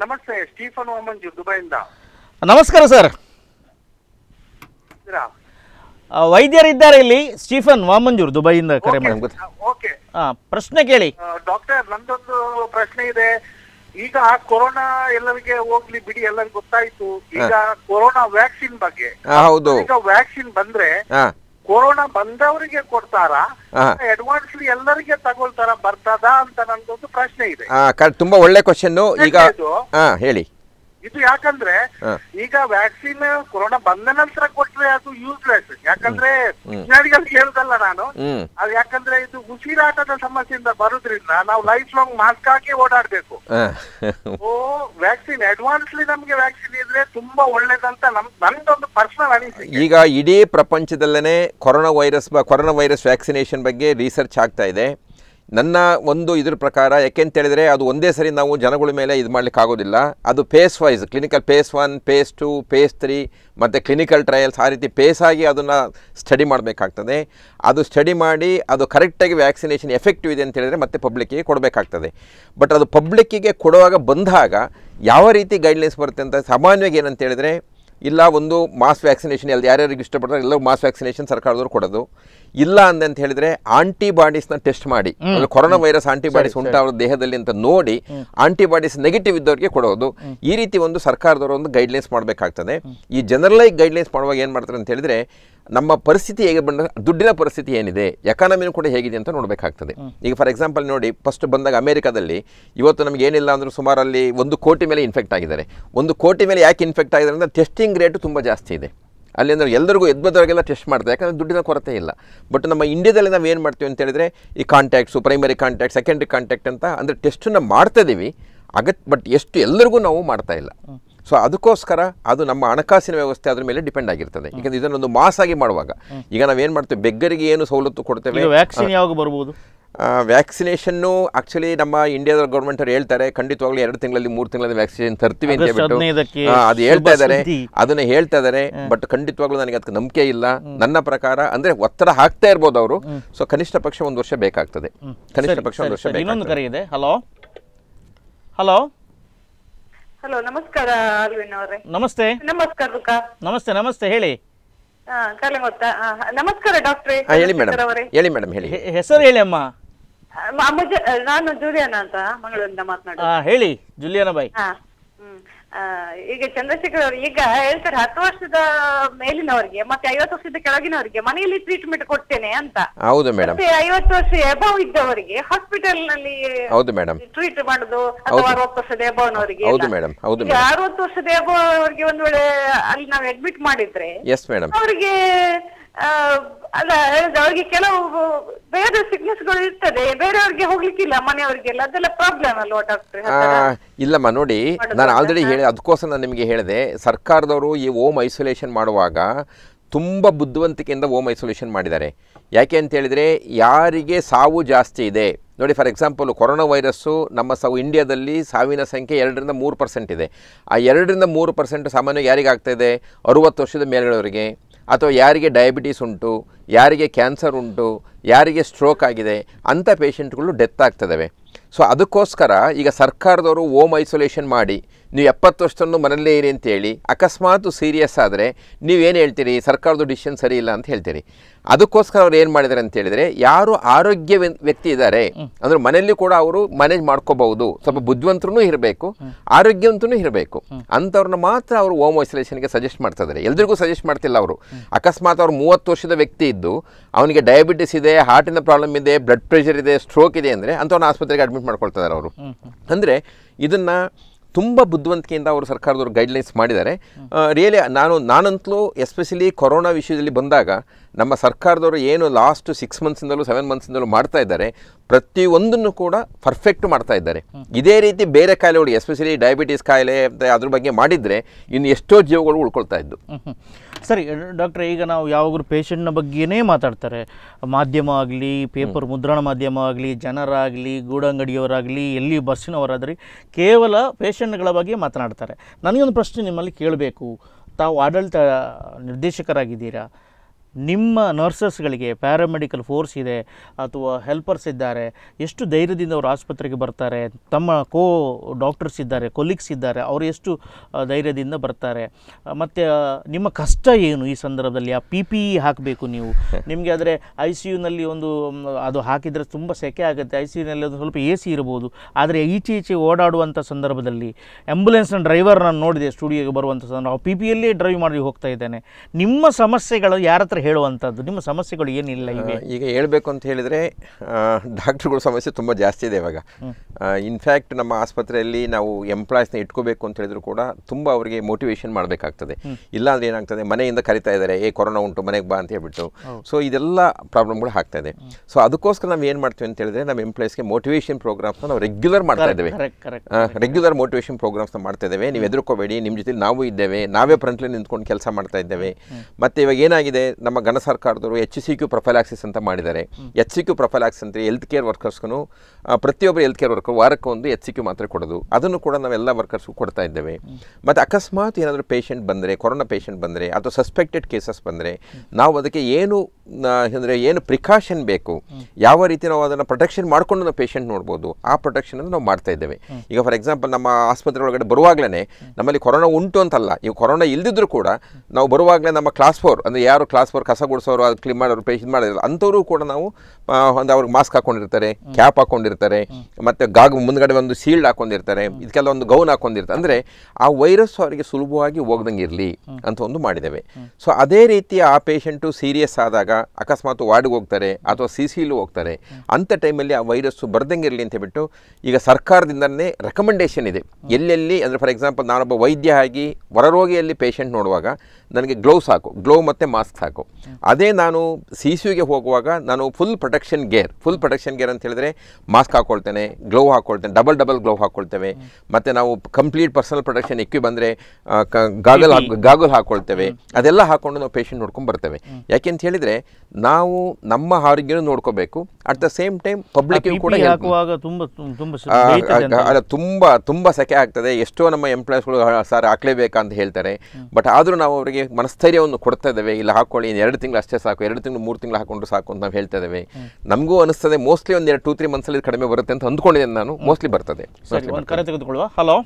ನಮಸ್ತೆ ಸ್ಟೀಫನ್ ವಾಮಂಜು ದುಬೈಯಿಂದ ನಮಸ್ಕಾರ ಸರ್ ವೈದ್ಯರಿದ್ದಾರೆ ಇಲ್ಲಿ ಸ್ಟೀಫನ್ ವಾಮಂಜೂರ್ ದುಬೈಯಿಂದ ಕರೆ ಮಾಡಿ ಓಕೆ ಪ್ರಶ್ನೆ ಕೇಳಿ ಡಾಕ್ಟರ್ ನಂದೊಂದು ಪ್ರಶ್ನೆ ಇದೆ ಈಗ ಕೊರೋನಾ ಎಲ್ಲರಿಗೆ ಹೋಗ್ಲಿ ಬಿಡಿ ಎಲ್ಲರಿಗೂ ಗೊತ್ತಾಯ್ತು ಈಗ ಕೊರೋನಾ ವ್ಯಾಕ್ಸಿನ್ ಬಗ್ಗೆ ಹೌದು ಈಗ ವ್ಯಾಕ್ಸಿನ್ ಬಂದ್ರೆ ಕೊರೋನಾ ಬಂದವರಿಗೆ ಕೊಡ್ತಾರಾ ಅಡ್ವಾನ್ಸ್ ಎಲ್ಲರಿಗೆ ತಗೊಳ್ತಾರ ಬರ್ತದಾ ಅಂತ ನನ್ಗೊಂದು ಪ್ರಶ್ನೆ ಇದೆ ತುಂಬಾ ಒಳ್ಳೆ ಕ್ವಶನ್ ಈಗ ಹೇಳಿ ಇದು ಯಾಕಂದ್ರೆ ಈಗ ವ್ಯಾಕ್ಸಿನ್ ಕೊರೋನಾ ಬಂದ ನಂತರ ಕೊಟ್ರೆ ಅದು ಯೂಸ್ಲೆಸ್ ಯಾಕಂದ್ರೆ ವಿಜ್ಞಾನಿಗಳಿಗೆ ನಾನು ಅದು ಯಾಕಂದ್ರೆ ಇದು ಉಸಿರಾಟದ ಸಮಸ್ಯೆಯಿಂದ ಬರುದ್ರಿಂದ ನಾವು ಲೈಫ್ ಲಾಂಗ್ ಮಾಸ್ಕ್ ಹಾಕಿ ಓಡಾಡ್ಬೇಕು ಓ ವ್ಯಾಕ್ಸಿನ್ ಅಡ್ವಾನ್ಸ್ಲಿ ನಮ್ಗೆ ವ್ಯಾಕ್ಸಿನ್ ಇದ್ರೆ ತುಂಬಾ ಒಳ್ಳೇದಂತ ನಮ್ ನಂದೊಂದು ಪರ್ಸನಲ್ ಅನಿಸಿಕೆ ಈಗ ಇಡೀ ಪ್ರಪಂಚದಲ್ಲೇನೆ corona virus corona virus vaccination ಬಗ್ಗೆ ರಿಸರ್ಚ್ ಆಗ್ತಾ ಇದೆ ನನ್ನ ಒಂದು ಇದ್ರ ಪ್ರಕಾರ ಯಾಕೆಂತೇಳಿದರೆ ಅದು ಒಂದೇ ಸರಿ ನಾವು ಜನಗಳ ಮೇಲೆ ಇದು ಆಗೋದಿಲ್ಲ ಅದು phase wise clinical phase one phase two phase three ಮತ್ತು ಕ್ಲಿನಿಕಲ್ ಟ್ರಯಲ್ಸ್ ಆ ರೀತಿ ಪೇಸಾಗಿ ಅದನ್ನು ಸ್ಟಡಿ ಮಾಡಬೇಕಾಗ್ತದೆ ಅದು ಸ್ಟಡಿ ಮಾಡಿ ಅದು ಕರೆಕ್ಟಾಗಿ ವ್ಯಾಕ್ಸಿನೇಷನ್ ಎಫೆಕ್ಟಿವ್ ಇದೆ ಅಂತ ಹೇಳಿದರೆ ಮತ್ತೆ ಪಬ್ಲಿಕ್ಕಿಗೆ ಕೊಡಬೇಕಾಗ್ತದೆ ಬಟ್ ಅದು ಪಬ್ಲಿಕ್ಕಿಗೆ ಕೊಡುವಾಗ ಬಂದಾಗ ಯಾವ ರೀತಿ ಗೈಡ್ಲೈನ್ಸ್ ಬರುತ್ತೆ ಅಂತ ಸಾಮಾನ್ಯವಾಗಿ ಏನಂತ ಇಲ್ಲ ಒಂದು ಮಾಸ್ ವ್ಯಾಕ್ಸಿನೇಷನ್ ಎಲ್ಲ ಯಾರ್ಯಾರಿಗೆ ಇಷ್ಟಪಡ್ತಾರೆ ಎಲ್ಲರೂ ಮಾಸ್ ವ್ಯಾಕ್ಸಿನೇಷನ್ ಸರ್ಕಾರದವ್ರು ಕೊಡೋದು ಇಲ್ಲ ಅಂತ ಹೇಳಿದ್ರೆ ಆಂಟಿಬಾಡೀಸ್ನ ಟೆಸ್ಟ್ ಮಾಡಿ ಕೊರೋನಾ ವೈರಸ್ ಆಂಟಿಬಾಡೀಸ್ ಉಂಟಾದ ದೇಹದಲ್ಲಿ ಅಂತ ನೋಡಿ ಆಂಟಿಬಾಡೀಸ್ ನೆಗೆಟಿವ್ ಇದ್ದವರಿಗೆ ಕೊಡೋದು ಈ ರೀತಿ ಒಂದು ಸರ್ಕಾರದವರು ಒಂದು ಗೈಡ್ಲೈನ್ಸ್ ಮಾಡಬೇಕಾಗ್ತದೆ ಈ ಜನರಲೈಕ್ ಗೈಡ್ಲೈನ್ಸ್ ಮಾಡುವಾಗ ಏನು ಮಾಡ್ತಾರೆ ಅಂತ ಹೇಳಿದ್ರೆ ನಮ್ಮ ಪರಿಸ್ಥಿತಿ ಹೇಗೆ ಬಂದ ದುಡ್ಡಿನ ಪರಿಸ್ಥಿತಿ ಏನಿದೆ ಎಕಾನಮಿನೂ ಕೂಡ ಹೇಗಿದೆ ಅಂತ ನೋಡಬೇಕಾಗ್ತದೆ ಈಗ ಫಾರ್ ಎಕ್ಸಾಂಪಲ್ ನೋಡಿ ಫಸ್ಟ್ ಬಂದಾಗ ಅಮೆರಿಕಾದಲ್ಲಿ ಇವತ್ತು ನಮಗೆ ಏನಿಲ್ಲ ಅಂದರೂ ಸುಮಾರಲ್ಲಿ ಒಂದು ಕೋಟಿ ಮೇಲೆ ಇನ್ಫೆಕ್ಟ್ ಆಗಿದ್ದಾರೆ ಒಂದು ಕೋಟಿ ಮೇಲೆ ಯಾಕೆ ಇನ್ಫೆಕ್ಟ್ ಆಗಿದ್ದಾರೆ ಅಂದರೆ ಟೆಸ್ಟಿಂಗ್ ರೇಟು ತುಂಬ ಜಾಸ್ತಿ ಇದೆ ಅಲ್ಲಿ ಅಂದರೆ ಎಲ್ಲರಿಗೂ ಎದ್ಬದವ್ರಿಗೆಲ್ಲ ಟೆಸ್ಟ್ ಮಾಡ್ತಾರೆ ಯಾಕಂದರೆ ದುಡ್ಡಿನ ಕೊರತೆ ಇಲ್ಲ ಬಟ್ ನಮ್ಮ ಇಂಡಿಯಾದಲ್ಲಿ ನಾವು ಏನು ಮಾಡ್ತೀವಿ ಅಂತ ಹೇಳಿದರೆ ಈ contacts primary contact secondary contact ಅಂತ ಅಂದರೆ ಟೆಸ್ಟನ್ನು ಮಾಡ್ತಾ ಇದ್ದೀವಿ ಅಗತ್ಯ ಬಟ್ ಎಷ್ಟು ಎಲ್ಲರಿಗೂ ನಾವು ಮಾಡ್ತಾ ಇಲ್ಲ ಸೊ ಅದಕ್ಕೋಸ್ಕರ ಅದು ನಮ್ಮ ಹಣಕಾಸಿನ ವ್ಯವಸ್ಥೆ ಅದ್ರ ಮೇಲೆ ಡಿಪೆಂಡ್ ಆಗಿರ್ತದೆ ಯಾಕಂದ್ರೆ ಇದನ್ನೊಂದು ಮಾಸ್ ಆಗಿ ಮಾಡುವಾಗ ಈಗ ನಾವೇನು ಮಾಡ್ತೇವೆ ಬೆಗ್ಗರಿಗೆ ಏನು ಸವಲತ್ತು ಕೊಡ್ತೇವೆ ವ್ಯಾಕ್ಸಿನ್ ಯಾವಾಗ ಬರ್ಬೋದು ವ್ಯಾಕ್ಸಿನೇಷನ್ನು ಆಕ್ಚುಲಿ ನಮ್ಮ ಇಂಡಿಯಾದ ಗೌರ್ಮೆಂಟ್ ಅವ್ರು ಹೇಳ್ತಾರೆ ಖಂಡಿತವಾಗ್ಲೂ ಎರಡು ತಿಂಗಳಲ್ಲಿ ಮೂರು ತಿಂಗಳಲ್ಲಿ ವ್ಯಾಕ್ಸಿನೇಷನ್ ತರ್ತೀವಿ ಅಂತ ಹೇಳ್ಬಿಟ್ಟು ಅದು ಹೇಳ್ತಾ ಇದ್ದಾರೆ ಅದನ್ನ ಹೇಳ್ತಾ ಇದ್ದಾರೆ ಬಟ್ ಖಂಡಿತವಾಗ್ಲೂ ನನಗೆ ಅದಕ್ಕೆ ನಂಬಿಕೆ ಇಲ್ಲ ನನ್ನ ಪ್ರಕಾರ ಅಂದ್ರೆ ಒತ್ತಡ ಹಾಕ್ತಾ ಇರ್ಬೋದು ಅವರು ಸೊ ಕನಿಷ್ಠ ಪಕ್ಷ ಒಂದು ವರ್ಷ ಬೇಕಾಗ್ತದೆ ಕನಿಷ್ಠ ಪಕ್ಷ ಒಂದು ವರ್ಷ ಇನ್ನೊಂದು ಕರೆ ಇದೆ ಹಲೋ ಹಲೋ ಹಲೋ ನಮಸ್ಕಾರ ನಮಸ್ತೆ ನಮಸ್ಕಾರ ನಮಸ್ತೆ ನಮಸ್ತೆ ಹೇಳಿ ಕಲಂಗೊತ್ತ ನಮಸ್ಕಾರ ಡಾಕ್ಟ್ರೆ ಹೇಳಿ ಮೇಡಮ್ ಹೇಳಿ ಮೇಡಮ್ ಹೇಳಿ ಹೆಸರು ಹೇಳಿ ಅಮ್ಮ ನಾನು ಜೂಲಿಯಾನ ಅಂತ ಮಂಗಳೂರಿಂದ ಮಾತನಾಡ ಹೇಳಿ ಜೂಲಿಯಾನ ಬಾಯ್ ಈಗ ಚಂದ್ರಶೇಖರ್ ಅವರು ಈಗ ಹೇಳ್ತಾರೆ ಹತ್ತು ವರ್ಷದ ಮೇಲಿನವರಿಗೆ ಮತ್ತೆ ಐವತ್ತು ವರ್ಷದ ಕೆಳಗಿನವರಿಗೆ ಮನೆಯಲ್ಲಿ ಟ್ರೀಟ್ಮೆಂಟ್ ಕೊಡ್ತೇನೆ ಅಂತ ಹೌದು ಮೇಡಮ್ ಐವತ್ತು ವರ್ಷ ಎಬೋ ಇದ್ದವರಿಗೆ ಹಾಸ್ಪಿಟಲ್ ನಲ್ಲಿ ಹೌದು ಮೇಡಮ್ ಟ್ರೀಟ್ ಮಾಡುದು ಅಥವಾ ಅರವತ್ತು ವರ್ಷದ ಎಬವ್ನವರಿಗೆ ಹೌದು ಮೇಡಮ್ ಹೌದು ಅರವತ್ತು ವರ್ಷದ ಎಬೋ ಅವರಿಗೆ ಒಂದ್ ವೇಳೆ ಅಲ್ಲಿ ನಾವು ಅಡ್ಮಿಟ್ ಮಾಡಿದ್ರೆ ಎಸ್ ಮೇಡಮ್ ಅವರಿಗೆ ಅಲ್ಲ ಹೇಳಿದ್ರೆ ಅವ್ರಿಗೆ ಕೆಲವು ಬೇರೆ ಸಿಕ್ನೆಸ್ಗಳು ಇರ್ತದೆ ಬೇರೆಯವ್ರಿಗೆ ಹೋಗ್ಲಿಕ್ಕಿಲ್ಲ ಮನೆಯವರಿಗೆಲ್ಲ ಅದೆಲ್ಲ ಪ್ರಾಬ್ಲಮ್ ಅಲ್ವಾ ಡಾಕ್ಟರ್ ಇಲ್ಲಮ್ಮ ನೋಡಿ ನಾನು ಆಲ್ರೆಡಿ ಹೇಳಿ ಅದಕ್ಕೋಸ್ಕರ ನಾನು ನಿಮಗೆ ಹೇಳಿದೆ ಸರ್ಕಾರದವರು ಈ ಓಮ್ ಐಸೋಲೇಷನ್ ಮಾಡುವಾಗ ತುಂಬ ಬುದ್ಧಿವಂತಿಕೆಯಿಂದ ಓಮ್ ಐಸೋಲೇಷನ್ ಮಾಡಿದ್ದಾರೆ ಯಾಕೆ ಅಂತ ಹೇಳಿದರೆ ಯಾರಿಗೆ ಸಾವು ಜಾಸ್ತಿ ಇದೆ ನೋಡಿ ಫಾರ್ ಎಕ್ಸಾಂಪಲ್ ಕೊರೋನಾ ವೈರಸ್ಸು ನಮ್ಮ ಸಾವು ಇಂಡಿಯಾದಲ್ಲಿ ಸಾವಿನ ಸಂಖ್ಯೆ ಎರಡರಿಂದ ಮೂರು ಪರ್ಸೆಂಟ್ ಇದೆ ಆ ಎರಡರಿಂದ ಮೂರು ಪರ್ಸೆಂಟ್ ಸಾಮಾನ್ಯ ಇದೆ ಅರುವತ್ತು ವರ್ಷದ ಮೇಲ್ಗಳವರಿಗೆ ಅಥವಾ ಯಾರಿಗೆ ಡಯಾಬಿಟೀಸ್ ಉಂಟು ಯಾರಿಗೆ ಕ್ಯಾನ್ಸರ್ ಉಂಟು ಯಾರಿಗೆ ಸ್ಟ್ರೋಕ್ ಆಗಿದೆ ಅಂಥ ಪೇಷಂಟ್ಗಳು ಡೆತ್ ಆಗ್ತದವೆ ಸೊ ಅದಕ್ಕೋಸ್ಕರ ಈಗ ಸರ್ಕಾರದವರು ಓಮ್ ಐಸೋಲೇಷನ್ ಮಾಡಿ ನೀವು ಎಪ್ಪತ್ತು ವರ್ಷದನ್ನು ಮನೆಯಲ್ಲೇ ಇರಿ ಅಂತೇಳಿ ಅಕಸ್ಮಾತ್ ಸೀರಿಯಸ್ ಆದರೆ ನೀವೇನು ಹೇಳ್ತೀರಿ ಸರ್ಕಾರದ ಡಿಸಿಷನ್ ಸರಿ ಇಲ್ಲ ಅಂತ ಹೇಳ್ತೀರಿ ಅದಕ್ಕೋಸ್ಕರ ಅವ್ರು ಏನು ಮಾಡಿದ್ದಾರೆ ಅಂತ ಹೇಳಿದರೆ ಯಾರು ಆರೋಗ್ಯ ವ್ಯಕ್ತಿ ಇದ್ದಾರೆ ಅಂದರೆ ಮನೆಯಲ್ಲಿ ಕೂಡ ಅವರು ಮ್ಯಾನೇಜ್ ಮಾಡ್ಕೋಬಹುದು ಸ್ವಲ್ಪ ಬುದ್ಧಿವಂತರೂ ಇರಬೇಕು ಆರೋಗ್ಯವಂತೂ ಇರಬೇಕು ಅಂಥವ್ರನ್ನ ಮಾತ್ರ ಅವರು ಓಮ್ ಐಸೋಲೇಷನ್ಗೆ ಸಜೆಸ್ಟ್ ಮಾಡ್ತಾ ಇದ್ದಾರೆ ಎಲ್ರಿಗೂ ಸಜೆಸ್ಟ್ ಮಾಡ್ತಿಲ್ಲ ಅವರು ಅಕಸ್ಮಾತ್ ಅವ್ರು ಮೂವತ್ತು ವರ್ಷದ ವ್ಯಕ್ತಿ ಇದ್ದು ಅವನಿಗೆ ಡಯಾಬಿಟಿಸ್ ಇದೆ ಹಾರ್ಟಿನ ಪ್ರಾಬ್ಲಮ್ ಇದೆ ಬ್ಲಡ್ ಪ್ರೆಷರ್ ಇದೆ ಸ್ಟ್ರೋಕ್ ಇದೆ ಅಂದರೆ ಅಂಥವ್ರನ್ನ ಆಸ್ಪತ್ರೆಗೆ ಅಡ್ಮಿಟ್ ಮಾಡ್ಕೊಳ್ತಾ ಇದ್ದಾರೆ ಅವರು ಅಂದರೆ ಇದನ್ನು ತುಂಬ ಬುದ್ಧಿವಂತಿಕೆಯಿಂದ ಅವರು ಸರ್ಕಾರದವರು ಗೈಡ್ಲೈನ್ಸ್ ಮಾಡಿದ್ದಾರೆ ರಿಯಲಿ ನಾನು ನಾನಂತಲೂ ಎಸ್ಪೆಷಲಿ ಕೊರೋನಾ ವಿಷಯದಲ್ಲಿ ಬಂದಾಗ ನಮ್ಮ ಸರ್ಕಾರದವರು ಏನು ಲಾಸ್ಟ್ ಸಿಕ್ಸ್ ಮಂತ್ಸಿಂದಲೂ ಸೆವೆನ್ ಮಂತ್ಸಿಂದಲೂ ಮಾಡ್ತಾ ಇದ್ದಾರೆ ಪ್ರತಿಯೊಂದನ್ನು ಕೂಡ ಪರ್ಫೆಕ್ಟ್ ಮಾಡ್ತಾ ಇದ್ದಾರೆ ಇದೇ ರೀತಿ ಬೇರೆ ಕಾಯಿಲೆಗಳು ಎಸ್ಪೆಷಲಿ ಡಯಾಬಿಟಿಸ್ ಕಾಯಿಲೆ ಅದ್ರ ಬಗ್ಗೆ ಮಾಡಿದರೆ ಇನ್ನು ಎಷ್ಟೋ ಜೀವಗಳು ಉಳ್ಕೊಳ್ತಾ ಇದ್ದು ಸರಿ ಡಾಕ್ಟ್ರೆ ಈಗ ನಾವು ಯಾವಾಗ್ರು ಪೇಷಂಟ್ನ ಬಗ್ಗೆನೇ ಮಾತಾಡ್ತಾರೆ ಮಾಧ್ಯಮ ಆಗಲಿ ಪೇಪರ್ ಮುದ್ರಣ ಮಾಧ್ಯಮ ಆಗಲಿ ಜನರಾಗಲಿ ಗೂಡಂಗಡಿಯವರಾಗಲಿ ಎಲ್ಲಿ ಬಸ್ಸಿನವರಾದರೆ ಕೇವಲ ಪೇಷಂಟ್ಗಳ ಬಗ್ಗೆ ಮಾತನಾಡ್ತಾರೆ ನನಗೊಂದು ಪ್ರಶ್ನೆ ನಿಮ್ಮಲ್ಲಿ ಕೇಳಬೇಕು ತಾವು ಆಡಳಿತ ನಿರ್ದೇಶಕರಾಗಿದ್ದೀರಾ ನಿಮ್ಮ ನರ್ಸಸ್ಗಳಿಗೆ ಪ್ಯಾರಾಮೆಡಿಕಲ್ ಫೋರ್ಸ್ ಇದೆ ಅಥವಾ ಹೆಲ್ಪರ್ಸ್ ಇದ್ದಾರೆ ಎಷ್ಟು ಧೈರ್ಯದಿಂದ ಅವರು ಆಸ್ಪತ್ರೆಗೆ ಬರ್ತಾರೆ ತಮ್ಮ ಕೋ ಡಾಕ್ಟರ್ಸ್ ಇದ್ದಾರೆ ಕೊಲೀಗ್ಸ್ ಇದ್ದಾರೆ ಅವರು ಎಷ್ಟು ಧೈರ್ಯದಿಂದ ಬರ್ತಾರೆ ಮತ್ತು ನಿಮ್ಮ ಕಷ್ಟ ಏನು ಈ ಸಂದರ್ಭದಲ್ಲಿ ಆ ಪಿ ಪಿ ಇ e ಹಾಕಬೇಕು ನೀವು ನಿಮಗೆ ಆದರೆ ಐ ಸಿ ಯುನಲ್ಲಿ ಒಂದು ಅದು ಹಾಕಿದರೆ ತುಂಬ ಸೆಕೆ ಆಗುತ್ತೆ ಐ ಸಿ ಯುನಲ್ಲಿ ಅದು ಸ್ವಲ್ಪ ಎ ಸಿ ಇರ್ಬೋದು ಆದರೆ ಈಚೆ ಈಚೆ ಓಡಾಡುವಂಥ ಸಂದರ್ಭದಲ್ಲಿ ಆ್ಯಂಬುಲೆನ್ಸ್ನ ಡ್ರೈವರ್ ನಾನು ನೋಡಿದೆ ಸ್ಟುಡಿಯೋಗೆ ಬರುವಂಥ ಸಂದರ್ಭ ಪಿ ಪಿಯಲ್ಲೇ ಡ್ರೈವ್ ಮಾಡಿ ಹೋಗ್ತಾ ಇದ್ದೇನೆ ನಿಮ್ಮ ಸಮಸ್ಯೆಗಳು ಯಾರ ಹತ್ರ ಮಾತ್ರ ಹೇಳುವಂಥದ್ದು ನಿಮ್ಮ ಸಮಸ್ಯೆಗಳು ಏನಿಲ್ಲ ಈಗ ಹೇಳಬೇಕು ಅಂತ ಹೇಳಿದರೆ ಡಾಕ್ಟ್ರುಗಳ ಸಮಸ್ಯೆ ತುಂಬ ಜಾಸ್ತಿ ಇದೆ ಇವಾಗ ಇನ್ಫ್ಯಾಕ್ಟ್ ನಮ್ಮ ಆಸ್ಪತ್ರೆಯಲ್ಲಿ ನಾವು ಎಂಪ್ಲಾಯ್ಸ್ನ ಇಟ್ಕೋಬೇಕು ಅಂತ ಹೇಳಿದ್ರು ಕೂಡ ತುಂಬ ಅವರಿಗೆ ಮೋಟಿವೇಶನ್ ಮಾಡಬೇಕಾಗ್ತದೆ ಇಲ್ಲಾಂದ್ರೆ ಏನಾಗ್ತದೆ ಮನೆಯಿಂದ ಕರಿತಾ ಇದ್ದಾರೆ ಏ ಕೊರೋನಾ ಉಂಟು ಮನೆಗೆ ಬಾ ಅಂತ ಹೇಳ್ಬಿಟ್ಟು ಸೊ ಇದೆಲ್ಲ ಪ್ರಾಬ್ಲಮ್ಗಳು ಆಗ್ತಾ ಇದೆ ಸೊ ಅದಕ್ಕೋಸ್ಕರ ನಾವು ಏನು ಮಾಡ್ತೀವಿ ಅಂತ ಹೇಳಿದ್ರೆ ನಮ್ಮ ಎಂಪ್ಲಾಯ್ಸ್ಗೆ ಮೋಟಿವೇಶನ್ ಪ್ರೋಗ್ರಾಮ್ಸ್ನ ನಾವು ರೆಗ್ಯುಲರ್ ಮಾಡ್ತಾ ಇದ್ದೇವೆ ರೆಗ್ಯುಲರ್ ಮೋಟಿವೇಶನ್ ಪ್ರೋಗ್ರಾಮ್ಸ್ನ ಮಾಡ್ತಾ ಇದ್ದೇವೆ ನೀವು ಎದುರ್ಕೋಬೇಡಿ ನಿಮ್ಮ ಜೊತೆ ನಾವು ಇದ್ದೇವೆ ನಾವೇ ಫ್ರಂಟ್ಲೈನ್ ನಿಂತ್ಕೊಂಡು ಕೆಲಸ ಮಾಡ್ತಾ ಇದ್ದೇವೆ ಮತ್ತು ಇವಾಗ ಏನಾಗಿದೆ ನಮ್ಮ ಘನ ಸರ್ಕಾರದವರು ಎಚ್ ಸಿ ಕ್ಯೂ ಪ್ರೊಫೈಲಾಕ್ಸಿಸ್ ಅಂತ ಮಾಡಿದ್ದಾರೆ ಎಚ್ ಸಿ ಕ್ಯೂ ಪ್ರೊಫೈಲಾಕ್ಸ್ ಅಂದರೆ ಹೆಲ್ತ್ ಕೇರ್ ವರ್ಕರ್ಸ್ಗೂ ಪ್ರತಿಯೊಬ್ಬರು ಹೆಲ್ತ್ ಕೇರ್ ವರ್ಕರ್ ವಾರಕ್ಕೊಂದು ಎಚ್ ಸಿ ಕ್ಯೂ ಮಾತ್ರ ಕೊಡೋದು ಅದನ್ನು ಕೂಡ ನಾವೆಲ್ಲ ವರ್ಕರ್ಸ್ಗೂ ಕೊಡ್ತಾ ಇದ್ದೇವೆ ಮತ್ತು ಅಕಸ್ಮಾತ್ ಏನಾದರೂ ಪೇಷಂಟ್ ಬಂದರೆ ಕೊರೋನಾ ಪೇಷಂಟ್ ಬಂದರೆ ಅಥವಾ ಸಸ್ಪೆಕ್ಟೆಡ್ ಕೇಸಸ್ ಬಂದರೆ ನಾವು ಅದಕ್ಕೆ ಏನು ಅಂದರೆ ಏನು ಪ್ರಿಕಾಷನ್ ಬೇಕು ಯಾವ ರೀತಿ ನಾವು ಅದನ್ನು ಪ್ರೊಟೆಕ್ಷನ್ ಮಾಡಿಕೊಂಡು ನಾವು ಪೇಷಂಟ್ ನೋಡ್ಬೋದು ಆ ಅನ್ನು ನಾವು ಮಾಡ್ತಾ ಇದ್ದೇವೆ ಈಗ ಫಾರ್ ಎಕ್ಸಾಂಪಲ್ ನಮ್ಮ ಆಸ್ಪತ್ರೆ ಒಳಗಡೆ ಬರುವಾಗಲೇ ನಮ್ಮಲ್ಲಿ ಕೊರೋನಾ ಉಂಟು ಅಂತಲ್ಲ ಈಗ ಕೊರೋನಾ ಇಲ್ದಿದ್ರೂ ಕೂಡ ನಾವು ಬರುವಾಗಲೇ ನಮ್ಮ ಕ್ಲಾಸ್ ಫೋರ್ ಅಂದರೆ ಯಾರು ಕ್ಲಾಸ್ ಫೋರ್ ಒರೆಸೋರು ಕಸ ಗುಡಿಸೋರು ಅದು ಕ್ಲೀನ್ ಮಾಡೋರು ಪೇಷನ್ ಮಾಡಿರಲ್ಲ ಅಂಥವ್ರು ಕೂಡ ನಾವು ಒಂದು ಅವ್ರಿಗೆ ಮಾಸ್ಕ್ ಹಾಕೊಂಡಿರ್ತಾರೆ ಕ್ಯಾಪ್ ಹಾಕೊಂಡಿರ್ತಾರೆ ಮತ್ತು ಗಾಗ ಮುಂದ್ಗಡೆ ಒಂದು ಸೀಲ್ಡ್ ಹಾಕೊಂಡಿರ್ತಾರೆ ಇದಕ್ಕೆಲ್ಲ ಒಂದು ಗೌನ್ ಹಾಕೊಂಡಿರ್ತಾರೆ ಅಂದರೆ ಆ ವೈರಸ್ ಅವರಿಗೆ ಸುಲಭವಾಗಿ ಹೋಗ್ದಂಗೆ ಇರಲಿ ಅಂತ ಒಂದು ಮಾಡಿದ್ದೇವೆ ಸೊ ಅದೇ ರೀತಿ ಆ ಪೇಷಂಟು ಸೀರಿಯಸ್ ಆದಾಗ ಅಕಸ್ಮಾತ್ ವಾರ್ಡ್ಗೆ ಹೋಗ್ತಾರೆ ಅಥವಾ ಸಿ ಸಿಲು ಹೋಗ್ತಾರೆ ಅಂಥ ಟೈಮಲ್ಲಿ ಆ ವೈರಸ್ಸು ಬರ್ದಂಗೆ ಇರಲಿ ಅಂತ ಹೇಳ್ಬಿಟ್ಟು ಈಗ ಸರ್ಕಾರದಿಂದನೇ ರೆಕಮೆಂಡೇಷನ್ ಇದೆ ಎಲ್ಲೆಲ್ಲಿ ಅಂದರೆ ಫಾರ್ ಎಕ್ಸಾಂಪಲ್ ನಾನೊಬ್ಬ ವೈದ್ಯ ಆಗಿ ಹೊರರೋಗಿಯಲ್ಲಿ ಪೇಷಂಟ್ ನೋಡುವಾಗ ನನಗೆ ಗ್ಲೌಸ್ ಹಾಕು ಗ್ಲೌ ಮತ್ತು ಮಾಸ್ಕ್ ಹಾಕು ಅದೇ ನಾನು ಸಿ ಯುಗೆ ಹೋಗುವಾಗ ನಾನು full protection gear full protection gear ಅಂತ ಹೇಳಿದ್ರೆ ಮಾಸ್ಕ್ ಹಾಕೊಳ್ತೇನೆ ಗ್ಲೋವ್ ಹಾಕೊಳ್ತೇನೆ ಡಬಲ್ ಡಬಲ್ ಗ್ಲೌ ಹಾಕೊಳ್ತೇವೆ ಮತ್ತು ನಾವು ಕಂಪ್ಲೀಟ್ ಪರ್ಸನಲ್ ಪ್ರೊಟೆಕ್ಷನ್ ಎಕ್ವಿ ಬಂದರೆ ಗಾಗಲ್ ಹಾಕಿ ಗಾಗಲ್ ಹಾಕೊಳ್ತೇವೆ ಅದೆಲ್ಲ ಹಾಕ್ಕೊಂಡು ನಾವು ಪೇಷಂಟ್ ನೋಡ್ಕೊಂಡು ಬರ್ತೇವೆ ಯಾಕೆ ಅಂತ ಹೇಳಿದರೆ ನಾವು ನಮ್ಮ ಆರೋಗ್ಯನೂ ನೋಡ್ಕೋಬೇಕು at the same time public ಕೂಡ ಅಲ್ಲ ತುಂಬ ತುಂಬ ಸೆಕೆ ಆಗ್ತದೆ ಎಷ್ಟೋ ನಮ್ಮ ಎಂಪ್ಲಾಯ್ಸ್ಗಳು ಸರ್ ಹಾಕ್ಲೇಬೇಕಂತ ಹೇಳ್ತಾರೆ ಬಟ್ ಆದರೂ ನಾವು ಅವರಿಗೆ ಅವರಿಗೆ ಮನಸ್ಥೈರ್ಯವನ್ನು ಕೊಡ್ತಾ ಇದ್ದೇವೆ ಇಲ್ಲ ಹಾಕೊಳ್ಳಿ ಎರಡು ತಿಂಗಳು ಅಷ್ಟೇ ಸಾಕು ಎರಡು ತಿಂಗಳು ಮೂರು ತಿಂಗಳು ಹಾಕೊಂಡ್ರು ಸಾಕು ಅಂತ ನಾವು ಹೇಳ್ತಾ ಇದ್ದೇವೆ ನಮಗೂ ಅನಿಸ್ತದೆ ಮೋಸ್ಟ್ಲಿ ಒಂದು ಎರಡು ಟೂ ತ್ರೀ ಮಂತ್ಸಲ್ಲಿ ಕಡಿಮೆ ಬರುತ್ತೆ ಅಂತ ಅಂದ್ಕೊಂಡಿದ್ದೇನೆ ನಾನು ಮೋಸ್ಟ್ಲಿ ಬರ್ತದೆ ಹಲೋ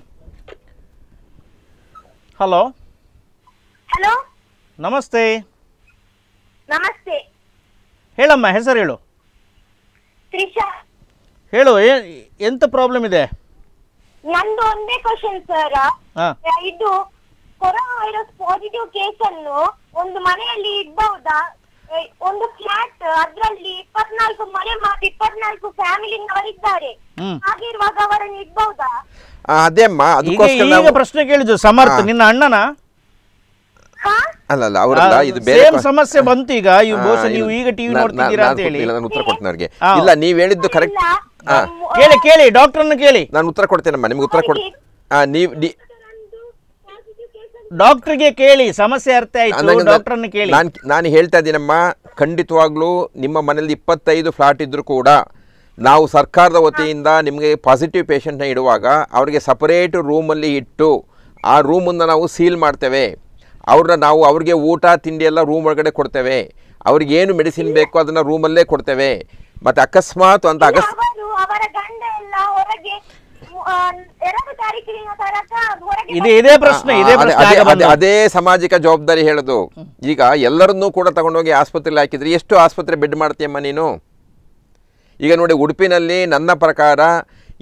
ಹಲೋ ಹಲೋ ನಮಸ್ತೆ ನಮಸ್ತೆ ಹೇಳಮ್ಮ ಹೆಸರು ಹೇಳು ಹೇಳು ಎಂತ ಪ್ರಾಬ್ಲಮ್ ಇದೆ ನಂದು ಒಂದೇ ಕ್ವಶನ್ ಸರ್ ಇದು ಕೊರೋನಾ ವೈರಸ್ ಪಾಸಿಟಿವ್ ಕೇಸನ್ನು ಒಂದು ಮನೆಯಲ್ಲಿ ಇಡ್ಬಹುದಾ ಒಂದು ಫ್ಲಾಟ್ ಅದ್ರಲ್ಲಿ ಇಪ್ಪತ್ನಾಲ್ಕು ಮನೆ ಮಾತ್ರ ಇಪ್ಪತ್ನಾಲ್ಕು ಫ್ಯಾಮಿಲಿನವರಿದ್ದಾರೆ ಹಾಗಿರುವಾಗ ಅವರನ್ನು ಇಡ್ಬಹುದಾ ಅದೇಮ್ಮ ಈಗ ಪ್ರಶ್ನೆ ಕೇಳಿದ್ದು ಸಮರ್ಥ ನಿನ್ನ ಅಣ್ಣನ ಅಲ್ಲ ಅಲ್ಲ ಅವರಲ್ಲ ಇದು ಬೇರೆ ಸಮಸ್ಯೆ ಬಂತು ಈಗ ಇವು ಬಹುಶಃ ನೀವು ಈಗ ಟಿವಿ ನೋಡ್ತಿದ್ದೀರಾ ಅಂತ ಹೇಳಿ ನಾನು ಉತ್ತರ ಕೊಡ್ತೀನಿ ಅವರಿಗೆ ಇಲ್ಲ ನೀವು ಹೇಳಿದ್ದು ಕರೆಕ್ಟ್ ಕೇಳಿ ಕೇಳಿ ಡಾಕ್ಟರ್ನ ಕೇಳಿ ನಾನು ಉತ್ತರ ಕೊಡ್ತೇನಮ್ಮ ನಿಮ್ಗೆ ಉತ್ತರ ಕೊಡ್ ನೀವು ಡಾಕ್ಟರ್ಗೆ ಕೇಳಿ ಸಮಸ್ಯೆ ಅರ್ಥ ಆಯ್ತು ಕೇಳಿ ನಾನು ನಾನು ಹೇಳ್ತಾ ಇದ್ದೀನಮ್ಮ ಖಂಡಿತವಾಗ್ಲೂ ನಿಮ್ಮ ಮನೇಲಿ ಇಪ್ಪತ್ತೈದು ಫ್ಲಾಟ್ ಇದ್ದರೂ ಕೂಡ ನಾವು ಸರ್ಕಾರದ ವತಿಯಿಂದ ನಿಮಗೆ ಪಾಸಿಟಿವ್ ಪೇಷಂಟ್ನ ಇಡುವಾಗ ಅವರಿಗೆ ಸಪರೇಟ್ ರೂಮಲ್ಲಿ ಇಟ್ಟು ಆ ರೂಮನ್ನು ನಾವು ಸೀಲ್ ಮಾಡ್ತೇವೆ ಅವ್ರನ್ನ ನಾವು ಅವ್ರಿಗೆ ಊಟ ತಿಂಡಿ ಎಲ್ಲ ರೂಮ್ ಒಳಗಡೆ ಕೊಡ್ತೇವೆ ಅವ್ರಿಗೆ ಏನು ಮೆಡಿಸಿನ್ ಬೇಕೋ ಅದನ್ನು ರೂಮಲ್ಲೇ ಕೊಡ್ತೇವೆ ಮತ್ತು ಅಕಸ್ಮಾತ್ ಅಂತ ಅಕಸ್ ಇದೇ ಪ್ರಶ್ನೆ ಅದೇ ಸಾಮಾಜಿಕ ಜವಾಬ್ದಾರಿ ಹೇಳುದು ಈಗ ಎಲ್ಲರನ್ನೂ ಕೂಡ ತಗೊಂಡೋಗಿ ಆಸ್ಪತ್ರೆಲಿ ಹಾಕಿದ್ರೆ ಎಷ್ಟು ಆಸ್ಪತ್ರೆ ಬೆಡ್ ಮಾಡ್ತೀಯಮ್ಮ ನೀನು ಈಗ ನೋಡಿ ಉಡುಪಿನಲ್ಲಿ ನನ್ನ ಪ್ರಕಾರ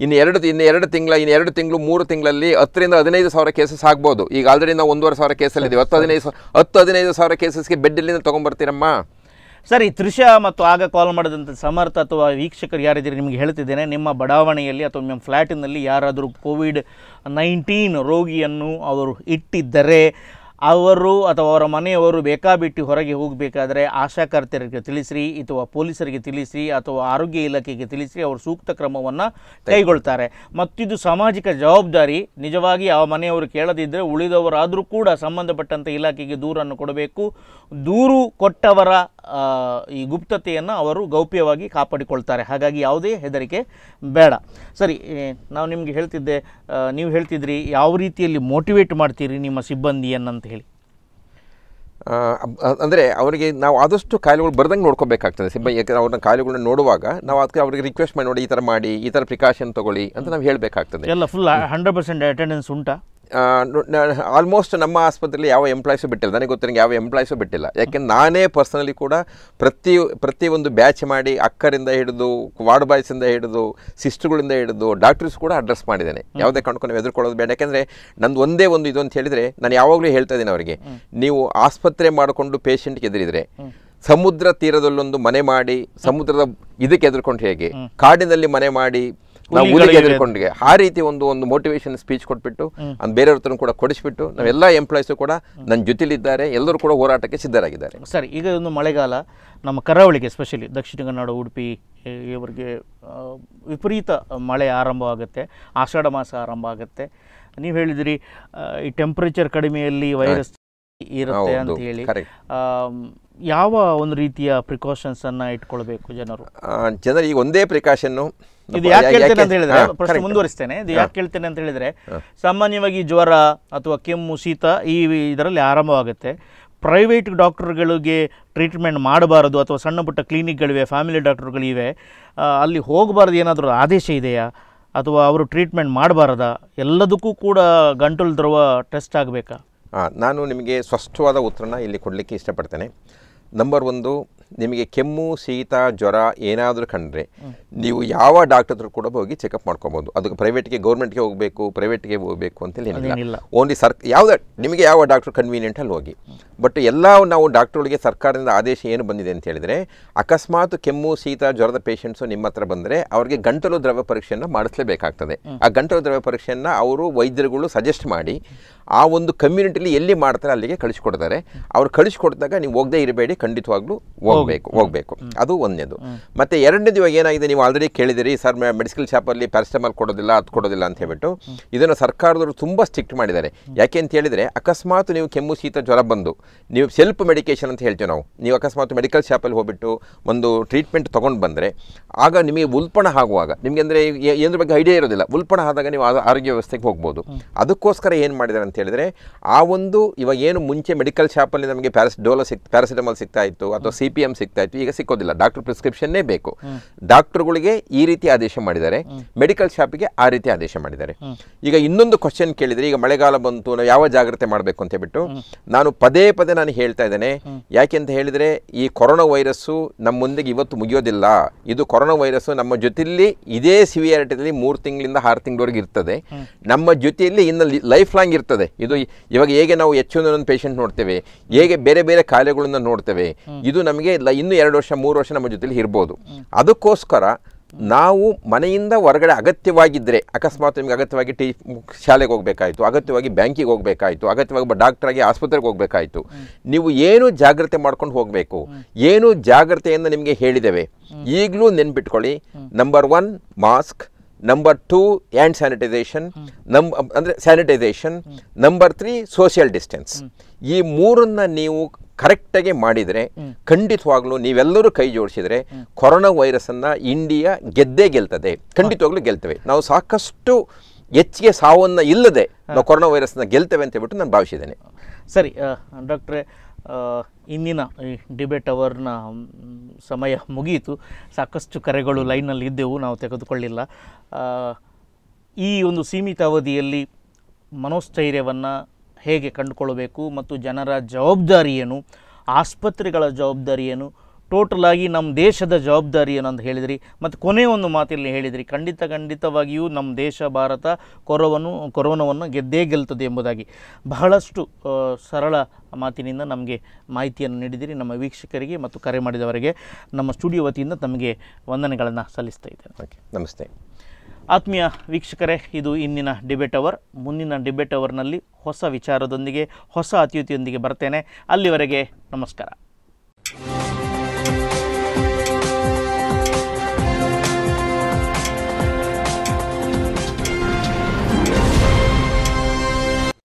ಇನ್ನು ಎರಡು ಇನ್ನು ಎರಡು ತಿಂಗಳ ಇನ್ನು ಎರಡು ತಿಂಗಳು ಮೂರು ತಿಂಗಳಲ್ಲಿ ಹತ್ತರಿಂದ ಹದಿನೈದು ಸಾವಿರ ಕೇಸಸ್ ಆಗ್ಬೋದು ಈಗ ಆಲ್ರೆಡಿ ನಾವು ಒಂದೂವರೆ ಸಾವಿರ ಕೇಸಲ್ಲಿದ್ದೀವಿ ಹತ್ತು ಹದಿನೈದು ಹತ್ತು ಹದಿನೈದು ಸಾವಿರ ಕೇಸಸ್ಗೆ ಬೆಡ್ಡಲ್ಲಿಂದ ತೊಗೊಂಬರ್ತೀರಮ್ಮ ಸರ್ ಈ ತ್ರಿಷಾ ಮತ್ತು ಆಗ ಕಾಲ್ ಮಾಡಿದಂಥ ಸಮರ್ಥ ಅಥವಾ ವೀಕ್ಷಕರು ಯಾರಿದ್ದೀರಿ ನಿಮಗೆ ಹೇಳ್ತಿದ್ದೇನೆ ನಿಮ್ಮ ಬಡಾವಣೆಯಲ್ಲಿ ಅಥವಾ ನಿಮ್ಮ ಫ್ಲ್ಯಾಟಿನಲ್ಲಿ ಯಾರಾದರೂ ಕೋವಿಡ್ ನೈನ್ಟೀನ್ ರೋಗಿಯನ್ನು ಅವರು ಇಟ್ಟಿದ್ದರೆ ಅವರು ಅಥವಾ ಅವರ ಮನೆಯವರು ಬೇಕಾಬಿಟ್ಟು ಹೊರಗೆ ಹೋಗಬೇಕಾದ್ರೆ ಆಶಾಕರ್ತರಿಗೆ ತಿಳಿಸ್ರಿ ಅಥವಾ ಪೊಲೀಸರಿಗೆ ತಿಳಿಸ್ರಿ ಅಥವಾ ಆರೋಗ್ಯ ಇಲಾಖೆಗೆ ತಿಳಿಸ್ರಿ ಅವರು ಸೂಕ್ತ ಕ್ರಮವನ್ನು ಕೈಗೊಳ್ತಾರೆ ಮತ್ತಿದು ಸಾಮಾಜಿಕ ಜವಾಬ್ದಾರಿ ನಿಜವಾಗಿ ಆ ಮನೆಯವರು ಕೇಳದಿದ್ದರೆ ಉಳಿದವರಾದರೂ ಕೂಡ ಸಂಬಂಧಪಟ್ಟಂಥ ಇಲಾಖೆಗೆ ದೂರನ್ನು ಕೊಡಬೇಕು ದೂರು ಕೊಟ್ಟವರ ಈ ಗುಪ್ತತೆಯನ್ನು ಅವರು ಗೌಪ್ಯವಾಗಿ ಕಾಪಾಡಿಕೊಳ್ತಾರೆ ಹಾಗಾಗಿ ಯಾವುದೇ ಹೆದರಿಕೆ ಬೇಡ ಸರಿ ನಾವು ನಿಮಗೆ ಹೇಳ್ತಿದ್ದೆ ನೀವು ಹೇಳ್ತಿದ್ರಿ ಯಾವ ರೀತಿಯಲ್ಲಿ ಮೋಟಿವೇಟ್ ಮಾಡ್ತೀರಿ ನಿಮ್ಮ ಸಿಬ್ಬಂದಿಯನ್ನಂತ ಅಂದರೆ ಅವರಿಗೆ ನಾವು ಆದಷ್ಟು ಕಾಯಿಲೆಗಳು ಬರ್ದಂಗೆ ನೋಡ್ಕೋಬೇಕಾಗ್ತದೆ ಸಿಬ್ಬ ಯಾಕೆ ಅವ್ರನ್ನ ಕಾಯಿಲೆಗಳನ್ನ ನೋಡುವಾಗ ನಾವು ಅದಕ್ಕೆ ಅವರಿಗೆ ರಿಕ್ವೆಸ್ಟ್ ಮಾಡಿ ನೋಡಿ ಈ ಥರ ಮಾಡಿ ಈ ಥರ ಪ್ರಿಕಾಷನ್ ತೊಗೊಳ್ಳಿ ಅಂತ ನಾವು ಹೇಳಬೇಕಾಗ್ತದೆ ಎಲ್ಲ ಫುಲ್ ಹಂಡ್ರೆಡ್ ಪರ್ಸೆಂಟ್ ಅಟೆಂಡೆನ್ಸ್ ಉಂಟಾ ಆಲ್ಮೋಸ್ಟ್ ನಮ್ಮ ಆಸ್ಪತ್ರೆಯಲ್ಲಿ ಯಾವ ಎಂಪ್ಲಾಯ್ಸು ಬಿಟ್ಟಿಲ್ಲ ನನಗೆ ಗೊತ್ತಿರಂಗೆ ಯಾವ ಎಂಪ್ಲಾಯ್ಸು ಬಿಟ್ಟಿಲ್ಲ ಯಾಕೆಂದ್ರೆ ನಾನೇ ಪರ್ಸನಲಿ ಕೂಡ ಪ್ರತಿ ಪ್ರತಿಯೊಂದು ಬ್ಯಾಚ್ ಮಾಡಿ ಅಕ್ಕರಿಂದ ಹಿಡಿದು ವಾರ್ಡ್ ಬಾಯ್ಸಿಂದ ಹಿಡಿದು ಸಿಸ್ಟರ್ಗಳಿಂದ ಹಿಡಿದು ಡಾಕ್ಟರ್ಸ್ ಕೂಡ ಅಡ್ರೆಸ್ ಮಾಡಿದ್ದೇನೆ ಯಾವುದೇ ಕಂಡುಕೊಂಡು ನಾವು ಎದುರ್ಕೊಳ್ಳೋದು ಬೇಡ ಯಾಕೆಂದರೆ ನಂದು ಒಂದೇ ಒಂದು ಇದು ಅಂತ ಹೇಳಿದರೆ ನಾನು ಯಾವಾಗಲೂ ಹೇಳ್ತಾ ಇದ್ದೀನಿ ಅವರಿಗೆ ನೀವು ಆಸ್ಪತ್ರೆ ಮಾಡಿಕೊಂಡು ಪೇಷಂಟ್ಗೆ ಎದುರಿದರೆ ಸಮುದ್ರ ತೀರದಲ್ಲೊಂದು ಮನೆ ಮಾಡಿ ಸಮುದ್ರದ ಇದಕ್ಕೆ ಎದುರ್ಕೊಂಡು ಹೇಗೆ ಕಾಡಿನಲ್ಲಿ ಮನೆ ಮಾಡಿ ನಾವು ಊರಿಗೆ ಆ ರೀತಿ ಒಂದು ಒಂದು ಮೋಟಿವೇಶನ್ ಸ್ಪೀಚ್ ಕೊಟ್ಬಿಟ್ಟು ಅದು ಬೇರೆಯವ್ರ ಕೂಡ ಕೊಡಿಸ್ಬಿಟ್ಟು ನಾವೆಲ್ಲ ಎಂಪ್ಲಾಯ್ಸು ಕೂಡ ನನ್ನ ಜೊತೆಲಿದ್ದಾರೆ ಎಲ್ಲರೂ ಕೂಡ ಹೋರಾಟಕ್ಕೆ ಸಿದ್ಧರಾಗಿದ್ದಾರೆ ಸರ್ ಈಗ ಒಂದು ಮಳೆಗಾಲ ನಮ್ಮ ಕರಾವಳಿಗೆ ಎಸ್ಪೆಷಲಿ ದಕ್ಷಿಣ ಕನ್ನಡ ಉಡುಪಿ ಇವರಿಗೆ ವಿಪರೀತ ಮಳೆ ಆರಂಭವಾಗುತ್ತೆ ಆಷಾಢ ಮಾಸ ಆರಂಭ ಆಗುತ್ತೆ ನೀವು ಹೇಳಿದಿರಿ ಈ ಟೆಂಪರೇಚರ್ ಕಡಿಮೆಯಲ್ಲಿ ವೈರಸ್ ಇರುತ್ತೆ ಅಂತ ಹೇಳಿ ಯಾವ ಒಂದು ರೀತಿಯ ಪ್ರಿಕಾಷನ್ಸನ್ನು ಇಟ್ಕೊಳ್ಬೇಕು ಜನರು ಜನರು ಈಗ ಒಂದೇ ಪ್ರಿಕಾಷನ್ನು ಇದು ಯಾಕೆ ಹೇಳ್ತೇನೆ ಅಂತ ಹೇಳಿದ್ರೆ ಪ್ರಶ್ನೆ ಮುಂದುವರಿಸ್ತೇನೆ ಇದು ಯಾಕೆ ಕೇಳ್ತೇನೆ ಅಂತ ಹೇಳಿದ್ರೆ ಸಾಮಾನ್ಯವಾಗಿ ಜ್ವರ ಅಥವಾ ಕೆಮ್ಮು ಶೀತ ಈ ಇದರಲ್ಲಿ ಆರಂಭವಾಗುತ್ತೆ ಪ್ರೈವೇಟ್ ಡಾಕ್ಟರ್ಗಳಿಗೆ ಟ್ರೀಟ್ಮೆಂಟ್ ಮಾಡಬಾರದು ಅಥವಾ ಸಣ್ಣ ಪುಟ್ಟ ಕ್ಲಿನಿಕ್ಗಳಿವೆ ಫ್ಯಾಮಿಲಿ ಡಾಕ್ಟರ್ಗಳಿವೆ ಅಲ್ಲಿ ಹೋಗಬಾರ್ದು ಏನಾದರೂ ಆದೇಶ ಇದೆಯಾ ಅಥವಾ ಅವರು ಟ್ರೀಟ್ಮೆಂಟ್ ಮಾಡಬಾರದ ಎಲ್ಲದಕ್ಕೂ ಕೂಡ ಗಂಟಲು ದ್ರವ ಟೆಸ್ಟ್ ಆಗಬೇಕಾ ನಾನು ನಿಮಗೆ ಸ್ಪಷ್ಟವಾದ ಉತ್ತರನ ಇಲ್ಲಿ ಕೊಡಲಿಕ್ಕೆ ಇಷ್ಟಪಡ್ತೇನೆ ನಂಬರ್ ಒಂದು ನಿಮಗೆ ಕೆಮ್ಮು ಶೀತ ಜ್ವರ ಏನಾದರೂ ಕಂಡ್ರೆ ನೀವು ಯಾವ ಡಾಕ್ಟರ್ ಹತ್ರ ಕೂಡ ಹೋಗಿ ಚೆಕಪ್ ಮಾಡ್ಕೋಬೋದು ಅದಕ್ಕೆ ಪ್ರೈವೇಟ್ಗೆ ಗೌರ್ಮೆಂಟ್ಗೆ ಹೋಗಬೇಕು ಪ್ರೈವೇಟ್ಗೆ ಹೋಗಬೇಕು ಅಂತೇಳಿ ಓನ್ಲಿ ಸರ್ ಯಾವುದೇ ನಿಮಗೆ ಯಾವ ಡಾಕ್ಟ್ರು ಅಲ್ಲಿ ಹೋಗಿ ಬಟ್ ಎಲ್ಲ ನಾವು ಡಾಕ್ಟ್ರುಗಳಿಗೆ ಸರ್ಕಾರದಿಂದ ಆದೇಶ ಏನು ಬಂದಿದೆ ಅಂತ ಹೇಳಿದರೆ ಅಕಸ್ಮಾತ್ ಕೆಮ್ಮು ಶೀತ ಜ್ವರದ ಪೇಷಂಟ್ಸು ನಿಮ್ಮ ಹತ್ರ ಬಂದರೆ ಅವರಿಗೆ ಗಂಟಲು ದ್ರವ ಪರೀಕ್ಷೆಯನ್ನು ಮಾಡಿಸಲೇಬೇಕಾಗ್ತದೆ ಆ ಗಂಟಲು ದ್ರವ ಪರೀಕ್ಷೆಯನ್ನು ಅವರು ವೈದ್ಯರುಗಳು ಸಜೆಸ್ಟ್ ಮಾಡಿ ಆ ಒಂದು ಕಮ್ಯುನಿಟಿಲಿ ಎಲ್ಲಿ ಮಾಡ್ತಾರೆ ಅಲ್ಲಿಗೆ ಕಳಿಸ್ಕೊಡ್ತಾರೆ ಅವ್ರು ಕಳಿಸ್ಕೊಡ್ದಾಗ ನೀವು ಹೋಗದೇ ಇರಬೇಡಿ ಖಂಡಿತವಾಗ್ಲೂ ಹೋಗಬೇಕು ಹೋಗಬೇಕು ಅದು ಒಂದನೇದು ಮತ್ತೆ ಎರಡನೇದು ಇವಾಗ ಏನಾಗಿದೆ ನೀವು ಆಲ್ರೆಡಿ ಕೇಳಿದಿರಿ ಸರ್ ಮೆಡಿಕಲ್ ಶಾಪಲ್ಲಿ ಪ್ಯಾರಸ್ಟಮಾಲ್ ಕೊಡೋದಿಲ್ಲ ಅದು ಕೊಡೋದಿಲ್ಲ ಅಂತ ಹೇಳ್ಬಿಟ್ಟು ಇದನ್ನು ಸರ್ಕಾರದವರು ತುಂಬ ಸ್ಟ್ರಿಕ್ಟ್ ಮಾಡಿದ್ದಾರೆ ಯಾಕೆ ಅಂತ ಹೇಳಿದರೆ ಅಕಸ್ಮಾತ್ ನೀವು ಕೆಮ್ಮು ಶೀತ ಜ್ವರ ಬಂದು ನೀವು ಸೆಲ್ಫ್ ಮೆಡಿಕೇಷನ್ ಅಂತ ಹೇಳ್ತೀವಿ ನಾವು ನೀವು ಅಕಸ್ಮಾತ್ ಮೆಡಿಕಲ್ ಶಾಪಲ್ಲಿ ಹೋಗ್ಬಿಟ್ಟು ಒಂದು ಟ್ರೀಟ್ಮೆಂಟ್ ತೊಗೊಂಡು ಬಂದರೆ ಆಗ ನಿಮಗೆ ಉಲ್ಪಣ ಆಗುವಾಗ ನಿಮಗೆ ಅಂದರೆ ಏನ್ರ ಬಗ್ಗೆ ಐಡಿಯಾ ಇರೋದಿಲ್ಲ ಉಲ್ಪಣ ಆದಾಗ ನೀವು ಆರೋಗ್ಯ ವ್ಯವಸ್ಥೆಗೆ ಹೋಗ್ಬೋದು ಅದಕ್ಕೋಸ್ಕರ ಏನು ಮಾಡಿದ್ದಾರೆ ಅಂತ ಹೇಳಿದರೆ ಆ ಒಂದು ಇವಾಗ ಏನು ಮುಂಚೆ ಮೆಡಿಕಲ್ ಶಾಪಲ್ಲಿ ನಮಗೆ ಪ್ಯಾರಸ್ ಡೋಲೋ ಸಿಕ್ ಪ್ಯಾರಾಸಿಟಮಾಲ್ ಸಿಗ್ತಾ ಇತ್ತು ಅಥವಾ ಸಿ ಪಿ ಎಂ ಸಿಗ್ತಾ ಇತ್ತು ಈಗ ಸಿಕ್ಕೋದಿಲ್ಲ ಡಾಕ್ಟರ್ ಪ್ರಿಸ್ಕ್ರಿಪ್ಷನ್ನೇ ಬೇಕು ಡಾಕ್ಟರ್ಗಳಿಗೆ ಈ ರೀತಿ ಆದೇಶ ಮಾಡಿದ್ದಾರೆ ಮೆಡಿಕಲ್ ಶಾಪಿಗೆ ಆ ರೀತಿ ಆದೇಶ ಮಾಡಿದ್ದಾರೆ ಈಗ ಇನ್ನೊಂದು ಕ್ವಶನ್ ಕೇಳಿದರೆ ಈಗ ಮಳೆಗಾಲ ಬಂತು ನಾವು ಯಾವ ಜಾಗ್ರತೆ ಮಾಡಬೇಕು ಅಂತ ಹೇಳ್ಬಿಟ್ಟು ನಾನು ಪದೇ ಪದೇ ನಾನು ಹೇಳ್ತಾ ಇದ್ದೇನೆ ಯಾಕೆ ಅಂತ ಹೇಳಿದರೆ ಈ ಕೊರೋನಾ ವೈರಸ್ಸು ನಮ್ಮ ಮುಂದೆಗೆ ಇವತ್ತು ಮುಗಿಯೋದಿಲ್ಲ ಇದು ಕೊರೋನಾ ವೈರಸ್ ನಮ್ಮ ಜೊತೆಯಲ್ಲಿ ಇದೇ ಸಿವಿಯಾರಿಟಿಯಲ್ಲಿ ಮೂರು ತಿಂಗಳಿಂದ ಆರು ತಿಂಗಳವರೆಗೆ ಇರ್ತದೆ ನಮ್ಮ ಜೊತೆಯಲ್ಲಿ ಇನ್ನು ಲೈಫ್ ಲಾಂಗ್ ಇರ್ತದೆ ಇದು ಇವಾಗ ಹೇಗೆ ನಾವು ಹೆಚ್ಚು ಒಂದೊಂದು ಪೇಷಂಟ್ ನೋಡ್ತೇವೆ ಹೇಗೆ ಬೇರೆ ಬೇರೆ ಕಾಯಿಲೆಗಳನ್ನು ನೋಡ್ತೇವೆ ಇದು ನಮಗೆ ಇಲ್ಲ ಇನ್ನೂ ಎರಡು ವರ್ಷ ಮೂರು ವರ್ಷ ನಮ್ಮ ಜೊತೆಲಿ ಇರ್ಬೋದು ಅದಕ್ಕೋಸ್ಕರ ನಾವು ಮನೆಯಿಂದ ಹೊರಗಡೆ ಅಗತ್ಯವಾಗಿದ್ದರೆ ಅಕಸ್ಮಾತ್ ನಿಮಗೆ ಅಗತ್ಯವಾಗಿ ಟಿ ಶಾಲೆಗೆ ಹೋಗಬೇಕಾಯಿತು ಅಗತ್ಯವಾಗಿ ಬ್ಯಾಂಕಿಗೆ ಹೋಗಬೇಕಾಯಿತು ಅಗತ್ಯವಾಗಿ ಒಬ್ಬ ಡಾಕ್ಟ್ರಾಗಿ ಆಸ್ಪತ್ರೆಗೆ ಹೋಗಬೇಕಾಯಿತು ನೀವು ಏನು ಜಾಗ್ರತೆ ಮಾಡ್ಕೊಂಡು ಹೋಗಬೇಕು ಏನು ಜಾಗ್ರತೆಯನ್ನು ನಿಮಗೆ ಹೇಳಿದ್ದೇವೆ ಈಗಲೂ ನೆನ್ಪಿಟ್ಕೊಳ್ಳಿ number one mask number two hand sanitisation ನಂಬ ಅಂದರೆ sanitisation number three social distance ಈ ಮೂರನ್ನು ನೀವು ಕರೆಕ್ಟಾಗಿ ಮಾಡಿದರೆ ಖಂಡಿತವಾಗ್ಲೂ ನೀವೆಲ್ಲರೂ ಕೈ ಜೋಡಿಸಿದರೆ ಕೊರೋನಾ ವೈರಸನ್ನು ಇಂಡಿಯಾ ಗೆದ್ದೇ ಗೆಲ್ತದೆ ಖಂಡಿತವಾಗ್ಲೂ ಗೆಲ್ತವೆ ನಾವು ಸಾಕಷ್ಟು ಹೆಚ್ಚಿಗೆ ಸಾವನ್ನು ಇಲ್ಲದೆ ನಾವು ಕೊರೋನಾ ವೈರಸ್ನ ಗೆಲ್ತೇವೆ ಅಂತ ಹೇಳ್ಬಿಟ್ಟು ನಾನು ಭಾವಿಸಿದ್ದೇನೆ ಸರಿ ಡಾಕ್ಟ್ರೇ ಇಂದಿನ ಈ ಡಿಬೇಟ್ ಅವರ್ನ ಸಮಯ ಮುಗಿಯಿತು ಸಾಕಷ್ಟು ಕರೆಗಳು ಲೈನಲ್ಲಿ ಇದ್ದೆವು ನಾವು ತೆಗೆದುಕೊಳ್ಳಿಲ್ಲ ಈ ಒಂದು ಸೀಮಿತ ಅವಧಿಯಲ್ಲಿ ಮನೋಸ್ಥೈರ್ಯವನ್ನು ಹೇಗೆ ಕಂಡುಕೊಳ್ಬೇಕು ಮತ್ತು ಜನರ ಜವಾಬ್ದಾರಿ ಏನು ಆಸ್ಪತ್ರೆಗಳ ಜವಾಬ್ದಾರಿ ಏನು ಟೋಟಲಾಗಿ ನಮ್ಮ ದೇಶದ ಜವಾಬ್ದಾರಿ ಏನು ಅಂತ ಹೇಳಿದ್ರಿ ಮತ್ತು ಕೊನೆಯ ಒಂದು ಮಾತಿಲ್ಲಿ ಹೇಳಿದ್ರಿ ಖಂಡಿತ ಖಂಡಿತವಾಗಿಯೂ ನಮ್ಮ ದೇಶ ಭಾರತ ಕೊರೋವನ್ನು ಕೊರೋನವನ್ನು ಗೆದ್ದೇ ಗೆಲ್ತದೆ ಎಂಬುದಾಗಿ ಬಹಳಷ್ಟು ಸರಳ ಮಾತಿನಿಂದ ನಮಗೆ ಮಾಹಿತಿಯನ್ನು ನೀಡಿದಿರಿ ನಮ್ಮ ವೀಕ್ಷಕರಿಗೆ ಮತ್ತು ಕರೆ ಮಾಡಿದವರಿಗೆ ನಮ್ಮ ಸ್ಟುಡಿಯೋ ವತಿಯಿಂದ ತಮಗೆ ವಂದನೆಗಳನ್ನು ಸಲ್ಲಿಸ್ತಾ ಇದ್ದೇನೆ ಓಕೆ ನಮಸ್ತೆ ಆತ್ಮೀಯ ವೀಕ್ಷಕರೇ ಇದು ಇಂದಿನ ಡಿಬೇಟ್ ಅವರ್ ಮುಂದಿನ ಡಿಬೇಟ್ ಅವರ್ನಲ್ಲಿ ಹೊಸ ವಿಚಾರದೊಂದಿಗೆ ಹೊಸ ಅತಿಥಿಯೊಂದಿಗೆ ಬರ್ತೇನೆ ಅಲ್ಲಿವರೆಗೆ ನಮಸ್ಕಾರ